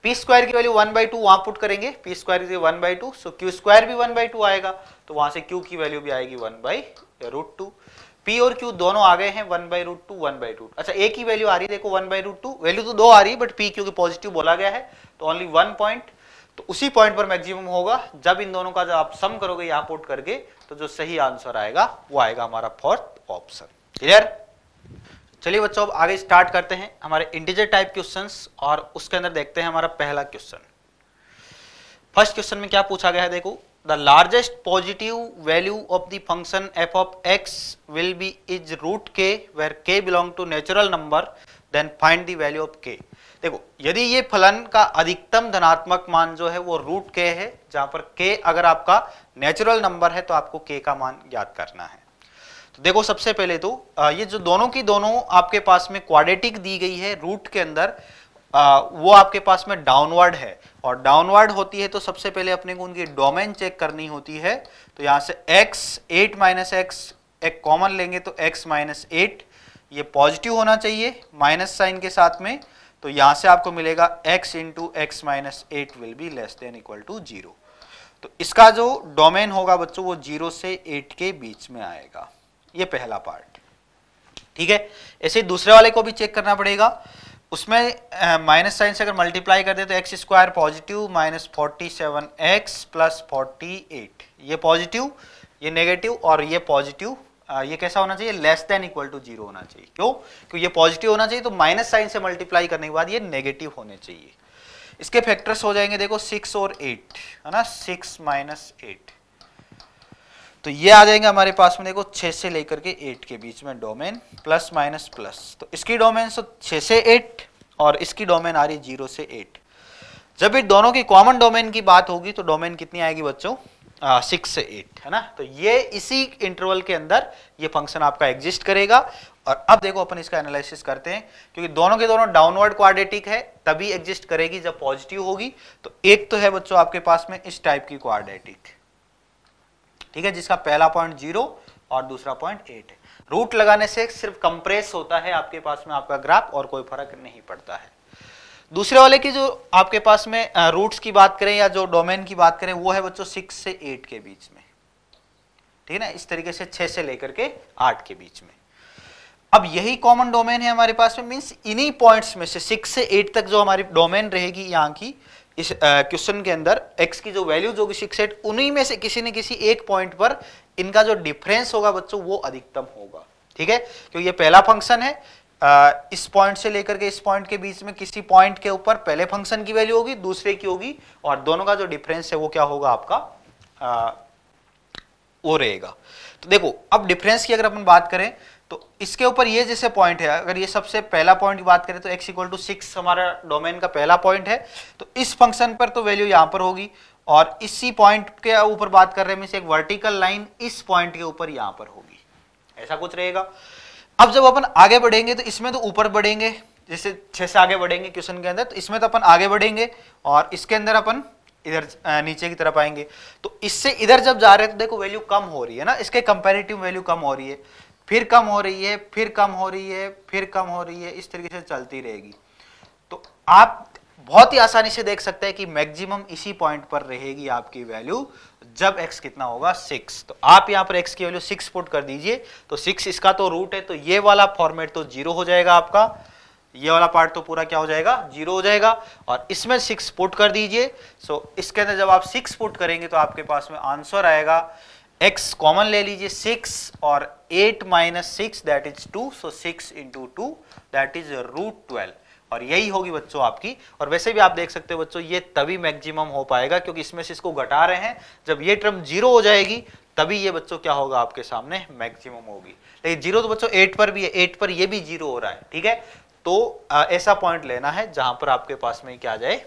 p square की वैल्यू वन बाई टू वहां put करेंगे p square की one by two so q square भी one by two आएगा तो वहां से क्यू की वैल्यू भी आएगी one by root two p और क्यू दोनों आ गए हैं one by root two one by root अच्छा एक ही वैल्यू आ रही है देखो one by root two value तो दो आ रही है बट पी क्योंकि पॉजिटिव बोला गया है तो ओनली वन पॉइंट तो उसी पॉइंट पर मैक्सिमम होगा जब इन दोनों का जब आप सम करोगे यहां पुट करके तो जो सही आंसर आएगा वो आएगा हमारा फोर्थ ऑप्शन क्लियर चलिए बच्चों अब आगे स्टार्ट करते हैं हमारे इंटीजर टाइप क्वेश्चंस और उसके अंदर देखते हैं हमारा पहला क्वेश्चन फर्स्ट क्वेश्चन में क्या पूछा गया है देखो the largest positive value of the function f of x will be is root k where k belong to natural number then find the value of k देखो यदि ये फलन का अधिकतम धनात्मक मान जो है वो रूट के है जहां पर के अगर आपका नेचुरल नंबर है तो आपको के का मान याद करना है तो देखो सबसे पहले तो ये जो दोनों की दोनों आपके पास में क्वाड्रेटिक दी गई है रूट के अंदर आ, वो आपके पास में डाउनवर्ड है और डाउनवर्ड होती है तो सबसे पहले अपने को उनकी डोमेन चेक करनी होती है तो यहाँ से x 8 माइनस एक्स एक कॉमन लेंगे तो x माइनस एट ये पॉजिटिव होना चाहिए माइनस साइन के साथ में तो यहाँ से आपको मिलेगा x into x minus eight will be less than equal to zero तो इसका जो डोमेन होगा बच्चों वो जीरो से एट के बीच में आएगा ये पहला पार्ट ठीक है ऐसे दूसरे वाले को भी चेक करना पड़ेगा उसमें माइनस साइन से अगर मल्टीप्लाई कर दे तो x square positive minus forty seven x plus forty eight ये पॉजिटिव ये नेगेटिव और ये पॉजिटिव ये कैसा होना चाहिए less than equal to zero होना चाहिए क्यों क्योंकि ये पॉजिटिव होना चाहिए तो माइनस साइन से मल्टीप्लाई करने के बाद ये नेगेटिव होने चाहिए इसके फैक्टर्स हो जाएंगे देखो सिक्स और एट है ना सिक्स माइनस एट तो ये आ जाएंगे हमारे पास में देखो छह से लेकर के एट के बीच में डोमेन प्लस माइनस प्लस तो इसकी डोमेन तो छः से एट और इसकी डोमेन आ रही जीरो से एट जब भी दोनों की कॉमन डोमेन की बात होगी तो डोमेन कितनी आएगी बच्चों सिक्स से एट है ना तो ये इसी इंटरवल के अंदर ये फंक्शन आपका एग्जिस्ट करेगा और अब देखो अपन इसका एनालिसिस करते हैं क्योंकि दोनों के दोनों डाउनवर्ड क्वाड्रेटिक है तभी एग्जिस्ट करेगी जब पॉजिटिव होगी तो एक तो है बच्चों आपके पास में इस टाइप की क्वाड्रेटिक ठीक है जिसका पहला पॉइंट जीरो और दूसरा पॉइंट एट है रूट लगाने से सिर्फ कंप्रेस होता है आपके पास में आपका ग्राफ और कोई फर्क नहीं पड़ता है दूसरे वाले की जो आपके पास में रूट्स की बात करें या जो डोमेन की बात करें वो है बच्चों सिक्स से एट के बीच में ठीक है ना इस तरीके से छह से लेकर के आठ के बीच में अब यही कॉमन डोमेन है हमारे पास में मीन्स इन्हीं पॉइंट्स में से सिक्स से एट तक जो हमारी डोमेन रहेगी यहाँ की इस क्वेश्चन के अंदर x की जो वैल्यूज होगी सिक्स एट उन्हीं में से किसी न किसी एक पॉइंट पर इनका जो डिफरेंस होगा बच्चों वो अधिकतम होगा ठीक है क्योंकि ये पहला फंक्शन है आ, इस पॉइंट से लेकर के इस पॉइंट के बीच में किसी पॉइंट के ऊपर पहले फंक्शन की वैल्यू होगी दूसरे की होगी और दोनों का जो डिफरेंस है वो क्या होगा आपका आ, वो रहेगा तो देखो अब डिफरेंस की अगर अपन बात करें तो इसके ऊपर ये जैसे पॉइंट है अगर ये सबसे पहला पॉइंट की बात करें तो x इक्वल टू सिक्स हमारा डोमेन का पहला पॉइंट है तो इस फंक्शन पर तो वैल्यू यहाँ पर होगी और इसी पॉइंट के ऊपर बात कर रहे हैं एक वर्टिकल लाइन इस पॉइंट के ऊपर यहाँ पर होगी ऐसा कुछ रहेगा अब जब अपन आगे बढ़ेंगे तो इसमें तो ऊपर बढ़ेंगे जैसे छः से आगे बढ़ेंगे क्वेश्चन के अंदर तो इसमें तो अपन आगे बढ़ेंगे और इसके अंदर अपन इधर नीचे की तरफ आएंगे तो इससे इधर जब जा रहे हैं तो देखो वैल्यू कम हो रही है ना इसके कंपेरेटिव वैल्यू कम हो रही है फिर कम हो रही है फिर कम हो रही है फिर कम हो रही है इस तरीके से चलती रहेगी तो आप बहुत ही आसानी से देख सकते हैं कि मैक्सिमम इसी पॉइंट पर रहेगी आपकी वैल्यू जब x कितना होगा सिक्स तो आप यहाँ पर x की वैल्यू सिक्स पुट कर दीजिए तो सिक्स इसका तो रूट है तो ये वाला फॉर्मेट तो जीरो हो जाएगा आपका ये वाला पार्ट तो पूरा क्या हो जाएगा जीरो हो जाएगा और इसमें सिक्स पुट कर दीजिए सो इसके अंदर जब आप सिक्स पुट करेंगे तो आपके पास में आंसर आएगा x कॉमन ले लीजिए 6 और 8 minus six that is 2 so 6 into two that is root twelve और यही होगी बच्चों आपकी और वैसे भी आप देख सकते हो बच्चों ये तभी मैक्सिमम हो पाएगा क्योंकि इसमें से इसको घटा रहे हैं जब ये टर्म जीरो हो जाएगी तभी ये बच्चों क्या होगा आपके सामने मैक्सिमम होगी लेकिन जीरो तो बच्चों एट पर भी है एट पर ये भी जीरो हो रहा है ठीक है तो ऐसा पॉइंट लेना है जहां पर आपके पास में क्या आ जाए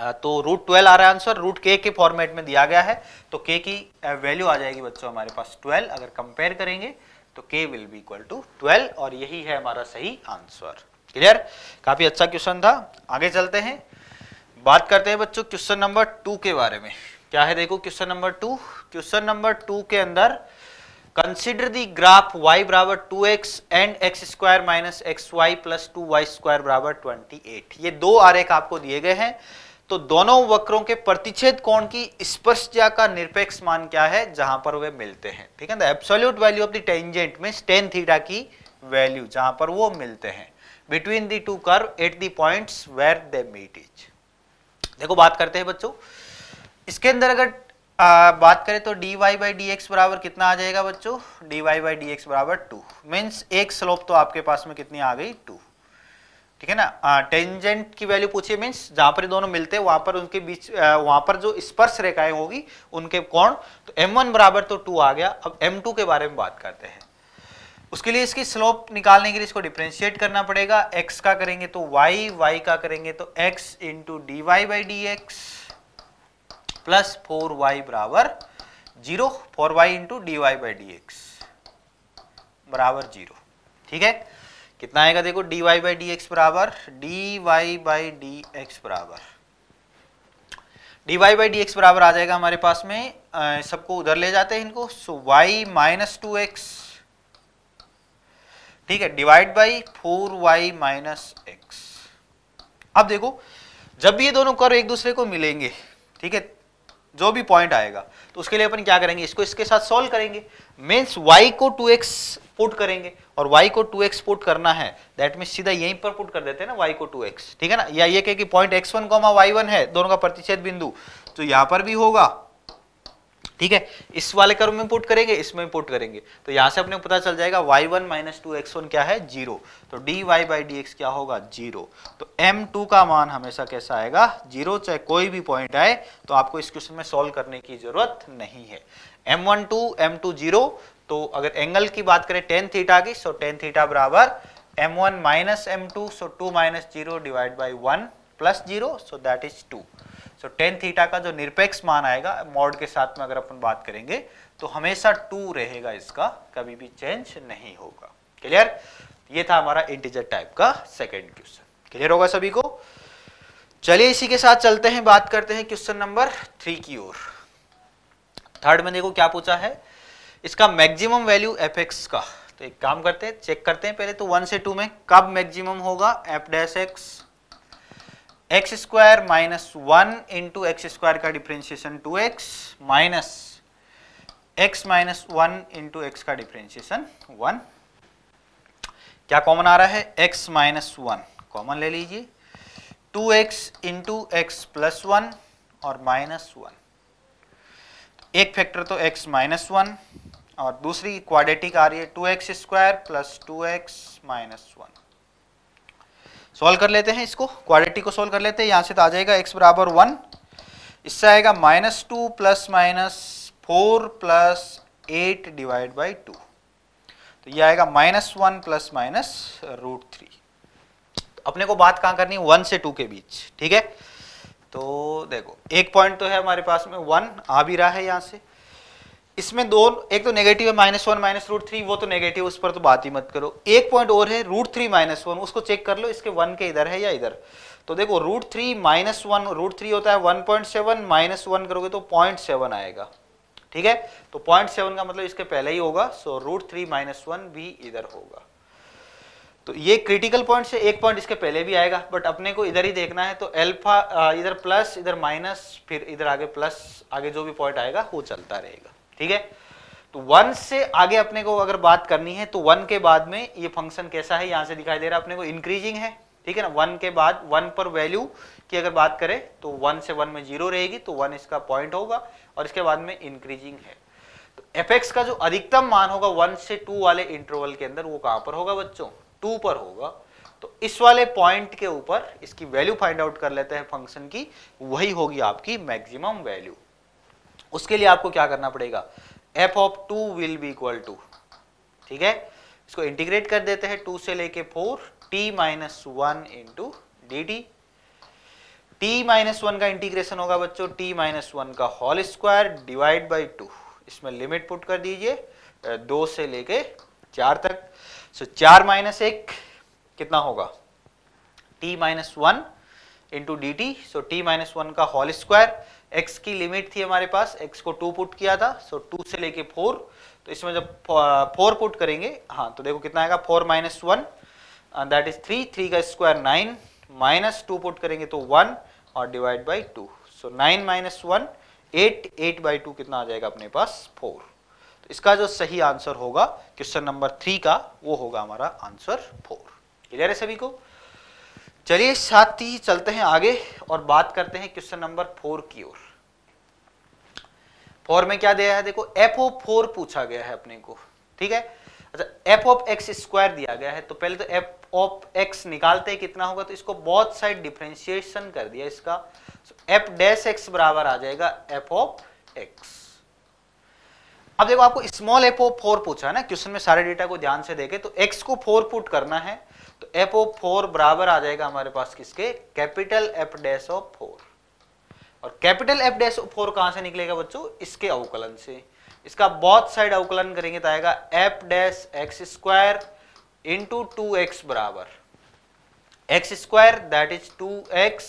तो रूट ट्वेल्व आ रहा है आंसर रूट के के फॉर्मेट में दिया गया है तो के की वैल्यू आ जाएगी बच्चों हमारे पास ट्वेल्व अगर कंपेयर करेंगे तो k will be equal to twelve और यही है हमारा सही आंसर क्लियर काफी अच्छा क्वेश्चन था आगे चलते हैं बात करते हैं बच्चों क्वेश्चन नंबर टू के बारे में क्या है देखो question number two question number two के अंदर कंसिडर दी ग्राफ वाई बराबर two x and x square minus x y plus two y square बराबर ट्वेंटी एट ये दो आरेख आपको दिए गए हैं तो दोनों वक्रों के प्रतिच्छेद कोण की स्पर्शता का निरपेक्ष मान क्या है जहां पर वे मिलते हैं ठीक है ना absolute value of the tangent में टेन थीटा की वैल्यू जहां पर वो मिलते हैं between the two curve at the points where they meet each देखो बात करते हैं बच्चों इसके अंदर अगर आ, बात करें तो d y by D x बराबर कितना आ जाएगा बच्चों d y by D x बराबर टू मीन्स एक स्लोप तो आपके पास में कितनी आ गई टू ठीक है ना टेंजेंट की वैल्यू पूछिए मीन्स जहां पर दोनों मिलते हैं वहां पर उनके बीच वहां पर जो स्पर्श रेखाएं होगी उनके कौन तो m1 बराबर तो टू आ गया अब m2 के बारे में बात करते हैं उसके लिए इसकी स्लोप निकालने के लिए इसको डिफ्रेंशिएट करना पड़ेगा x का करेंगे तो y y का करेंगे तो x into d y by D x plus four y बराबर zero four y into d y by D x बराबर जीरो ठीक है कितना आएगा देखो d y by D x बराबर d y by D x बराबर d y by D x बराबर आ जाएगा हमारे पास में सबको उधर ले जाते हैं इनको so y minus two x ठीक है divide by four y minus x अब देखो जब ये दोनों कर्व एक दूसरे को मिलेंगे ठीक है जो भी पॉइंट आएगा तो उसके लिए अपन क्या करेंगे इसको इसके साथ सॉल्व करेंगे मीन्स y को 2x पुट करेंगे और y को 2x पुट करना है दैट मीन सीधा यहीं पर पुट कर देते हैं ना y को 2x ठीक है ना या ये कहे कि point x1 one comma Y है दोनों का प्रतिषेध बिंदु तो यहां पर भी होगा ठीक है इस वाले कर्व में पुट करेंगे इसमें भी पुट करेंगे तो यहां से अपने पता चल जाएगा y1 वन माइनस टू क्या है जीरो तो dy वाई बाई क्या होगा जीरो तो m2 का मान हमेशा कैसा आएगा जीरो चाहे कोई भी पॉइंट आए तो आपको इस क्वेश्चन में सॉल्व करने की जरूरत नहीं है m1 टू m2 जीरो तो अगर एंगल की बात करें टेन थीटा की सो टेन थीटा बराबर m one minus m two so two minus zero divide by one plus zero so that is two so tan theta का जो निरपेक्ष मान आएगा मॉड के साथ में अगर अपन बात करेंगे तो हमेशा टू रहेगा इसका कभी भी चेंज नहीं होगा क्लियर ये था हमारा इंटीजर टाइप का सेकेंड क्वेश्चन क्लियर होगा सभी को चलिए इसी के साथ चलते हैं बात करते हैं क्वेश्चन नंबर थ्री की ओर थर्ड में देखो क्या पूछा है इसका मैक्सिमम वैल्यू एफ एक्स का तो एक काम करते हैं चेक करते हैं पहले तो वन से टू में कब मैक्सिमम होगा f dash x x square minus one into x square का differentiation two x minus x minus one into x का डिफ्रेंशिएशन वन क्या कॉमन आ रहा है एक्स माइनस वन कॉमन ले लीजिए two x into x plus one और minus one एक फैक्टर तो एक्स माइनस वन और दूसरी क्वाड्रेटिक आ रही है two x square plus two x minus one solve कर लेते हैं इसको क्वाड्रेटिक को सोल्व कर लेते हैं यहां से तो आ जाएगा एक्स बराबर वन इससे आएगा minus two plus minus four plus eight divide by two तो ये आएगा minus one plus minus root three अपने को बात कहां करनी है वन से टू के बीच ठीक है तो देखो एक पॉइंट तो है हमारे पास में वन आ भी रहा है यहां से इसमें दो एक तो नेगेटिव है minus one minus root three वो तो नेगेटिव उस पर तो बात ही मत करो एक पॉइंट और है रूट थ्री माइनस वन उसको चेक कर लो इसके वन के इधर है या इधर तो देखो root three minus one root three होता है one point seven minus one करोगे तो पॉइंट सेवन आएगा ठीक है तो पॉइंट सेवन का मतलब इसके पहले ही होगा so root three minus one भी इधर होगा तो ये क्रिटिकल पॉइंट से एक पॉइंट इसके पहले भी आएगा बट अपने को इधर ही देखना है तो एल्फा इधर प्लस इधर माइनस फिर इधर आगे प्लस आगे जो भी पॉइंट आएगा वो चलता रहेगा ठीक है तो वन से आगे अपने को अगर बात करनी है तो वन के बाद में ये फंक्शन कैसा है यहां से दिखाई दे रहा है अपने को इंक्रीजिंग है ठीक है ना वन के बाद वन पर वैल्यू की अगर बात करें तो वन से वन में जीरो रहेगी तो वन इसका पॉइंट होगा और इसके बाद में इंक्रीजिंग है तो एफ का जो अधिकतम मान होगा वन से टू वाले इंटरवल के अंदर वो कहां पर होगा बच्चों टू पर होगा तो इस वाले पॉइंट के ऊपर इसकी वैल्यू फाइंड आउट कर लेते हैं फंक्शन की वही होगी आपकी मैक्सिमम वैल्यू उसके लिए आपको क्या करना पड़ेगा f of two will be equal to ठीक है इसको इंटीग्रेट कर देते हैं टू से लेके four t minus one into d t t minus one का इंटीग्रेशन होगा बच्चों टी माइनस वन का whole square divide by two इसमें लिमिट पुट कर दीजिए दो से लेके चार तक सो so, चार माइनस एक कितना होगा t minus one into d t so t minus one का होल स्क्वायर x की लिमिट थी हमारे पास x को टू पुट किया था सो so टू से लेके फोर तो इसमें जब फोर पुट करेंगे हाँ तो देखो कितना आएगा four minus one that is three three का square nine minus two put करेंगे तो वन और divide by two so nine minus one eight eight by two कितना आ जाएगा अपने पास फोर तो इसका जो सही आंसर होगा क्वेश्चन नंबर थ्री का वो होगा हमारा आंसर फोर क्लियर है सभी को चलिए साथ ही चलते हैं आगे और बात करते हैं क्वेश्चन नंबर फोर की ओर फोर में क्या दिया है देखो एफ ऑफ फोर पूछा गया है अपने को ठीक है अच्छा एफ ऑफ एक्स स्क्वायर दिया गया है तो पहले तो एफ ऑफ एक्स निकालते हैं कितना होगा तो इसको बहुत साइड डिफ्रेंशिएशन कर दिया इसका एफ डैश एक्स बराबर आ जाएगा एफ ऑफ एक्स अब देखो आपको स्मॉल एफ ऑफ फोर पूछा है ना क्वेश्चन में सारे डेटा को ध्यान से देखे तो एक्स को फोर पुट करना है तो एफ ओ फोर बराबर आ जाएगा हमारे पास किसके capital f dash of four और capital f dash of four कहां से निकलेगा बच्चों इसके अवकलन से इसका बहुत साइड अवकलन करेंगे तो आएगा f dash x square into two x बराबर x square that is two x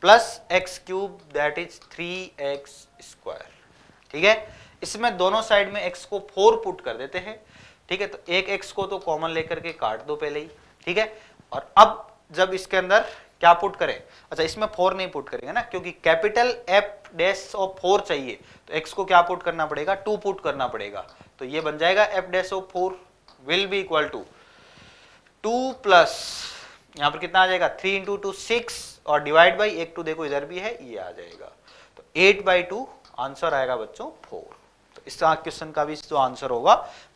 plus x cube that is three x square ठीक है इसमें दोनों साइड में एक्स को फोर पुट कर देते हैं ठीक है तो एक एक्स को तो कॉमन लेकर के काट दो पहले ही ठीक है और अब जब इसके अंदर क्या पुट करें अच्छा इसमें फोर नहीं पुट करेंगे ना क्योंकि capital f dash of four चाहिए तो एक्स को क्या पुट करना पड़ेगा टू पुट करना पड़ेगा तो ये बन जाएगा f dash of four will be equal to two plus यहां पर कितना आ जाएगा थ्री इंटू टू सिक्स और डिवाइड बाई एक टू देखो इधर भी है ये आ जाएगा तो एट बाई टू आंसर आएगा बच्चों फोर तो इस क्वेश्चन का भी जो तो आंसर होगा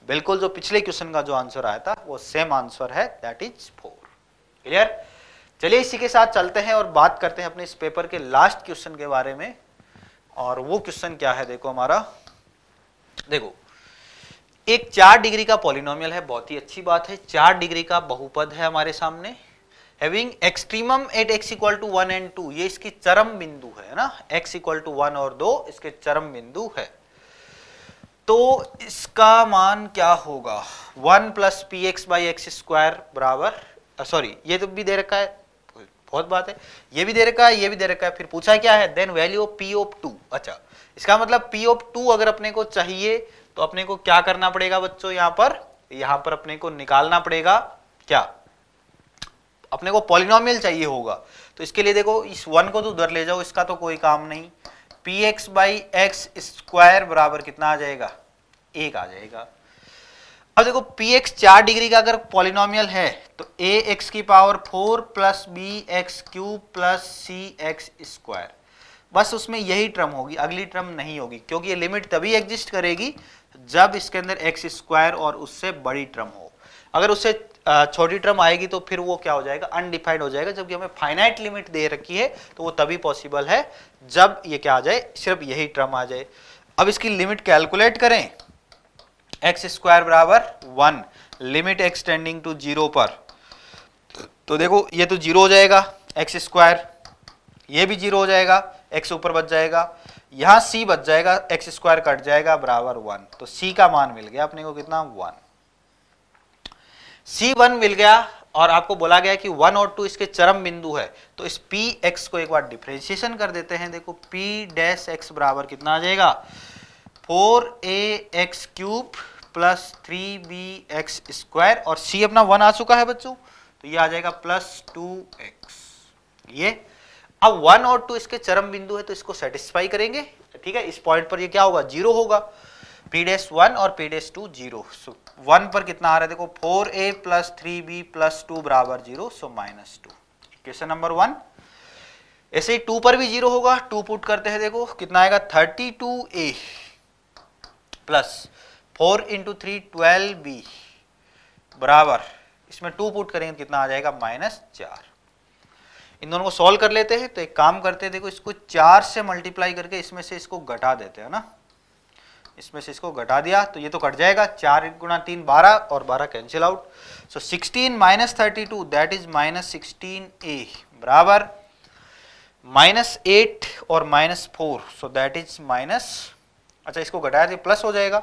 बिल्कुल जो पिछले क्वेश्चन का जो आंसर आया था वो सेम आंसर है दैट इज फोर क्लियर चलिए इसी के साथ चलते हैं और बात करते हैं अपने इस पेपर के लास्ट क्वेश्चन के बारे में और वो क्वेश्चन क्या है देखो हमारा देखो एक चार डिग्री का पॉलिनोमियल है बहुत ही अच्छी बात है चार डिग्री का बहुपद है हमारे सामने having extremum at x equal to one and two ये इसकी चरम बिंदु है ना एक्स इक्वल टू वन और दो इसके चरम बिंदु है तो इसका मान क्या होगा one plus p x by x square बराबर सॉरी ये तो भी दे रखा है बहुत बात है ये भी दे रखा है ये भी दे रखा है फिर पूछा क्या है then value of p of two अच्छा इसका मतलब पी ऑफ टू अगर अपने को चाहिए तो अपने को क्या करना पड़ेगा बच्चों यहाँ पर यहाँ पर अपने को निकालना पड़ेगा क्या अपने को पॉलिनोमियल चाहिए होगा तो इसके लिए देखो इस वन को तो उधर ले जाओ इसका तो कोई काम नहीं p x by x square बराबर कितना आ जाएगा एक आ जाएगा अब देखो पी एक्स चार डिग्री का अगर पॉलिनोमियल है तो ए एक्स की power four plus b x cube plus c x square बस उसमें यही टर्म होगी अगली टर्म नहीं होगी क्योंकि ये लिमिट तभी एग्जिस्ट करेगी जब इसके अंदर एक्स स्क्वायर और उससे बड़ी टर्म हो अगर उससे छोटी टर्म आएगी तो फिर वो क्या हो जाएगा अनडिफाइंड हो जाएगा जबकि हमें फाइनाइट लिमिट दे रखी है तो वो तभी पॉसिबल है जब ये क्या आ जाए सिर्फ यही टर्म आ जाए अब इसकी लिमिट कैलकुलेट करें एक्स स्क्वायर बराबर one limit x tending to zero पर तो देखो ये तो जीरो हो जाएगा एक्स स्क्वायर ये भी जीरो हो जाएगा एक्स ऊपर बच जाएगा यहां सी बच जाएगा एक्स स्क्वायर कट जाएगा बराबर वन तो सी का मान मिल गया अपने को कितना वन सी वन मिल गया और आपको बोला गया कि वन और टू इसके चरम बिंदु है तो इस पी एक्स को एक बार डिफ्रेंशिएशन कर देते हैं देखो पी डैश एक्स बराबर कितना आ जाएगा four a x cube plus three b x square और सी अपना वन आ चुका है बच्चों तो ये आ जाएगा प्लस टू एक्स ये अब वन और टू इसके चरम बिंदु है तो इसको सेटिस्फाई करेंगे ठीक है इस पॉइंट पर ये क्या होगा जीरो होगा पी डेस वन और p dash two zero so one पर कितना आ रहा है देखो four a plus three b plus two बराबर zero so minus two question number one ऐसे ही टू पर भी जीरो होगा टू पुट करते हैं देखो कितना आएगा thirty two a plus four into three twelve b बराबर इसमें टू पुट करेंगे तो कितना आ जाएगा माइनस चार इन दोनों को सॉल्व कर लेते हैं तो एक काम करते हैं देखो इसको चार से मल्टीप्लाई करके इसमें से इसको घटा देते हैं ना इसमें से इसको घटा दिया तो ये तो कट जाएगा चार गुणा तीन बारह और बारह cancel out so sixteen minus thirty two that is minus sixteen a बराबर माइनस एट और minus four so that is minus अच्छा इसको घटाया तो प्लस हो जाएगा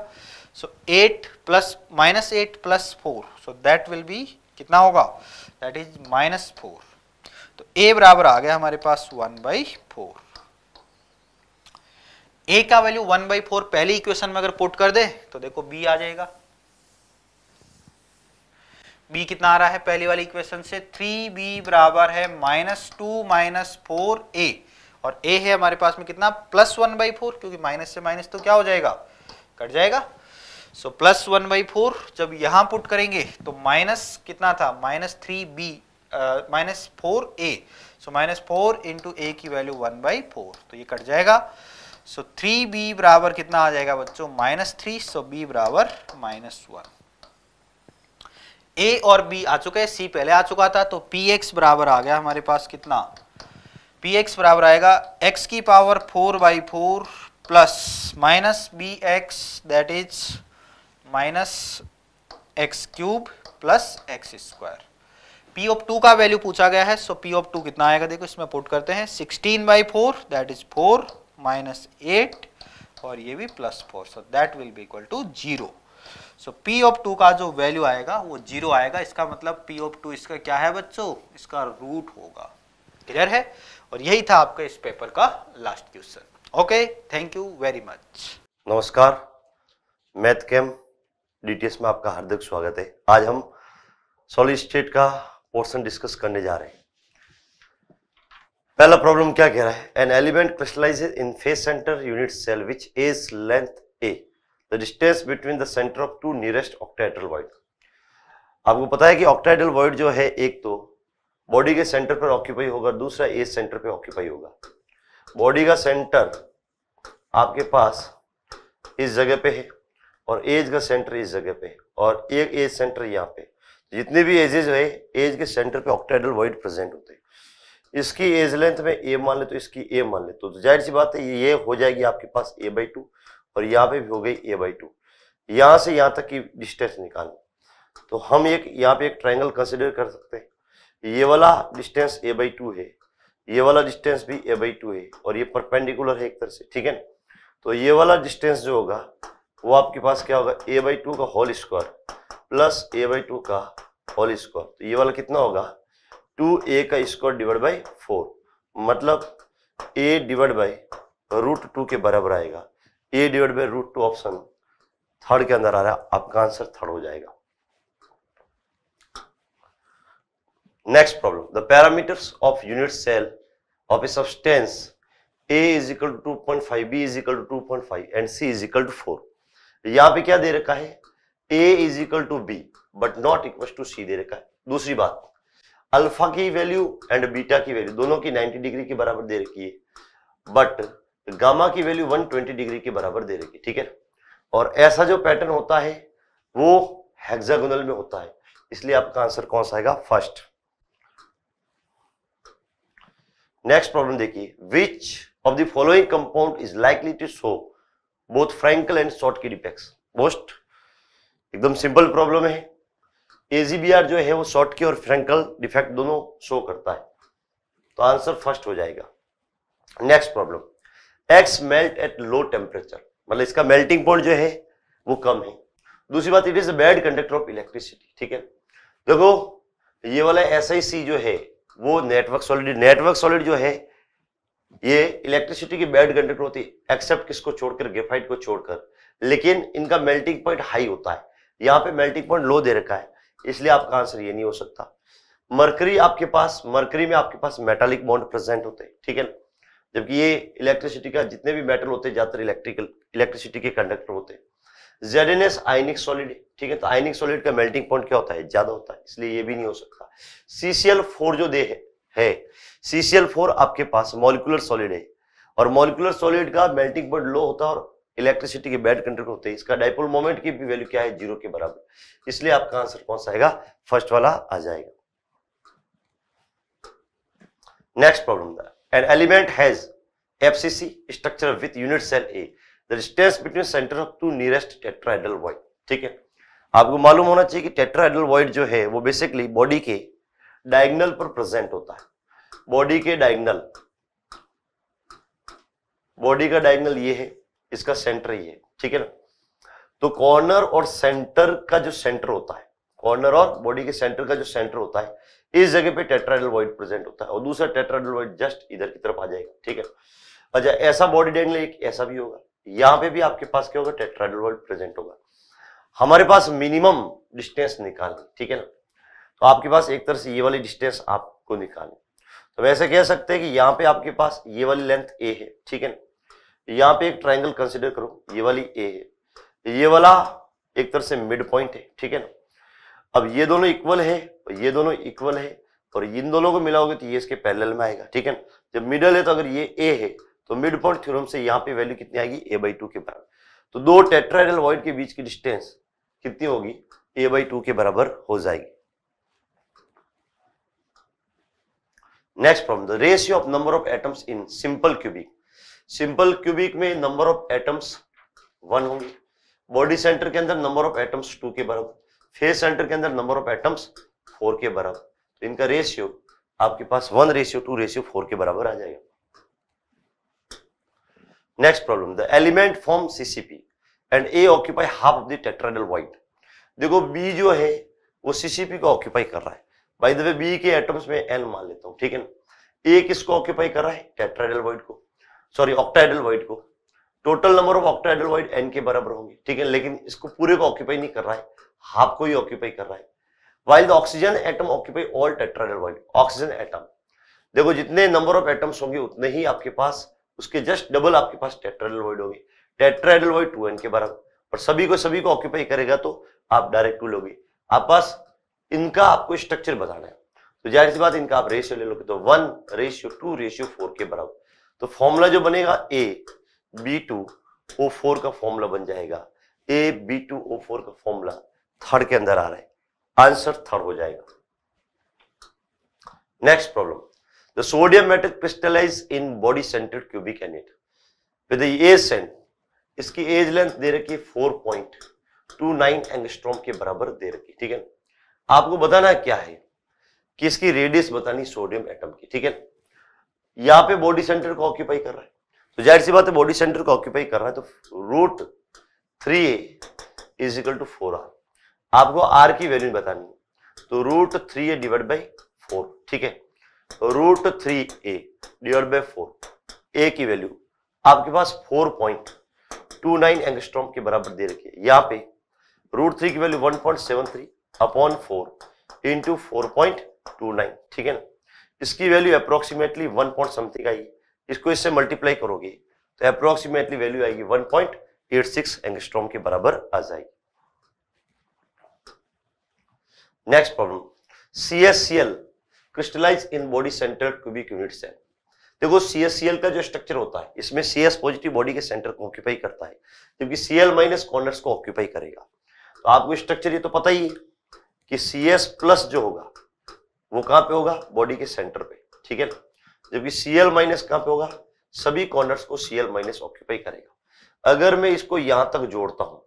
so eight plus minus eight plus four so that will be कितना होगा दैट इज माइनस फोर तो ए बराबर आ गया हमारे पास वन बाई फोर ए का वैल्यू वन बाई फोर पहली इक्वेशन में अगर पुट कर दे तो देखो बी आ जाएगा बी कितना आ रहा है पहली वाली इक्वेशन से थ्री बी बराबर है minus two minus four a और ए है हमारे पास में कितना प्लस वन बाई फोर क्योंकि माइनस से माइनस तो क्या हो जाएगा कट जाएगा so plus one by four जब यहां पुट करेंगे तो माइनस कितना था minus three b minus four a so minus four into a की वैल्यू वन बाई फोर तो ये कट जाएगा सो थ्री बी बराबर कितना आ जाएगा बच्चों माइनस थ्री सो बी बराबर माइनस वन ए और बी आ चुके हैं सी पहले आ चुका था तो पी एक्स बराबर आ गया हमारे पास कितना पी एक्स बराबर आएगा एक्स की power four by four plus minus b x that is minus x cube plus x square p of two का वैल्यू पूछा गया है सो पी ऑफ टू कितना आएगा देखो इसमें पुट करते हैं sixteen by four that is four minus eight और ये भी plus four so that will be equal to zero so p of two का जो वैल्यू आएगा वो जीरो आएगा इसका मतलब पी ऑफ टू इसका क्या है बच्चों इसका रूट होगा क्लियर है और यही था आपका इस पेपर का last question okay thank you very much नमस्कार मैथ कैम डीटीएस में आपका हार्दिक स्वागत है आज हम सॉलिड स्टेट का पोर्शन डिस्कस करने जा रहे हैं पहला प्रॉब्लम क्या कह रहा है an element crystallize in face centre unit cell which is length a the distance between the centre of two nearest octahedral void आपको पता है कि ऑक्टाइडल वॉइड जो है एक तो बॉडी के सेंटर पर ऑक्यूपाई होगा दूसरा ए सेंटर पर ऑक्यूपाई होगा बॉडी का सेंटर आपके पास इस जगह पे है और एज का सेंटर इस जगह पे और एक एज सेंटर यहाँ पे जितने भी एजेज है एज के सेंटर पे ऑक्टाइडल वर्ड प्रेजेंट होते हैं इसकी एज लेंथ में ए मान ले तो इसकी ए मान ले तो जाहिर सी बात है ये हो जाएगी आपके पास ए बाई टू और यहाँ पे भी हो गई ए बाई टू यहाँ से यहाँ तक की डिस्टेंस निकालना तो हम एक यहाँ पे एक ट्राइंगल कंसिडर कर सकते हैं ये वाला डिस्टेंस ए बाई टू है ये वाला डिस्टेंस भी ए बाई टू है और ये परपेंडिकुलर है एक तरह से ठीक है ना तो ये वाला डिस्टेंस जो होगा वो आपके पास क्या होगा ए बाई टू का whole square plus a by two का होल स्क्वायर तो ये वाला कितना होगा टू ए का स्क्वायर डिवाइड बाई फोर मतलब a divide by root two के बराबर आएगा a divide by root two option third के अंदर आ रहा है आपका आंसर थर्ड हो जाएगा Next problem, the parameters of unit cell of a substance A is equal to 2.5, B is equal to 2.5 and C is equal to 4. यहाँ पे क्या दे रखा है A is equal to B but not equals to C दे रखा है दूसरी बात alpha की वैल्यू एंड बीटा की वैल्यू दोनों की 90 डिग्री के बराबर दे रखी है बट गामा की वैल्यू 120 डिग्री के बराबर दे रखी है ठीक है और ऐसा जो पैटर्न होता है वो हेक्सागोनल में होता है इसलिए आपका आंसर कौन सा आएगा फर्स्ट नेक्स्ट प्रॉब्लम देखिए which of the following compound is likely to show both Frenkel and Schottky defect most एकदम सिंपल प्रॉब्लम है एजीबीआर जो है वो शॉर्ट की और फ्रेंकल डिफेक्ट दोनों शो करता है तो आंसर फर्स्ट हो जाएगा next problem X melt at low temperature मतलब इसका मेल्टिंग पॉइंट जो है वो कम है दूसरी बात it is a bad conductor of electricity ठीक है देखो ये वाला एस जो है वो नेटवर्क सॉलिड नेटवर्क सॉलिड जो है ये इलेक्ट्रिसिटी की बैड कंडक्टर होती है एक्सेप्ट किसको छोड़कर ग्रेफाइट को छोड़कर लेकिन इनका मेल्टिंग पॉइंट हाई होता है यहाँ पे मेल्टिंग पॉइंट लो दे रखा है इसलिए आपका आंसर ये नहीं हो सकता मरकरी आपके पास मरकरी में आपके पास मेटालिक बॉन्ड प्रेजेंट होते हैं ठीक है ना जबकि ये इलेक्ट्रिसिटी का जितने भी मेटल होते हैं ज्यादातर इलेक्ट्रिकल इलेक्ट्रिसिटी के कंडक्टर होते हैं Z N S ionic solid ठीक है तो आइनिक सॉलिड का मेल्टिंग पॉइंट क्या होता है ज्यादा होता है इसलिए ये भी नहीं हो सकता सीसीएल फोर जो दे है सीसीएल फोर आपके पास मॉलिकुलर सॉलिड है और मॉलिकुलर सॉलिड का मेल्टिंग पॉइंट लो होता है और इलेक्ट्रिसिटी के बैड कंट्रोल होते हैं इसका डाइपोल मोमेंट की भी वैल्यू क्या है जीरो के बराबर इसलिए आपका आंसर कौन सा आएगा फर्स्ट वाला आ जाएगा next problem an element has FCC structure with unit cell a the distance between centre of two nearest tetrahedral void ठीक है आपको मालूम होना चाहिए कि टेट्राइडल वॉइड जो है वो बेसिकली बॉडी के डायगनल पर प्रेजेंट होता है बॉडी के डायगनल बॉडी का डायगनल ये है इसका सेंटर ये है ठीक है ना तो कॉर्नर और सेंटर का जो सेंटर होता है कॉर्नर और बॉडी के सेंटर का जो सेंटर होता है इस जगह पे टेट्राइडल वॉइड प्रेजेंट होता है और दूसरा टेट्राइडल वॉइड जस्ट इधर की तरफ आ जाएगा ठीक है अच्छा ऐसा बॉडी डायगनल एक ऐसा भी होगा यहां पे भी आपके पास क्या होगा टेट्राइडल वॉइड प्रेजेंट होगा हमारे पास मिनिमम डिस्टेंस निकालनी ठीक है ना तो आपके पास एक तरह से ये वाली डिस्टेंस आपको निकालनी तो वैसे कह सकते हैं कि यहाँ पे आपके पास ये वाली लेंथ ए है ठीक है ना यहाँ पे एक ट्राइंगल कंसिडर करो ये वाली ए है ये वाला एक तरह से मिड पॉइंट है ठीक है ना अब ये दोनों इक्वल है और ये दोनों इक्वल है और इन दोनों को मिलाओगे तो ये इसके पैरेलल में आएगा ठीक है ना जब मिडल है तो अगर ये ए है तो मिड पॉइंट थ्योरम से यहाँ पे वैल्यू कितनी आएगी ए बाई टू के बराबर तो दो टेट्राइडल वॉइड के बीच की डिस्टेंस कितनी होगी ए बाई टू के बराबर हो जाएगी next problem the ratio of number of atoms in simple cubic simple cubic में नंबर ऑफ एटम्स वन होंगे बॉडी सेंटर के अंदर नंबर ऑफ एटम्स टू के बराबर फेस सेंटर के अंदर नंबर ऑफ एटम्स फोर के बराबर तो इनका रेशियो आपके पास one ratio two ratio four के बराबर आ जाएगा next problem the element form CCP and a occupy half of the tetrahedral void देखो बी जो है वो सीसीपी को ऑक्यूपाई कर रहा है बाय द बी के एटम्स में एन मान लेता हूँ ठीक है ना ए किसको ऑक्यूपाई कर रहा है टेट्राइडल वाइट को सॉरी ऑक्टाइडल वाइट को total number of octahedral void N के बराबर होंगे ठीक है लेकिन इसको पूरे को ऑक्यूपाई नहीं कर रहा है हाफ को ही ऑक्यूपाई कर रहा है while the oxygen atom occupy all tetrahedral void oxygen atom देखो जितने नंबर ऑफ एटम्स होंगे उतने ही आपके पास उसके जस्ट डबल आपके पास टेट्राइडल वाइड होंगे टेट्राइडल टेट्राएडलॉइड टू एन के बराबर और सभी को सभी को ऑक्यूपाई करेगा तो आप डायरेक्ट टू लोगे आप पास इनका आपको स्ट्रक्चर बताना है तो जाहिर सी बात इनका आप रेशियो ले लोगे तो one ratio two ratio four के बराबर तो फॉर्मूला जो बनेगा A B two O four का फॉर्मूला बन जाएगा A B two O four का फॉर्मूला थर्ड के अंदर आ रहा है आंसर थर्ड हो जाएगा next problem the sodium metal crystallize in body centre cubic unit with a cent इसकी एज लेंथ दे रखी है four point two nine angstrom के बराबर दे रखी ठीक है आपको बताना क्या है कि इसकी रेडियस बतानी सोडियम एटम की ठीक है यहां पे बॉडी सेंटर को ऑक्यूपाई कर रहा है तो जाहिर सी बात है बॉडी सेंटर को ऑक्यूपाई कर रहा है तो root three a is equal to four r आपको आर की वैल्यू बतानी है तो root three a divide by four ठीक है root three a divide by four a की वैल्यू आपके पास four point two nine angstrom के बराबर दे रखी है यहाँ पे रूट थ्री की value one point seven three upon four into four point two nine ठीक है ना इसकी value approximately one point something आएगी इसको इससे मल्टीप्लाई करोगे तो अप्रोक्सीमेटली वैल्यू आएगी one point eight six angstrom के बराबर आ जाएगी next problem C S C L crystallize in body centre to be unit cell देखो सी एस सी एल का जो स्ट्रक्चर होता है इसमें सी एस पॉजिटिव बॉडी के सेंटर को ऑक्यूपाई करता है जबकि सीएल माइनस कॉर्नर्स को ऑक्यूपाई करेगा तो आपको स्ट्रक्चर ये तो पता ही है कि सी एस प्लस जो होगा वो कहां पे होगा बॉडी के सेंटर पे ठीक है ना जबकि सी एल माइनस कहां पे होगा सभी कॉर्नर्स को सीएल माइनस ऑक्यूपाई करेगा अगर मैं इसको यहां तक जोड़ता हूँ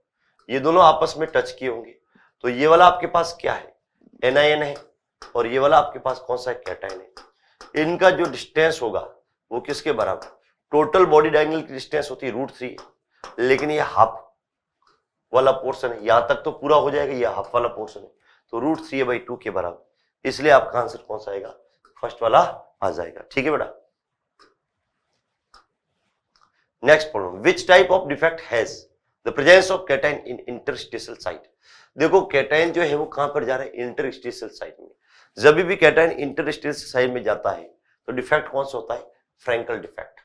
ये दोनों आपस में टच किए होंगे तो ये वाला आपके पास क्या है एनआईएन है और ये वाला आपके पास कौन सा कैटाइन है इनका जो डिस्टेंस होगा वो किसके बराबर टोटल बॉडी डायंगल की डिस्टेंस होती है रूट थ्री लेकिन ये हाफ वाला पोर्शन है यहां तक तो पूरा हो जाएगा ये हाफ वाला पोर्शन है तो रूट थ्री बाई टू के बराबर इसलिए आपका आंसर कौन सा आएगा फर्स्ट वाला आ जाएगा ठीक है बेटा next problem which type of defect has the presence of cation in interstitial site देखो कैटाइन जो है वो कहां पर जा रहा है इंटरस्टिशियल साइट में जब भी कैटाइन इंटरस्टिशियल साइट में जाता है तो डिफेक्ट कौन सा होता है Frenkel defect.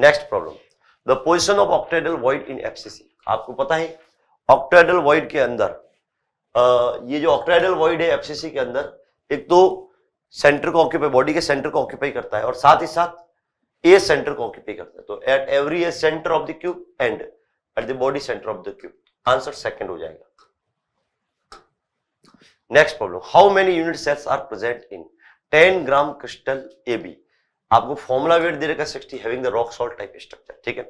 Next problem the position of octahedral void in FCC आपको पता है ऑक्टेडल वॉइड के अंदर ये जो ऑक्टेडल वॉइड है एफसीसी के अंदर एक तो सेंटर को ऑक्यूपाई बॉडी के सेंटर को ऑक्यूपाई करता है और साथ ही साथ ए सेंटर को ऑक्यूपाई करता है तो at every a centre of the cube and at the body centre of the cube answer second हो जाएगा next problem how many unit cells are present in 10 gram crystal A B आपको formula weight दे रखा sixty having the rock salt type structure ठीक है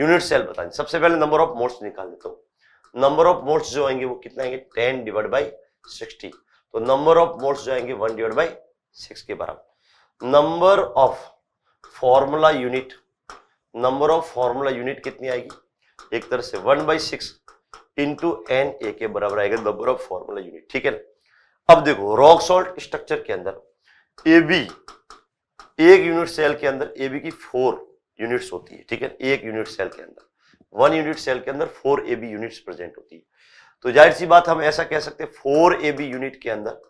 unit cell बताएं सबसे पहले नंबर ऑफ मोड्स निकाल देता हूँ नंबर ऑफ मोड्स जो आएंगे वो कितना आएंगे टेन डिवाइड बाई सिक्सटी तो नंबर ऑफ मोड्स जो आएंगे वन डिवाइड बाई सिक्स के बराबर number of formula unit number of formula unit कितनी आएगी एक तरह से one by six into N A के बराबर आएगा नंबर ऑफ फॉर्मूला यूनिट ठीक है अब देखो रॉक सॉल्ट स्ट्रक्चर के अंदर ए बी एक यूनिट सेल के अंदर ए बी की फोर यूनिट्स होती है ठीक है एक यूनिट सेल के अंदर वन यूनिट सेल के अंदर four A B units present होती है तो जाहिर सी बात हम ऐसा कह सकते हैं फोर ए बी यूनिट के अंदर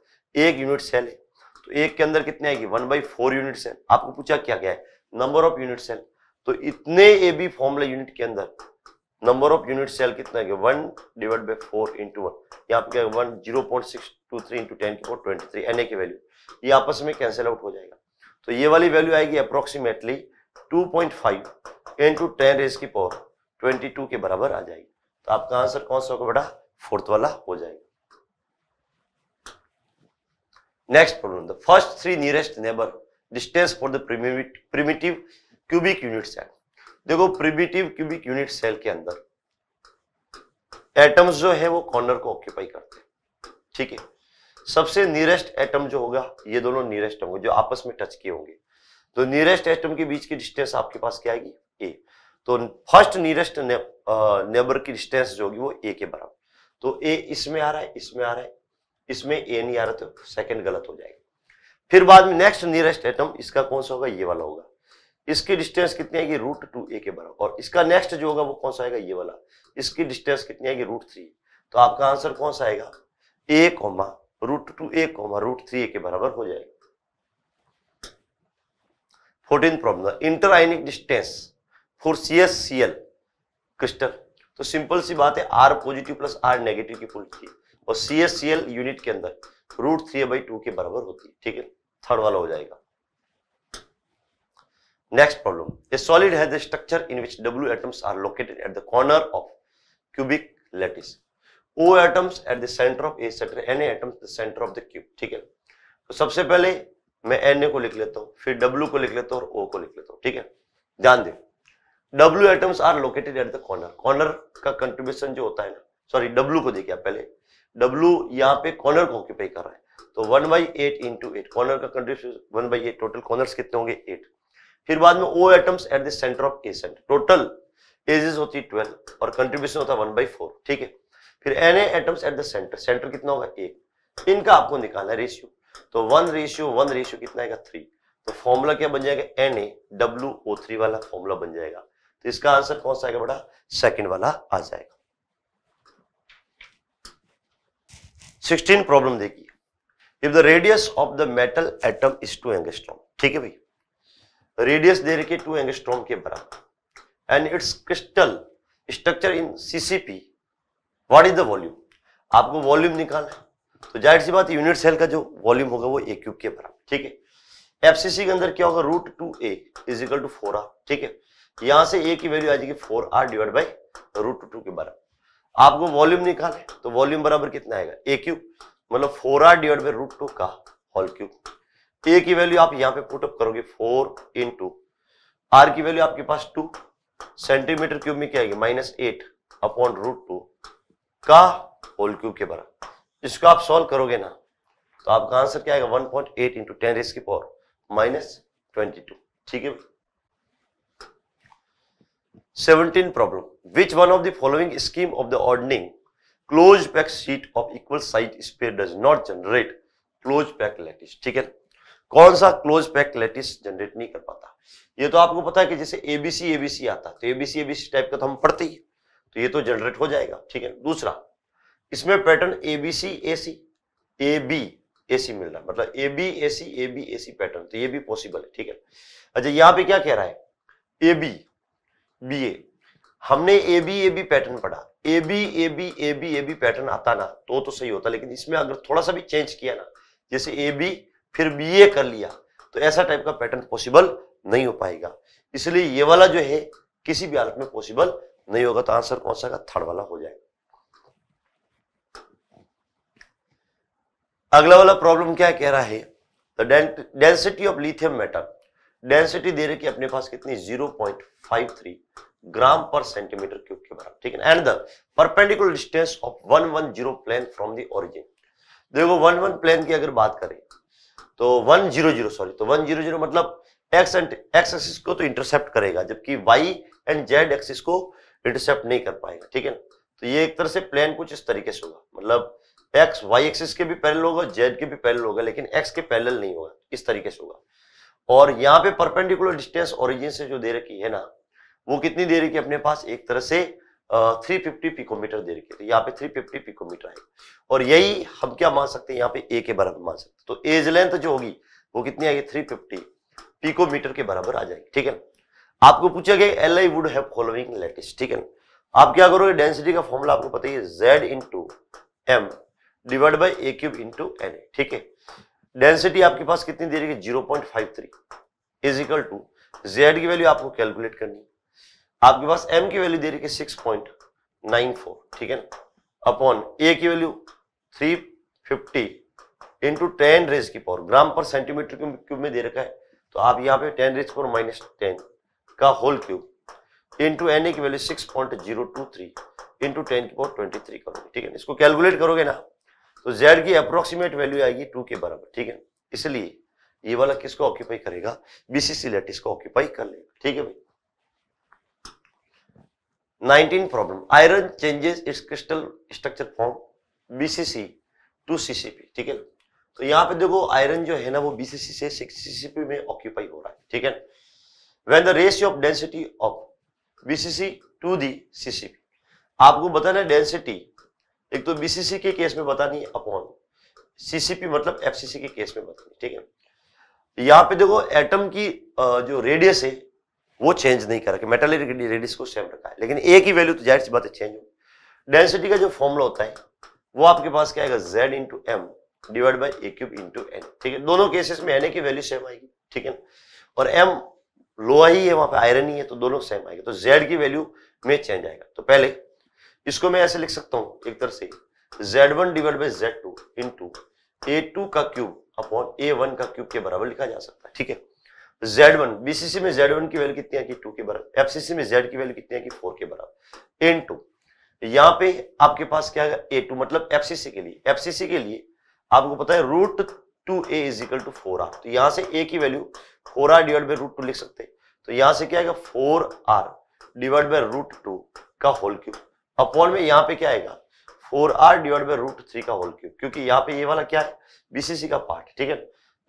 एक यूनिट सेल है तो एक के अंदर कितने आएगी one by four unit cell आपको पूछा क्या क्या है नंबर ऑफ यूनिट सेल तो इतने ए बी फॉर्मुला यूनिट के अंदर नंबर ऑफ यूनिट सेल कितना है one divide by four into one यहाँ पे क्या one zero point six two three into ten की four twenty three N A की वैल्यू ये आपस में कैंसिल आउट हो जाएगा तो ये वाली वैल्यू आएगी approximately 2.5 point five into ten raise की पावर 22 के बराबर आ जाएगी तो आपका आंसर कौन सा होगा बेटा फोर्थ वाला हो जाएगा next problem the first three nearest neighbour distance for the primitive cubic unit cell देखो प्रिमिटिव क्यूबिक यूनिट सेल के अंदर एटम्स जो है वो कॉर्नर को ऑक्यूपाई करते हैं ठीक है सबसे नियरेस्ट एटम जो होगा ये दोनों नियरेस्ट होंगे जो आपस में टच किए होंगे तो नियरेस्ट एटम के बीच की डिस्टेंस आपके पास क्या आएगी ए तो फर्स्ट नियरेस्ट नेबर की डिस्टेंस जो होगी वो ए के बराबर तो ए इसमें आ रहा है इसमें आ रहा है इसमें ए नहीं आ रहा तो सेकेंड गलत हो जाएगा फिर बाद में नेक्स्ट नियरेस्ट एटम इसका कौन सा होगा ये वाला होगा इसकी डिस्टेंस कितनी आएगी रूट टू ए के बराबर और इसका नेक्स्ट जो होगा वो कौन सा आएगा ये वाला इसकी डिस्टेंस कितनी आएगी रूट थ्री तो आपका आंसर कौन सा आएगा a comma root two a comma root three a के बराबर हो जाएगा fourteen problem inter ionic distance for C S C L crystal तो सिंपल सी बात है r positive plus r negative की फुल थी और C S C L unit के अंदर रूट थ्री बाई टू के बराबर होती है ठीक है थर्ड वाला हो जाएगा next problem a solid has structure in which W atoms are located at the corner of cubic lattice O atoms at the center of A set Na atoms the center of the cube ठीक है तो सबसे पहले मैं N A को लिख लेता हूँ फिर डब्ल्यू को लिख लेता हूँ और ओ को लिख लेता हूँ ठीक है ध्यान दें W atoms are located at the corner corner का कंट्रीब्यूशन जो होता है ना सॉरी डब्ल्यू को देखिए पहले डब्ल्यू यहाँ पे कॉर्नर को ऑक्यूपाई कर रहा है तो one by eight into eight corner का contribution one by eight total corner कितने होंगे एट फिर बाद में O atoms at the centre of a centre total edges होती है ट्वेल्व और कंट्रीब्यूशन होता है वन बाई फोर ठीक है फिर N atoms at the centre centre कितना होगा एक इनका आपको निकालना है रेशियो तो वन रेशियो वन रेशियो कितना आएगा थ्री तो फॉर्मूला क्या बन जाएगा N A W O three वाला फॉर्मूला बन जाएगा तो इसका आंसर कौन सा आएगा बड़ा सेकंड वाला आ जाएगा सिक्सटीन प्रॉब्लम देखिए if the radius of the metal atom is two angstrom ठीक है भाई रेडियस दे रखिए टू एंगस्ट्रॉम के बराबर and its crystal structure in CCP what is the volume आपको वॉल्यूम निकालना तो जाहिर सी बात यूनिट सेल का जो वॉल्यूम होगा वो ए क्यूब के बराबर ठीक है एफसीसी के अंदर क्या होगा root two A is equal to four r ठीक है यहां से ए की वैल्यू आ जाएगी four are divide by root two के बराबर आपको वॉल्यूम निकाले तो वॉल्यूम बराबर कितना आएगा ए क्यूब मतलब four are divide by root two का होल क्यूब ए की वैल्यू आप यहाँ पे पुटअप करोगे फोर इन टू आर की वैल्यू आपके पास टू सेंटीमीटर क्यूब में क्या आएगी minus eight upon root two का होल क्यूब के बराबर इसको आप सॉल्व करोगे ना तो आपका आंसर क्या आएगा 1.8 point eight into ten raise की पावर माइनस ट्वेंटी टू ठीक है seventeen problem which one of the following scheme of the ordering close pack sheet of equal size sphere does not generate close pack lattice ठीक है कौन सा close pack lettuce generate नहीं कर पाता ये तो आपको पता है कि जैसे एबीसी एबीसी आता है तो एबीसी एबीसी टाइप का तो हम पढ़ते ही तो ये तो जनरेट हो जाएगा ठीक है दूसरा इसमें pattern A B C A C A B A C मिल रहा है मतलब A B A C A B A C pattern तो ये भी पॉसिबल है ठीक है अच्छा यहाँ पे क्या कह रहा है ए बी बी ए हमने A B A B pattern पढ़ा A B A B A B A B pattern आता ना तो तो सही होता लेकिन इसमें अगर थोड़ा सा भी चेंज किया ना जैसे ए बी फिर बी ए कर लिया तो ऐसा टाइप का पैटर्न पॉसिबल नहीं हो पाएगा इसलिए ये वाला जो है किसी भी हालत में पॉसिबल नहीं होगा तो आंसर कौन सा थर्ड वाला हो जाएगा अगला वाला प्रॉब्लम क्या कह रहा है तो density of lithium metal density दे रही है अपने पास कितनी 0.53 ग्राम पर सेंटीमीटर क्यूब के बराबर ठीक है and the perpendicular distance of 110 plane from the origin देखो 11 प्लेन की अगर बात करें तो 100 सॉरी तो 100 मतलब एक्स एंड एक्स एक्सिस को तो इंटरसेप्ट करेगा जबकि वाई एंड जेड एक्सिस को इंटरसेप्ट नहीं कर पाएगा ठीक है ना तो ये एक तरह से प्लान कुछ इस तरीके से होगा मतलब एक्स वाई एक्सिस के भी पैरल होगा जेड के भी पैरल होगा लेकिन एक्स के पैरल नहीं होगा इस तरीके से होगा और यहाँ पे परपेंडिकुलर डिस्टेंस ओरिजिन से जो दे रखी है ना वो कितनी दे रखी है अपने पास एक तरह से थ्री फिफ्टी पिकोमीटर दे रखी है तो यहाँ पे थ्री फिफ्टी पिकोमीटर है और यही हम क्या मान सकते हैं यहाँ पे ए के बराबर मान सकते हैं तो एज लेंथ जो होगी वो कितनी आएगी थ्री फिफ्टी पिकोमीटर के बराबर आ जाएगी ठीक है ना आपको पूछा गया L I would have following है आप क्या करोगे डेंसिटी का फॉर्मूला आपको पता ही Z into M divide by A cube into N A ठीक है डेंसिटी आपके पास कितनी दे रही है zero point five three is equal to Z की वैल्यू आपको कैलकुलेट करनी है आपके पास एम की वैल्यू दे रही है सिक्स पॉइंट नाइन फोर ठीक है ना अपॉन ए की value three fifty into ten raise की पावर ग्राम पर सेंटीमीटर क्यूब में दे रखा है तो आप यहाँ पे ten raise power minus ten का whole cube into N A की value six point zero two three into ten की पावर ट्वेंटी थ्री करोगे ठीक है इसको कैलकुलेट करोगे ना तो जेड की अप्रोक्सीमेट वैल्यू आएगी टू के बराबर ठीक है इसलिए ये वाला किसको ऑक्यूपाई करेगा बीसीसी लेट इसको ऑक्यूपाई कर लेगा ठीक है भाई 19 problem iron changes its crystal structure form BCC to CCP ठीक है तो यहाँ पे देखो आयरन जो है ना वो बीसीसी से सीसीपी में ऑक्यूपाई हो रहा है ठीक है when the ratio of density of BCC to the CCP आपको बताना है डेंसिटी एक तो बीसीसी के केस में बतानी अपॉन सीसीपी मतलब एफसीसी के केस में बतानी ठीक है यहां पे देखो एटम की जो रेडियस है वो चेंज नहीं कर मेटालिक रेडियस को सेम रखा है लेकिन एक ही वैल्यू तो जाहिर सी बात है चेंज हो डेंसिटी का जो फॉर्मूला होता है वो आपके पास क्या आएगा Z into M divide by A cube into N ठीक है दोनों केसेस में एन की वैल्यू सेम आएगी ठीक है और एम लोहा ही है वहां पे आयरन ही है तो दोनों सेम आएंगे तो जेड की वैल्यू में चेंज आएगा तो पहले इसको मैं ऐसे लिख सकता हूं एक तरह से Z one divide by Z two into A two का क्यूब अपॉन ए वन का क्यूब के बराबर लिखा जा सकता है ठीक है जेड वन बीसीसी में जेड वन की वैल्यू कितनी आएगी टू के बराबर एफसीसी में जेड की वैल्यू कितनी आएगी फोर के बराबर इन टू यहां पर आपके पास क्या है ए टू मतलब एफसीसी के लिए एफसीसी के लिए आपको पता है root two A is equal to four R तो यहां से ए की value four are divide by root two लिख सकते तो यहां से क्या आएगा four are divide by root two का होल क्यूब अपॉन में यहाँ पे क्या आएगा four are divide by root three का होल क्यूब क्योंकि यहाँ पे ये वाला क्या है बीसीसी का पार्ट ठीक है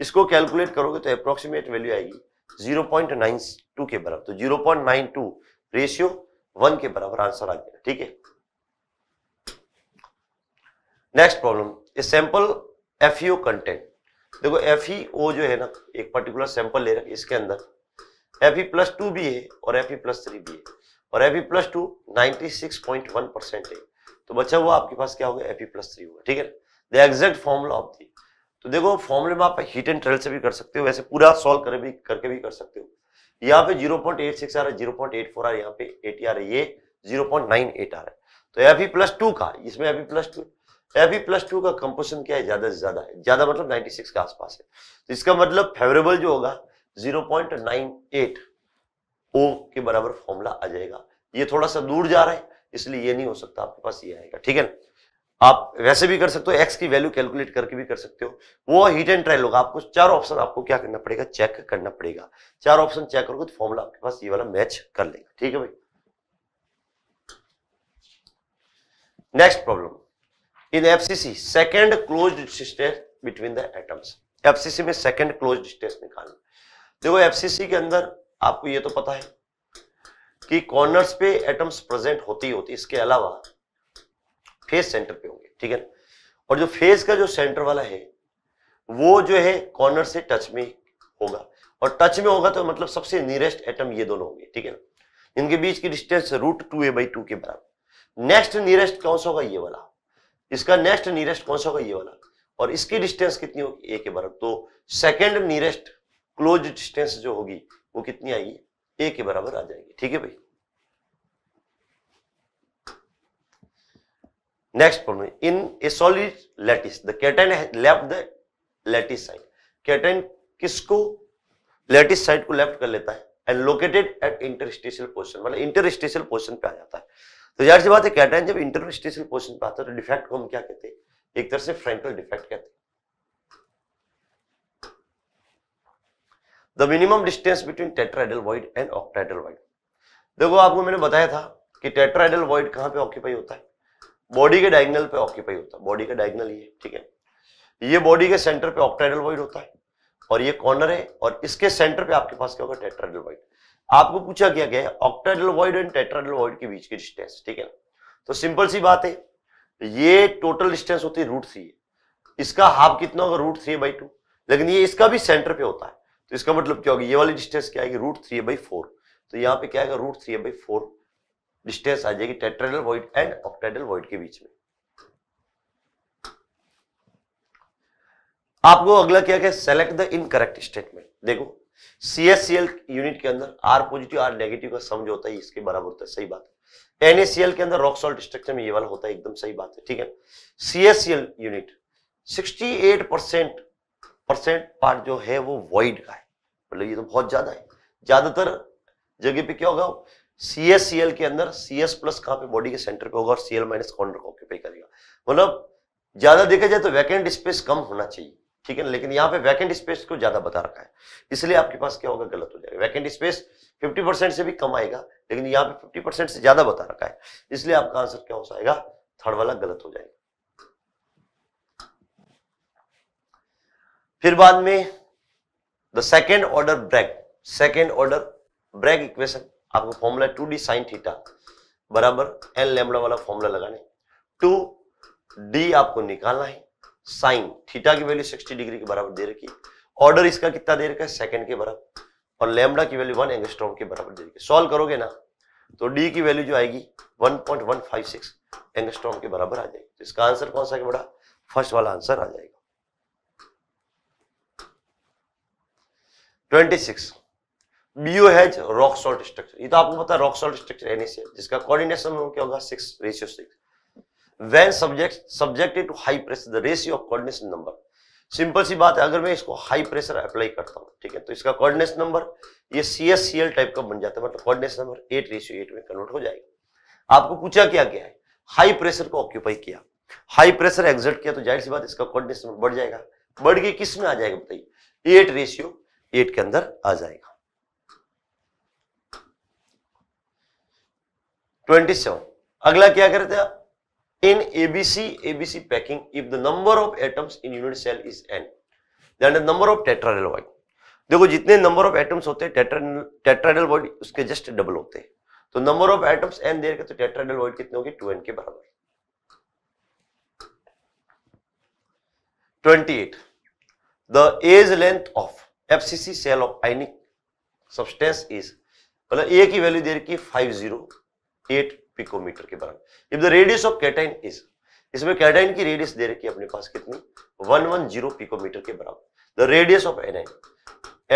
इसको कैलकुलेट करोगे तो अप्रोक्सीमेट वैल्यू आएगी जीरो पॉइंट नाइन टू के बराबर तो zero point nine two ratio one के बराबर आंसर आ गया ठीक है next problem A sample F U content देखो एफ ही ओ जो है ना एक पर्टिकुलर सैंपल ले रखा इसके अंदर एफ ई प्लस टू भी है और एफ ई प्लस थ्री भी है और F E plus two ninety six point one percent है तो बच्चा वो आपके पास क्या होगा एफ ई प्लस थ्री होगा ठीक है the exact formula of the तो देखो फॉर्मूले में आप हीट एंड ट्रेल से भी कर सकते हो वैसे पूरा सॉल्व कर भी करके भी कर सकते हो यहाँ पे जीरो पॉइंट एट सिक्स आ रहा है जीरो पॉइंट एट फोर आ रहा है यहाँ पे 80 आ रहा है ये जीरो पॉइंट नाइन एट आ रहा है तो एफ ई प्लस टू का इसमें एफ ई प्लस टू अभी प्लस टू का कंपोजिशन क्या है ज्यादा से ज्यादा है ज्यादा मतलब 96 के आसपास है तो इसका मतलब फेवरेबल जो होगा 0.98 ओ के बराबर फॉर्मूला आ जाएगा ये थोड़ा सा दूर जा रहा है इसलिए ये नहीं हो सकता आपके पास ये आएगा ठीक है ना आप वैसे भी कर सकते हो एक्स की वैल्यू कैलकुलेट करके भी कर सकते हो वो हीट एंड ट्रायल होगा आपको चार ऑप्शन आपको क्या करना पड़ेगा चेक करना पड़ेगा चार ऑप्शन चेक करोगे तो फॉर्मूला आपके पास ये वाला मैच कर लेगा ठीक है भाई next problem in FCC second close distance between the atoms FCC में second क्लोज डिस्टेंस निकालना देखो एफसीसी के अंदर आपको ये तो पता है कि कॉर्नर्स पे एटम्स प्रेजेंट होती होती इसके अलावा फेस सेंटर पे होंगे ठीक है और जो फेस का जो सेंटर वाला है वो जो है कॉर्नर से टच में होगा और टच में होगा तो मतलब सबसे नियरेस्ट एटम ये दोनों होंगे ठीक है ना इनके बीच की distance root two A by two के बराबर नेक्स्ट नियरेस्ट कौन सा होगा ये वाला इसका नेक्स्ट नियरेस्ट कौन सा होगा ये वाला और इसकी डिस्टेंस कितनी होगी ए के बराबर तो सेकेंड नियरेस्ट क्लोज डिस्टेंस जो होगी वो कितनी आएगी ए के बराबर आ जाएगी ठीक है भाई next problem in a solid lattice the cation left the lattice site cation किसको लेटिस साइड को लेफ्ट कर लेता है and located at interstitial position मतलब इंटरस्टेशियल पोजिशन पे आ जाता है तो यार सी बात है कहता है जब इंटरस्टेशन पोजिशन पर आता है तो डिफेक्ट को हम क्या कहते हैं एक तरह से फ्रैंकल डिफेक्ट कहते हैं the minimum distance between tetrahedral void and octahedral void देखो आपको मैंने बताया था कि टेट्राइडल वॉइड कहां पे ऑक्यूपाई होता है बॉडी के डायगनल पे ऑक्यूपाई होता है बॉडी का डायगनल ये ठीक है ये बॉडी के सेंटर पे ऑक्टाइडल वॉइड होता है और ये कॉर्नर है और इसके सेंटर पे आपके पास क्या होगा टेट्राइडल वॉइड आपको पूछा क्या क्या है octahedral void and tetrahedral void के बीच की डिस्टेंस ठीक है तो सिंपल सी बात है ये टोटल डिस्टेंस होती है रूट थ्री इसका हाफ कितना होगा रूट थ्री बाई टू लेकिन ये इसका भी सेंटर पे होता है तो इसका मतलब क्या होगा ये वाली डिस्टेंस क्या आएगी रूट थ्री बाई फोर तो यहाँ पे क्या आएगा root three by four distance आ जाएगी tetrahedral void and octahedral void के बीच में आपको अगला क्या क्या सेलेक्ट द इनकरेक्ट स्टेटमेंट देखो सीएससीएल यूनिट के अंदर आर पॉजिटिव आर नेगेटिव का सम जो होता है इसके बराबर होता है सही बात है एनएसीएल के अंदर रॉक सॉल्ट स्ट्रक्चर में ये वाला होता है एकदम सही बात है ठीक है CSCL unit 68 percent percent part जो है वो वॉइड का है मतलब ये तो बहुत ज्यादा है ज्यादातर जगह पे क्या होगा सीएससीएल के अंदर सीएस प्लस कहां पे बॉडी के सेंटर पे होगा और सीएल माइनस कॉर्नर को ऑक्यूपाई करेगा मतलब ज्यादा देखा जाए तो वैकेंट स्पेस कम होना चाहिए ठीक है ना लेकिन यहाँ पे वैकेंट स्पेस को ज्यादा बता रखा है इसलिए आपके पास क्या होगा गलत हो जाएगा वैकेंट स्पेस 50 परसेंट से भी कम आएगा लेकिन यहाँ पे 50 परसेंट से ज्यादा बता रखा है इसलिए आपका आंसर क्या हो जाएगा थर्ड वाला गलत हो जाएगा फिर बाद में the second order Bragg second order Bragg equation आपको formula two D sine theta बराबर एन लेमड़ा वाला फॉर्मूला लगाने टू डी आपको निकालना है साइन थीटा की वैल्यू 60 डिग्री के बराबर दे रखी ऑर्डर इसका कितना दे रखा है सेकंड के बराबर और लेमडा की वैल्यू वन एंगस्ट्रॉम के बराबर दे रखी सॉल्व करोगे ना तो डी की वैल्यू जो आएगी 1.156 एंगस्ट्रॉम के बराबर आ जाएगी तो इसका आंसर कौन सा बड़ा फर्स्ट वाला आंसर आ जाएगा 26 BO has rock salt structure ये तो आपको पता है रॉक सॉल्ट स्ट्रक्चर एनएसए जिसका कोऑर्डिनेशन क्या होगा six ratio six when subject subjected to high pressure the ratio of coordination number simple सी बात है अगर मैं इसको हाई प्रेशर अप्लाई करता हूं ठीक है तो इसका कोऑर्डिनेशन नंबर ये C S C L type का बन जाता है but coordination number eight ratio eight में कन्वर्ट हो जाएगा आपको पूछा क्या क्या है हाई प्रेशर को ऑक्यूपाई किया हाई प्रेशर एग्जर्ट किया तो जाहिर सी बात इसका कोऑर्डिनेशन बढ़ जाएगा बढ़ के किस में आ जाएगा बताइए एट रेशियो एट के अंदर आ जाएगा 27 अगला क्या करते हैं in ABC, ABC packing, if the number of atoms in unit cell is n, then the number of tetrahedral देखो जितने नंबर ऑफ एटम्स होते हैं टेट्राइडल वॉइड उसके जस्ट डबल होते हैं तो number of atoms N there के तो टेट्राइडल वॉइड कितने होंगे टू एन के बराबर twenty eight the edge length of FCC cell of ionic substance is मतलब ए की वैल्यू दे रखी है फाइव जीरो एट पिकोमीटर के बराबर if the radius of cation is इसमें कैटाइन की रेडियस दे रखी है अपने पास कितनी 110 पिकोमीटर के बराबर the radius of anion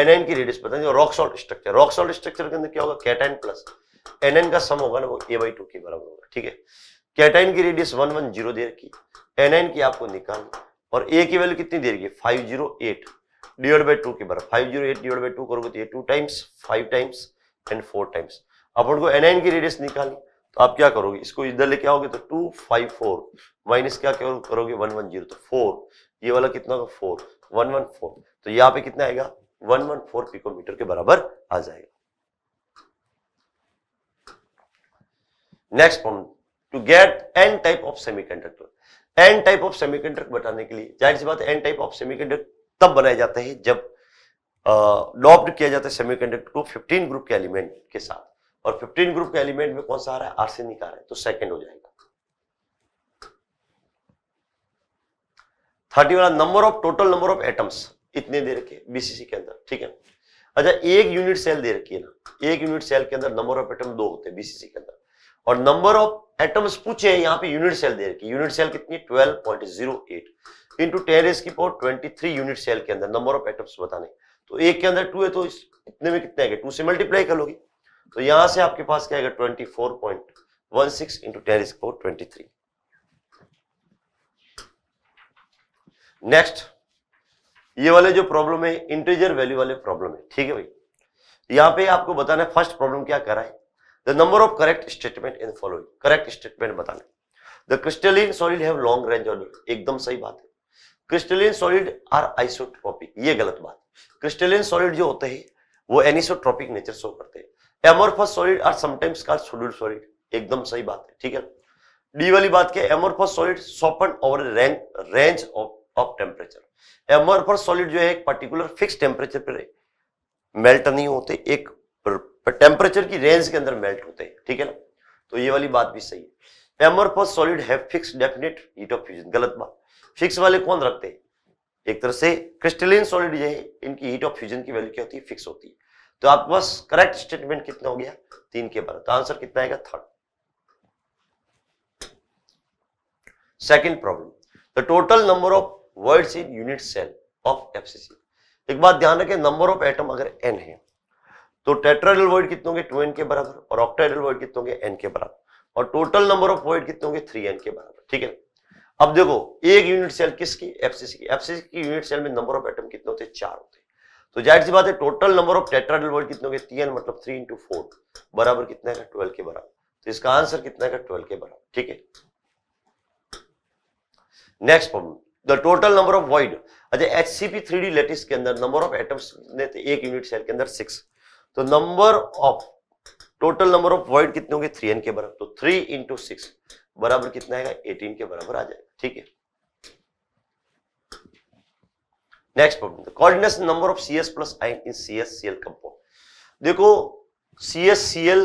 anion की रेडियस पता नहीं rock salt structure rock salt structure के अंदर क्या होगा कैटाइन प्लस एनाइन का सम होगा ना वो ए बाई टू के बराबर होगा ठीक है कैटाइन की रेडियस 110 दे रखी एनाइन की आपको निकाल और ए की वैल्यू कितनी दे रखी है 508 zero eight divide by two के बराबर five zero eight divide by two करोगे तो ये two times five times and four times अपन को एनाइन की रेडियस निकाली तो आप क्या करोगे इसको इधर लेके आओगे तो टू फाइव फोर माइनस क्या करोगे वन वन जीरो तो फोर ये वाला कितना होगा फोर वन वन फोर तो यहाँ पे कितना आएगा वन वन फोर पिकोमीटर के बराबर आ जाएगा next point to get N type of semiconductor N type of semiconductor बताने के लिए जाहिर सी बात है एन टाइप ऑफ सेमीकंडक्टर तब बनाए जाते हैं जब डॉप्ड किया जाता है सेमीकंडक्टर को 15 ग्रुप के एलिमेंट के साथ और 15 ग्रुप के एलिमेंट में कौन सा आ रहा है आर्सेनिक आ रहा है तो सेकंड हो जाएगा थर्टी वाला number of total number of atoms इतने दे रखे बीसीसी के अंदर ठीक है अच्छा एक यूनिट सेल दे रखी है ना एक यूनिट सेल के अंदर नंबर ऑफ एटम दो होते हैं बीसीसी के अंदर और नंबर ऑफ एटम्स पूछे यहाँ पे यूनिट सेल दे रखी यूनिट सेल कितनी twelve point zero eight into ten S की power twenty three unit cell के अंदर नंबर ऑफ एटम्स बताने तो एक के अंदर टू है तो इतने में कितने आएंगे टू से मल्टीप्लाई कर लोगी तो यहां से आपके पास क्या आएगा twenty four point one six into ten score twenty three next ये वाले जो प्रॉब्लम है इंटीजर वैल्यू वाले प्रॉब्लम है ठीक है भाई यहां पे आपको बताना है फर्स्ट प्रॉब्लम क्या करा है the number of correct statement in following correct statement बताना है the crystalline solid have long range order एकदम सही बात है क्रिस्टलिन सॉलिड आर आइसोट्रॉपिक ये गलत बात क्रिस्टलिन सॉलिड जो होते हैं वो एनिसोट्रॉपिक नेचर शो करते हैं amorphous solid are sometimes called solid solid एकदम सही बात है ठीक है डी वाली बात क्या amorphous solid soften over rank range of of temperature amorphous solid जो है एक पर्टिकुलर फिक्स टेंपरेचर पे मेल्ट नहीं होते एक टेंपरेचर की रेंज के अंदर मेल्ट होते हैं ठीक है ना तो ये वाली बात भी सही है amorphous solid have fix definite heat of fusion गलत बात फिक्स वाले कौन रखते हैं एक तरह से क्रिस्टलिन सॉलिड जो है इनकी हीट ऑफ फ्यूजन की वैल्यू क्या होती है फिक्स होती है तो आपके पास करेक्ट स्टेटमेंट कितना हो गया तीन के बारह तो आंसर कितना आएगा third second problem the total number of words in unit cell of FCC एक बात ध्यान रखें नंबर ऑफ एटम अगर एन है तो टेट्राइडल वर्ड कितने होंगे टू एन के बराबर और ऑक्टाइडल वर्ड कितने होंगे एन के बराबर और टोटल नंबर ऑफ वर्ड कितने होंगे थ्री एन के बराबर ठीक है अब देखो एक यूनिट सेल किसकी एफसीसी की एफसीसी की यूनिट सेल में नंबर ऑफ एटम कितने होते हैं चार होते तो जाहिर सी बात है total number of tetrahedral word कितने तीन मतलब थ्री इंटू फोर बराबर कितना है ट्वेल्व के बराबर तो इसका आंसर कितना है ट्वेल्व के बराबर ठीक है next problem the total number of void अच्छा H C P three D lattice के अंदर नंबर ऑफ एटम्स ने तो एक यूनिट सेल के अंदर सिक्स तो number of total number of word कितने होंगे थ्री एन के बराबर तो थ्री इंटू सिक्स बराबर कितना आएगा एटीन के बराबर आ जाएगा ठीक है next problem coordination number of C S plus ion in C S C L compound देखो सी एस सी एल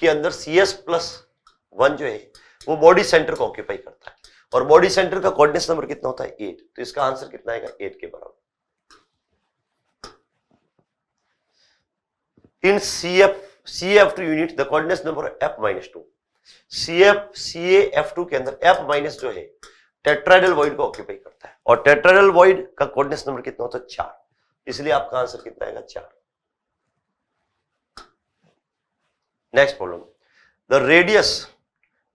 के अंदर सी एस प्लस वन जो है वो बॉडी सेंटर को ऑक्यूपाई करता है और बॉडी सेंटर का कोऑर्डिनेशन नंबर कितना होता है एट तो इसका आंसर कितना आएगा एट के बराबर in C F C F two unit the coordination number F minus two C F C F two के अंदर एफ माइनस जो है टेट्राइडल वॉइड को ऑक्यूपाई करता है और टेट्राइडल वॉइड का कोऑर्डिनेट नंबर कितना होता है चार इसलिए आपका आंसर कितना आएगा चार next problem the radius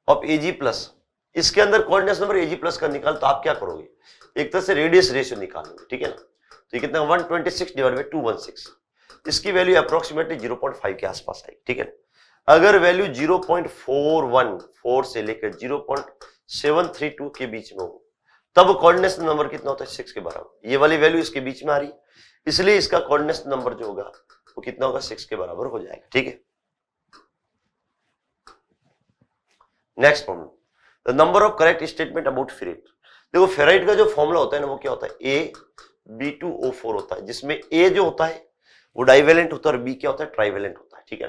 of AG plus इसके अंदर कोऑर्डिनेट नंबर एजी प्लस का निकाल तो आप क्या करोगे एक तरह से रेडियस रेशियो निकालोगे ठीक है ना तो ये कितना 126 ट्वेंटी डिवाइड बाई टू इसकी वैल्यू अप्रोक्सीमेटली 0.5 के आसपास आएगी ठीक है अगर वैल्यू 0.41 4 से लेकर सेवन थ्री टू के बीच में हो तब कोऑर्डिनेशन नंबर कितना होता है सिक्स के बराबर ये वाली वैल्यू इसके बीच में आ रही है इसलिए इसका कोऑर्डिनेशन नंबर जो होगा वो कितना होगा सिक्स के बराबर हो जाएगा ठीक है next problem the number of correct statement about ferrite देखो फेराइट का जो फॉर्मूला होता है ना वो क्या होता है A B two O four होता है जिसमें ए जो होता है वो डाइवेलेंट होता है और बी क्या होता है ट्राइवेलेंट होता है ठीक है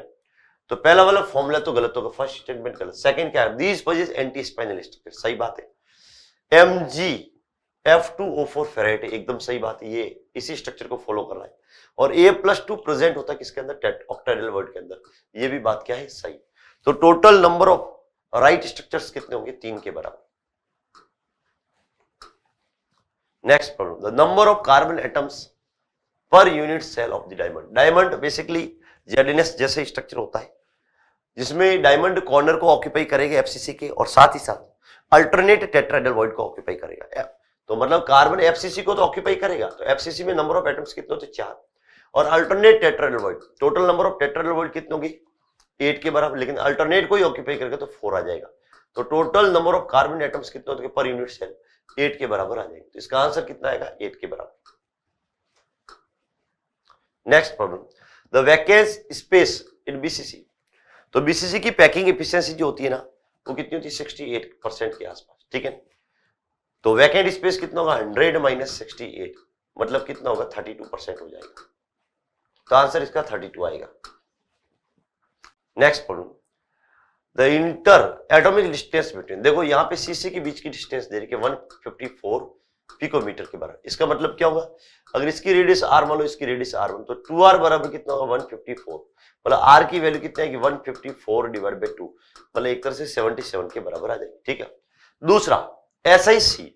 तो पहला वाला फॉर्मूला तो गलत होगा फर्स्ट स्टेटमेंट गलत सेकंड क्या है दीज पजेस एंटी स्पाइनलिस्ट स्ट्रक्चर सही बात है M G F two O four ferrite एकदम सही बात है ये इसी स्ट्रक्चर को फॉलो कर रहा है और ए प्लस टू प्रेजेंट होता है किसके अंदर ऑक्टाइडल वर्ड के अंदर ये भी बात क्या है सही तो total number of right structures कितने होंगे तीन के बराबर next problem the number of carbon atoms per unit cell of the diamond diamond basically जेडिनेस जैसे स्ट्रक्चर होता है जिसमें डायमंड कॉर्नर को ऑक्यूपाई करेगा एफसीसी के और साथ ही साथ अल्टरनेट टेट्राइडल वॉइड को ऑक्यूपाई तो मतलब तो करेगा तो मतलब कार्बन एफसीसी को तो ऑक्यूपाई करेगा तो एफसीसी में नंबर ऑफ एटम्स कितने होते चार और alternate tetrahedral void total number of tetrahedral void कितने होगी एट के बराबर लेकिन अल्टरनेट को ही ऑक्यूपाई करेगा तो फोर आ जाएगा तो total number of carbon atoms कितने होते पर यूनिट सेल एट के बराबर आ जाएंगे तो इसका आंसर कितना आएगा एट के बराबर next problem the vacant space in BCC तो बीसीसी की पैकिंग एफिशिएंसी जो होती है ना वो कितनी होती है 68 परसेंट के आसपास ठीक है तो वैकेंट स्पेस कितना होगा 100 माइनस सिक्सटी मतलब कितना होगा 32 परसेंट हो जाएगा तो आंसर इसका 32 आएगा नेक्स्ट पढ़ू the inter atomic distance between देखो यहां पे सीसी के बीच की डिस्टेंस दे रही है वन पिकोमीटर के बराबर इसका मतलब क्या होगा अगर इसकी रेडियस आर मान लो इसकी रेडियस आर वन तो टू आर बराबर कितना होगा 154 मतलब आर की वैल्यू कितनी आएगी one fifty four divide by two मतलब एक तरह से सेवनटी सेवन के बराबर आ जाएगी ठीक है दूसरा S I C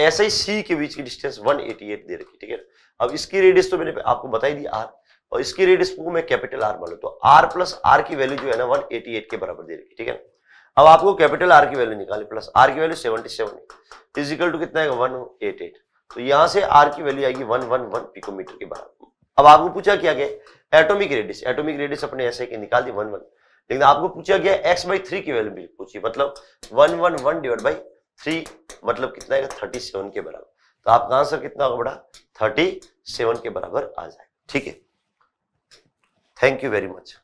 S I सी के बीच की डिस्टेंस वन एटी एट दे रखी ठीक है अब इसकी रेडियस तो मैंने आपको बताई दी आर और इसकी रेडियस को मैं कैपिटल आर मान तो आर प्लस आर की वैल्यू जो है ना वन एटी एट के बराबर दे रखी ठीक है अब आपको कैपिटल आर की वैल्यू निकाली प्लस आर की value seventy seven equal two कितना आएगा वन एट एट तो यहां से आर की वैल्यू आएगी वन वन वन पिकोमीटर के बराबर अब आपको पूछा क्या गया एटोमिक रेडियस एटोमिक रेडियस अपने ऐसे के निकाल दी वन वन लेकिन आपको पूछा गया एक्स बाई थ्री की वैल्यू पूछी मतलब one one one divide by three मतलब कितना थर्टी सेवन के बराबर तो आपका आंसर कितना होगा बड़ा थर्टी सेवन के बराबर आ जाएगा ठीक है थैंक यू वेरी मच